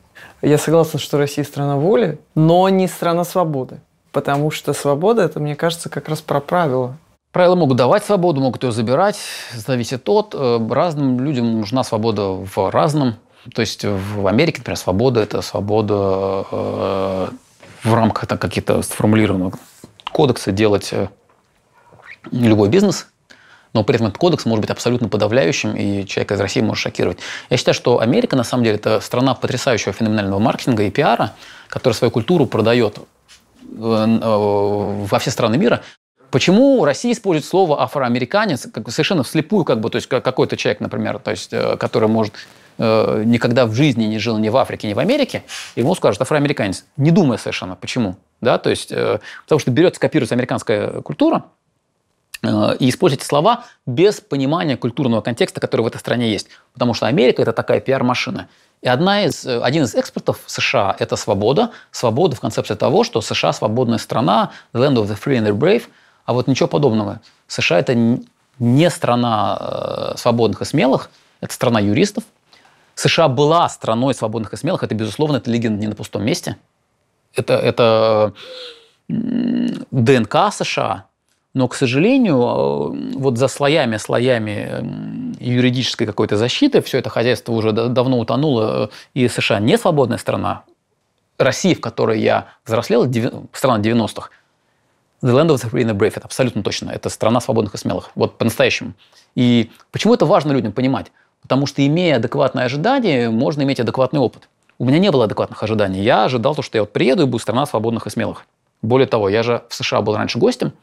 S2: Я согласен, что Россия страна воли, но не страна свободы. Потому что свобода – это, мне кажется, как раз про правила. Правила могут давать свободу, могут ее забирать. Зависит от. Э, разным людям нужна свобода
S1: в разном. То есть в Америке, например, свобода – это свобода э, в рамках каких-то сформулированных кодекса делать э, любой бизнес – но при этом этот кодекс может быть абсолютно подавляющим, и человека из России может шокировать. Я считаю, что Америка, на самом деле, это страна потрясающего феноменального маркетинга и пиара, которая свою культуру продает Э, во все страны мира. Почему Россия использует слово афроамериканец как, совершенно вслепую, как бы, то есть какой-то человек, например, то есть, э, который может э, никогда в жизни не жил ни в Африке, ни в Америке, ему скажут афроамериканец, не думая совершенно, почему, да, то есть, потому что берется, копируется американская культура, и используйте слова без понимания культурного контекста, который в этой стране есть. Потому что Америка – это такая пиар-машина. И одна из, э, один из экспортов США – это свобода. Свобода в концепции того, что США – свободная страна, the land of the free and the brave. А вот ничего подобного. США – это не страна э, свободных и смелых, это страна юристов. США была страной свободных и смелых. Это, безусловно, это легенда не на пустом месте. Это, это ДНК США, но, к сожалению, э, вот за слоями, слоями э, юридической какой-то защиты все это хозяйство уже давно утонуло, э, и США не свободная страна. Россия, в которой я взрослел, страна 90-х, The Land of the Free and the Brave, это абсолютно точно. Это страна свободных и смелых. Вот по-настоящему. И почему это важно людям понимать? Потому что, имея адекватные ожидания, можно иметь адекватный опыт. У меня не было адекватных ожиданий. Я ожидал то, что я вот приеду и буду страна свободных и смелых. Более того, я же в США был раньше гостем –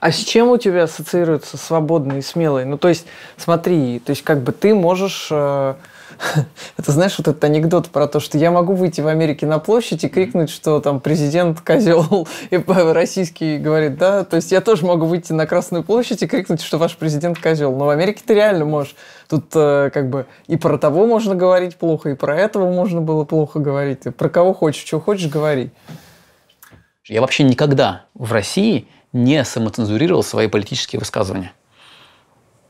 S2: а с чем у тебя ассоциируется свободный и смелый? Ну, то есть, смотри, то есть, как бы ты можешь... Э, [LAUGHS] это знаешь, вот этот анекдот про то, что я могу выйти в Америке на площадь и крикнуть, что там президент козел [LAUGHS] и российский говорит, да, то есть я тоже могу выйти на Красную площадь и крикнуть, что ваш президент козел. Но в Америке ты реально можешь. Тут э, как бы и про того можно говорить плохо, и про этого можно было плохо говорить. И про кого хочешь, что хочешь, говори.
S1: Я вообще никогда в России не самоцензурировал свои политические высказывания.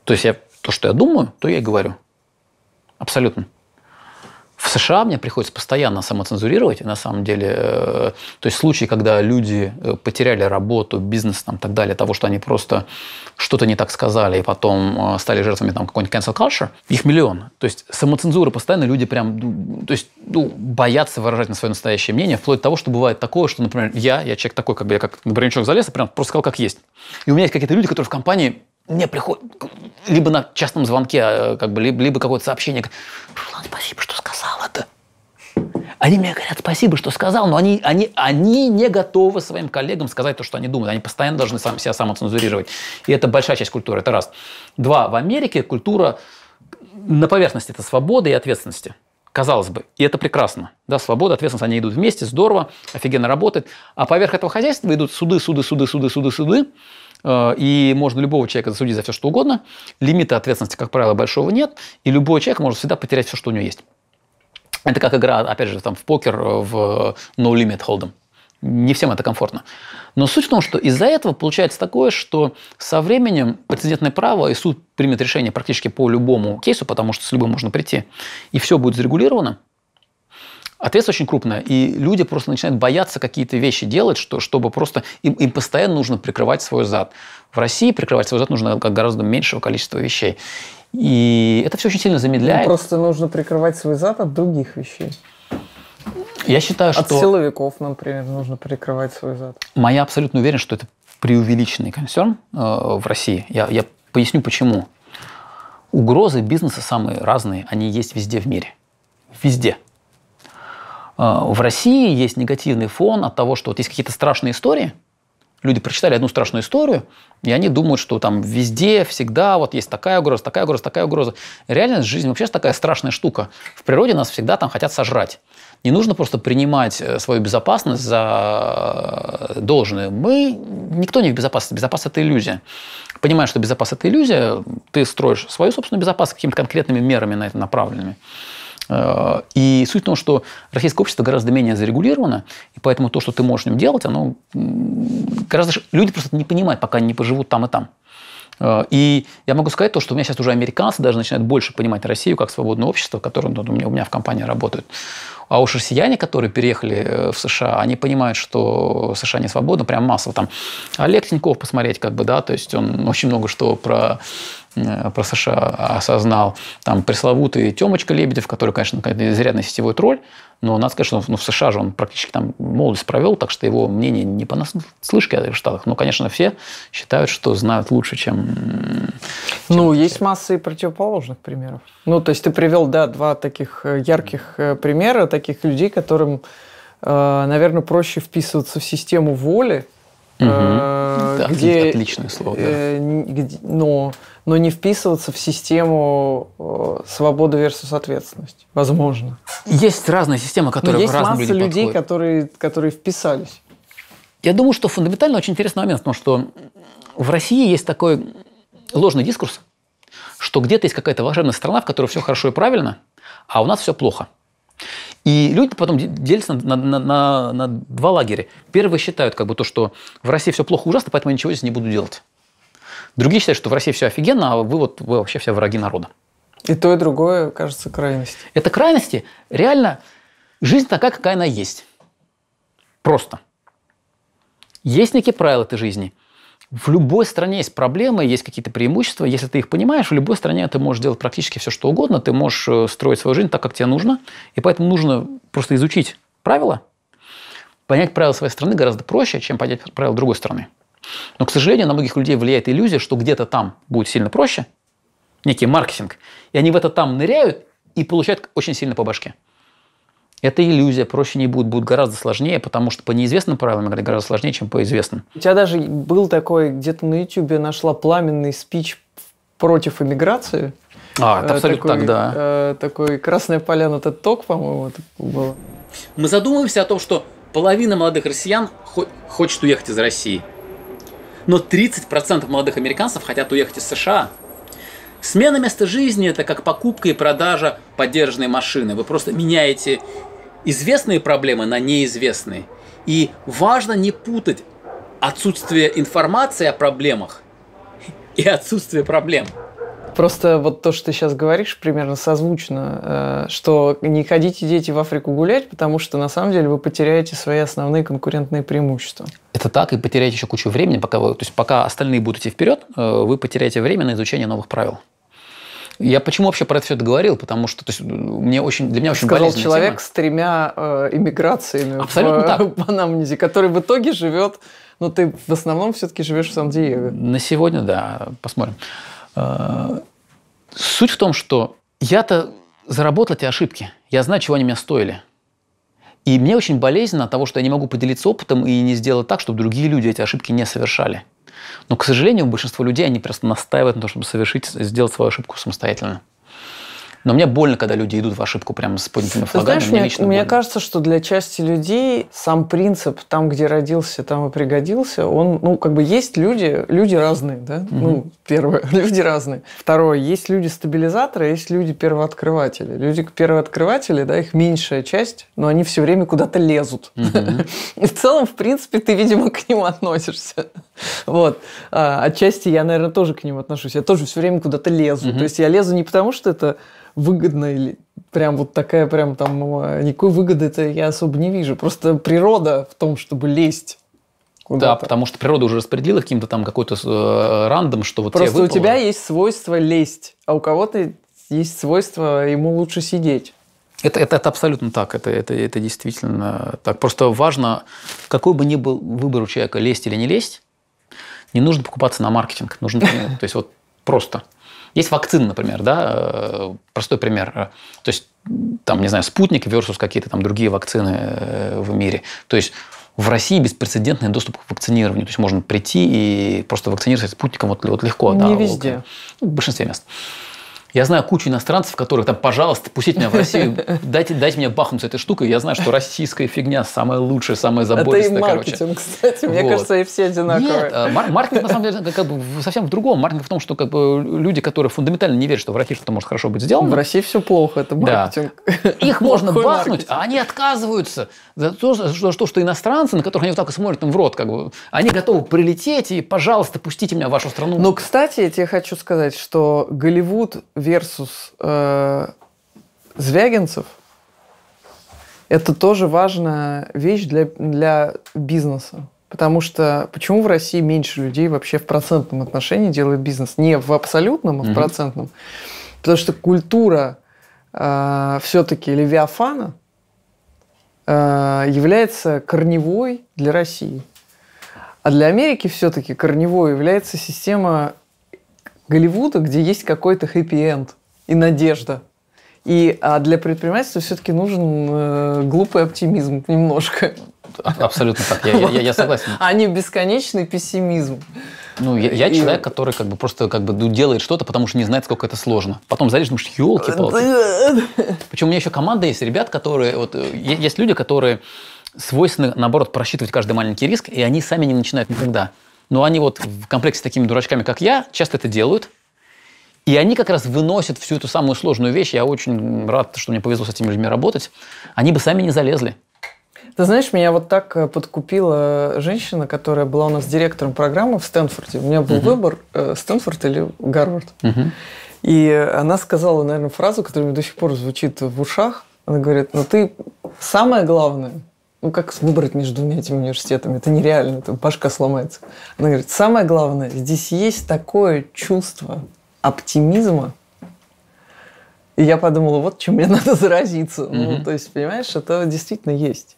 S1: То есть я, то, что я думаю, то я и говорю. Абсолютно. В США мне приходится постоянно самоцензурировать, и на самом деле. Э, то есть случаи, когда люди э, потеряли работу, бизнес там, и так далее, того, что они просто что-то не так сказали и потом э, стали жертвами там, какой-нибудь cancel culture, их миллион. То есть самоцензура постоянно люди прям ну, то есть, ну, боятся выражать на свое настоящее мнение, вплоть до того, что бывает такое, что, например, я, я человек такой, как бы я как на бронячок залез и прям просто сказал, как есть. И у меня есть какие-то люди, которые в компании мне приходит либо на частном звонке, э, как бы, либо, либо какое-то сообщение. Руслан, спасибо, что сказал это. Они мне говорят спасибо, что сказал, но они, они, они не готовы своим коллегам сказать то, что они думают. Они постоянно должны сам, себя самоцензурировать. И это большая часть культуры. Это раз. Два. В Америке культура на поверхности – это свобода и ответственности. Казалось бы, и это прекрасно. Да, свобода, ответственность, они идут вместе, здорово, офигенно работает. А поверх этого хозяйства идут суды, суды, суды, суды, суды, суды. Э, и можно любого человека засудить за все, что угодно. Лимита ответственности, как правило, большого нет, и любой человек может всегда потерять все, что у него есть. Это как игра, опять же, там, в покер, э, в No Limit Hold'em. Не всем это комфортно. Но суть в том, что из-за этого получается такое, что со временем прецедентное право, и суд примет решение практически по любому кейсу, потому что с любым можно прийти, и все будет зарегулировано, Ответственность очень крупная, и люди просто начинают бояться какие-то вещи делать, что, чтобы просто им, им постоянно нужно прикрывать свой зад. В России прикрывать свой зад нужно как гораздо меньшего количества вещей. И это все очень сильно замедляет. Ну,
S2: просто нужно прикрывать свой зад от других вещей.
S1: Я считаю, от что... От
S2: силовиков, например, нужно прикрывать свой зад.
S1: Моя абсолютно уверенность, что это преувеличенный консерн э, в России. Я, я поясню, почему. Угрозы бизнеса самые разные, они есть везде в мире. Везде. А, в России есть негативный фон от того, что вот есть какие-то страшные истории, люди прочитали одну страшную историю, и они думают, что там везде, всегда вот есть такая угроза, такая угроза, такая угроза. Реальность жизни вообще такая страшная штука. В природе нас всегда там хотят сожрать. Не нужно просто принимать э, свою безопасность за э, должное. Мы, никто не в безопасности. Безопасность – это иллюзия. Понимая, что безопасность – это иллюзия, ты строишь свою собственную безопасность какими-то конкретными мерами на это направленными. Э, и суть в том, что российское общество гораздо менее зарегулировано, и поэтому то, что ты можешь в нем делать, оно гораздо... Люди просто не понимают, пока они не поживут там и там. Э, и я могу сказать то, что у меня сейчас уже американцы даже начинают больше понимать Россию как свободное общество, которое ну, у, меня, у меня в компании работают. А уж россияне, которые переехали э, в США, они понимают, что США не свободно, прям массово. Там Олег а Тиньков посмотреть, как бы, да, то есть он очень много что про Э, про США осознал. Там пресловутый Темочка Лебедев, который, конечно, изрядный сетевой тролль, но надо сказать, что ну, в США же он практически там молодость провел, так что его мнение не понаслышке в Штатах. Но, конечно, все считают, что знают лучше, чем... чем
S2: ну, все. есть масса и противоположных примеров. Ну, то есть ты привел, да, два таких э, ярких э, примера, таких людей, которым, наверное, проще вписываться в систему воли,
S1: Угу. Э, да, где, отличное слово. Да.
S2: Э, где, но но не вписываться в систему э, versus ответственность. Возможно. Есть разная система которая но есть разным масса людям людей, подходят. которые, которые
S1: вписались. Я думаю, что фундаментально очень интересный момент, потому что в России есть такой ложный дискурс, что где-то есть какая-то волшебная страна, в которой все хорошо и правильно, а у нас все плохо. И люди потом делятся на, на, на, на два лагеря. Первые считают как бы то, что в России все плохо ужасно, поэтому я ничего здесь не буду делать. Другие считают, что в России все офигенно, а вы вот вы вообще все враги народа.
S2: И то, и другое, кажется,
S1: крайность. Это крайности. Реально, жизнь такая, какая она есть. Просто. Есть некие правила этой жизни. В любой стране есть проблемы, есть какие-то преимущества. Если ты их понимаешь, в любой стране ты можешь делать практически все, что угодно. Ты можешь э, строить свою жизнь так, как тебе нужно. И поэтому нужно просто изучить правила. Понять правила своей страны гораздо проще, чем понять правила другой страны. Но, к сожалению, на многих людей влияет иллюзия, что где-то там будет сильно проще, некий маркетинг, и они в это там ныряют и получают очень сильно по башке. Это иллюзия, проще не будет, будет гораздо сложнее, потому что по неизвестным правилам играть гораздо сложнее, чем по известным.
S2: У тебя даже был такой, где-то на YouTube нашла пламенный спич против иммиграции. А, это э, абсолютно такой, так, да. Э, такой «Красная поляна этот ток по-моему, было. Мы
S1: задумываемся о том, что половина молодых россиян хочет уехать из России – но 30% молодых американцев хотят уехать из США. Смена места жизни – это как покупка и продажа поддержанной машины. Вы просто меняете известные проблемы на неизвестные. И важно не путать отсутствие информации о проблемах и отсутствие проблем –
S2: Просто вот то, что ты сейчас говоришь, примерно созвучно, э, что не ходите, дети, в Африку гулять, потому что на самом деле вы потеряете свои основные конкурентные преимущества.
S1: Это так, и потеряете еще кучу времени, пока вы, то есть пока остальные будут идти вперед, э, вы потеряете время на изучение новых правил. Я почему вообще про это все это говорил? Потому что то есть, мне очень, для меня очень Сказал человек тема.
S2: с тремя э, иммиграциями Абсолютно в, так. [LAUGHS] в анамнезе, который в итоге живет, но ну, ты в основном все-таки живешь в Сан-Диего. На сегодня, да, посмотрим. Суть в том, что я-то
S1: заработал эти ошибки. Я знаю, чего они меня стоили. И мне очень болезненно от того, что я не могу поделиться опытом и не сделать так, чтобы другие люди эти ошибки не совершали. Но, к сожалению, большинство людей, они просто настаивают на том, чтобы совершить, сделать свою ошибку самостоятельно. Но мне больно, когда люди идут в ошибку прямо с поднятыми флагами. Знаешь, мне, мне, лично
S2: мне кажется, что для части людей сам принцип «там, где родился, там и пригодился», он, ну, как бы есть люди, люди разные, да? Угу. Ну, первое, [LAUGHS] люди разные. Второе, есть люди-стабилизаторы, есть люди-первооткрыватели. Люди-первооткрыватели, да, их меньшая часть, но они все время куда-то лезут. Угу. [LAUGHS] И в целом, в принципе, ты, видимо, к ним относишься. Вот. А, отчасти я, наверное, тоже к ним отношусь. Я тоже все время куда-то лезу. Угу. То есть я лезу не потому, что это выгодно или прям вот такая прям там никакой выгоды это я особо не вижу. Просто природа в том, чтобы лезть
S1: куда-то. Да, потому что природа уже распределила каким-то там какой-то э, рандом, что вот Просто тебе у тебя
S2: есть свойство лезть, а у кого-то есть свойство ему лучше сидеть.
S1: Это, это, это абсолютно так, это, это, это действительно так. Просто важно, какой бы ни был выбор у человека, лезть или не лезть, не нужно покупаться на маркетинг. Нужно, то есть вот просто. Есть вакцины, например, да, э, простой пример. То есть, там, не знаю, спутник versus какие-то там другие вакцины э, в мире. То есть, в России беспрецедентный доступ к вакцинированию. То есть, можно прийти и просто вакцинироваться спутником вот, вот легко. Не да, везде. Вот, в большинстве мест. Я знаю кучу иностранцев, которые там, пожалуйста, пустите меня в Россию, [LAUGHS] дайте, дайте мне бахнуться этой штукой. Я знаю, что российская фигня самая лучшая, самая забористая, Это и маркетинг, короче.
S2: кстати. Мне вот. кажется, и все одинаковые. Нет, а, мар-
S1: маркетинг, на самом деле, как бы совсем в другом. Маркетинг в том, что как бы, люди, которые фундаментально не верят, что в России что-то может хорошо быть сделано. В России все плохо, это маркетинг. Да. [LAUGHS] Их можно бахнуть, маркетинг. а они отказываются. За то, что, что, что иностранцы, на которых они вот так и смотрят им в рот, как бы, они готовы прилететь и, пожалуйста, пустите меня в вашу страну. Но, ну,
S2: кстати, я тебе хочу сказать, что Голливуд versus э, Звягинцев, это тоже важная вещь для, для бизнеса. Потому что почему в России меньше людей вообще в процентном отношении делают бизнес? Не в абсолютном, а в процентном. Потому что культура э, все-таки Левиафана э, является корневой для России. А для Америки все-таки корневой является система Голливуда, где есть какой-то хэппи-энд и надежда. И, а для предпринимательства все-таки нужен э, глупый оптимизм немножко. Абсолютно
S1: так, я, я, я согласен.
S2: А не бесконечный пессимизм.
S1: Ну, я, я человек, который как бы просто как бы ну, делает что-то, потому что не знает, сколько это сложно. Потом залезешь, думаешь, елки
S3: палки
S1: Причем у меня еще команда есть ребят, которые... Вот, э, есть люди, которые свойственны наоборот, просчитывать каждый маленький риск, и они сами не начинают никогда. Но они вот в комплексе с такими дурачками, как я, часто это делают. И они как раз выносят всю эту самую сложную вещь. Я очень рад, что мне повезло с этими людьми работать. Они бы сами не залезли.
S2: Ты знаешь, меня вот так э, подкупила э, женщина, которая была у нас директором программы в Стэнфорде. У меня был uh-huh. выбор э, Стэнфорд или Гарвард. Uh-huh. И она сказала, наверное, фразу, которая мне до сих пор звучит в ушах. Она говорит, ну ты самое главное – ну как выбрать между двумя этими университетами? Это нереально, это башка сломается. Она говорит, самое главное, здесь есть такое чувство оптимизма, и я подумала, вот чем мне [LAUGHS] надо заразиться. Угу. Ну, то есть, понимаешь, это действительно есть.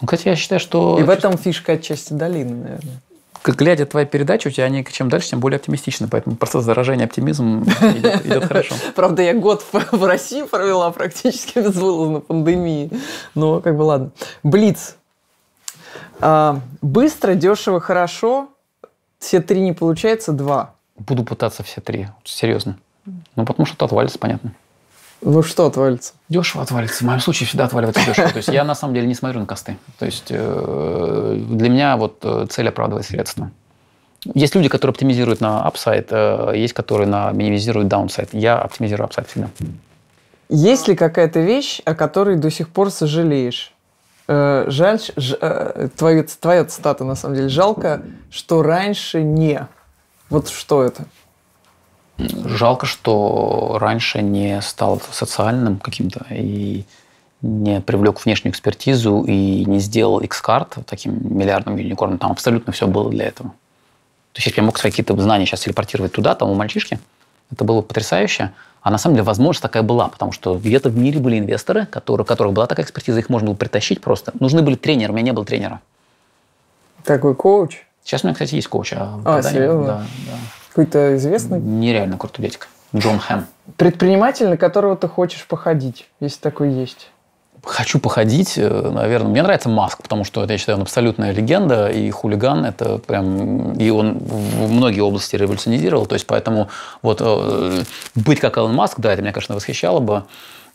S2: Ну, кстати, я считаю, что... И в этом фишка отчасти долины, наверное
S1: глядя твоя передача, у тебя они чем дальше, тем более оптимистичны, поэтому просто заражение оптимизм идет,
S2: идет [LAUGHS] хорошо. Правда, я год в, России провела практически [LAUGHS] безвылазно пандемии, но как бы ладно. Блиц. А, быстро, дешево, хорошо. Все три не получается, два. Буду пытаться все три,
S1: серьезно. Ну, потому что ты отвалится, понятно.
S2: Ну что отвалится?
S1: Дешево отвалится. В моем случае всегда отваливается дешево. То есть я на самом деле не смотрю на косты. То есть э, для меня вот э, цель оправдывает средства. Есть люди, которые оптимизируют на апсайт, э, есть, которые на минимизируют даунсайт. Я оптимизирую апсайт всегда.
S2: Есть ли какая-то вещь, о которой до сих пор сожалеешь? Жаль, ж, твоя, твоя цитата на самом деле. Жалко, что раньше не. Вот что это?
S1: Жалко, что раньше не стал социальным каким-то и не привлек внешнюю экспертизу и не сделал X-карт таким миллиардным юникорном. Там абсолютно все было для этого. То есть если бы я мог свои какие-то знания сейчас телепортировать туда, там у мальчишки, это было потрясающе. А на самом деле возможность такая была, потому что где-то в мире были инвесторы, которые, у которых была такая экспертиза, их можно было притащить просто. Нужны были тренеры, у меня не было тренера. Такой коуч? Сейчас у меня, кстати, есть коуч. А, а серьезно? Да,
S2: да. Какой-то известный?
S1: Нереально крутой дядька. Джон Хэм.
S2: Предприниматель, на которого ты хочешь походить, если такой есть?
S1: Хочу походить, э, наверное. Мне нравится Маск, потому что, я считаю, он абсолютная легенда, и хулиган – это прям… И он в многие области революционизировал. То есть, поэтому вот э, быть как Элон Маск, да, это меня, конечно, восхищало бы.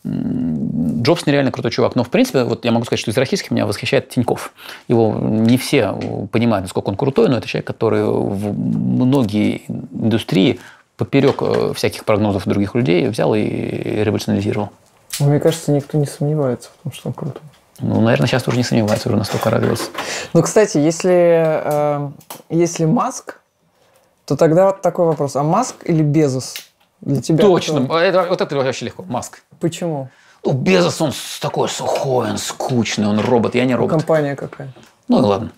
S1: Джобс нереально крутой чувак. Но, в принципе, вот я могу сказать, что из российских меня восхищает Тиньков. Его не все понимают, насколько он крутой, но это человек, который в многие индустрии поперек э, всяких прогнозов других людей взял и революционизировал.
S2: Ну, мне кажется, никто не сомневается в том, что он крутой.
S1: Ну, наверное, сейчас уже не сомневается, уже настолько радуется.
S2: Ну, кстати, если, э, если Маск, то тогда вот такой вопрос. А Маск или Безос? Для тебя Точно.
S1: Это, вот это вообще легко. Маск.
S2: Почему? Ну, Безос,
S1: он такой сухой, он
S2: скучный,
S1: он робот. Я не робот.
S2: компания какая? Ну
S1: ладно.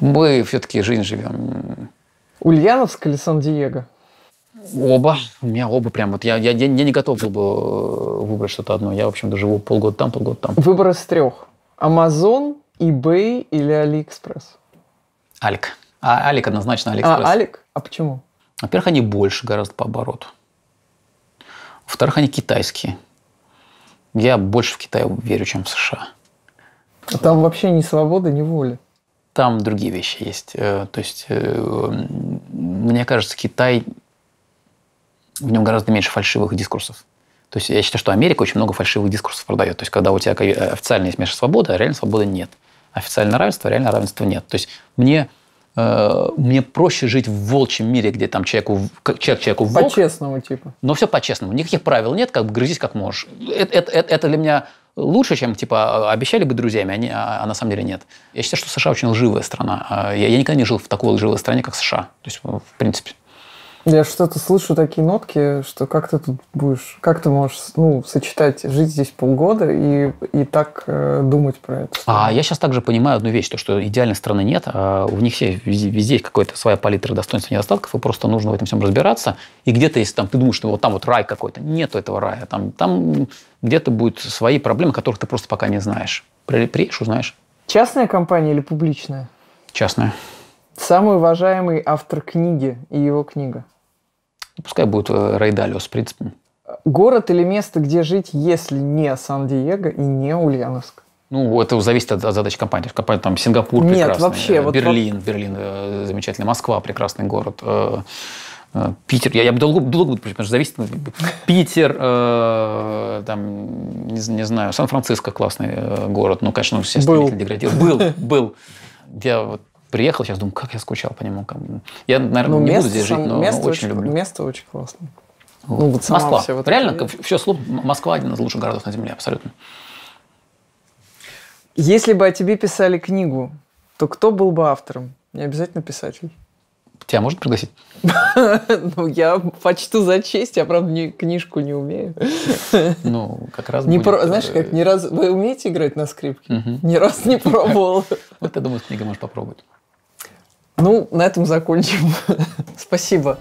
S1: Мы все-таки жизнь живем.
S2: Ульяновск или Сан-Диего?
S1: Оба. У меня оба прям. Вот я, я, я не готов был бы э, выбрать что-то одно. Я, в общем-то, живу полгода там, полгода там.
S2: Выбор из трех. Амазон, eBay или Алиэкспресс?
S1: Алик. А Алик однозначно а, Алиэкспресс. А, Алик? А почему? Во-первых, они больше гораздо по обороту. Во-вторых, они китайские. Я больше в Китай верю, чем в США.
S2: А там вообще ни свободы, ни воли.
S1: Там другие вещи есть. Э, то есть, э, мне кажется, Китай, в нем гораздо меньше фальшивых дискурсов. То есть я считаю, что Америка очень много фальшивых дискурсов продает. То есть когда у тебя официально есть меньше свободы, а реально свободы нет. Официально равенство, а реально равенства нет. То есть мне Э, мне проще жить в волчьем мире, где там человеку, человек человеку волк.
S2: По-честному типа.
S1: Но все по-честному. Никаких правил нет, как бы грызись как можешь. Это, это, это для меня лучше, чем типа обещали бы друзьями, они, а, а на самом деле нет. Я считаю, что США очень лживая страна. А, я, я никогда не жил в такой лживой стране, как США. То есть, в принципе.
S2: Я что-то слышу такие нотки, что как ты тут будешь, как ты можешь ну, сочетать, жить здесь полгода и, и так э, думать про это.
S1: А я сейчас также понимаю одну вещь, то, что идеальной страны нет, а у них все, везде, везде есть какая-то своя палитра достоинств и недостатков, и просто нужно в этом всем разбираться. И где-то, если там, ты думаешь, что вот там вот рай какой-то, нет этого рая, там, там где-то будут свои проблемы, которых ты просто пока не знаешь. Приедешь, узнаешь.
S2: Частная компания или публичная? Частная. Самый уважаемый автор книги и его книга.
S1: Ну, пускай будет э, Райдалио в принципе.
S2: Город или место, где жить, если не Сан-Диего и не Ульяновск?
S1: Ну, это зависит от, от задач компании. Компания там Сингапур Нет, прекрасный, вообще, э, Берлин, вот... Берлин э, замечательный, Москва прекрасный город. Питер, я, я бы долго, долго буду, потому что зависит. Ну, Питер, э, там, не, не знаю, Сан-Франциско классный город. но, ну, конечно, он все был. деградировал. Был, был. Я вот приехал, сейчас думаю, как я скучал по нему. Я, наверное, ну, не место, буду здесь жить, но, место очень, люблю.
S2: Место очень классное.
S1: Ну, вот Москва. Все вот Реально, это...
S2: все слух, Москва один из лучших городов на Земле, абсолютно. Если бы о тебе писали книгу, то кто был бы автором? Не обязательно писатель.
S1: Тебя можно пригласить?
S2: [LAUGHS] Ну, я почту за честь, я, правда, книжку не умею. [LAUGHS] Ну, как раз не э, Знаешь, как ни раз... Вы умеете играть на скрипке? Ни раз не пробовал. [LAUGHS] Вот, я думаю, с книгой можешь попробовать. Ну, на этом закончим. [LAUGHS] Спасибо.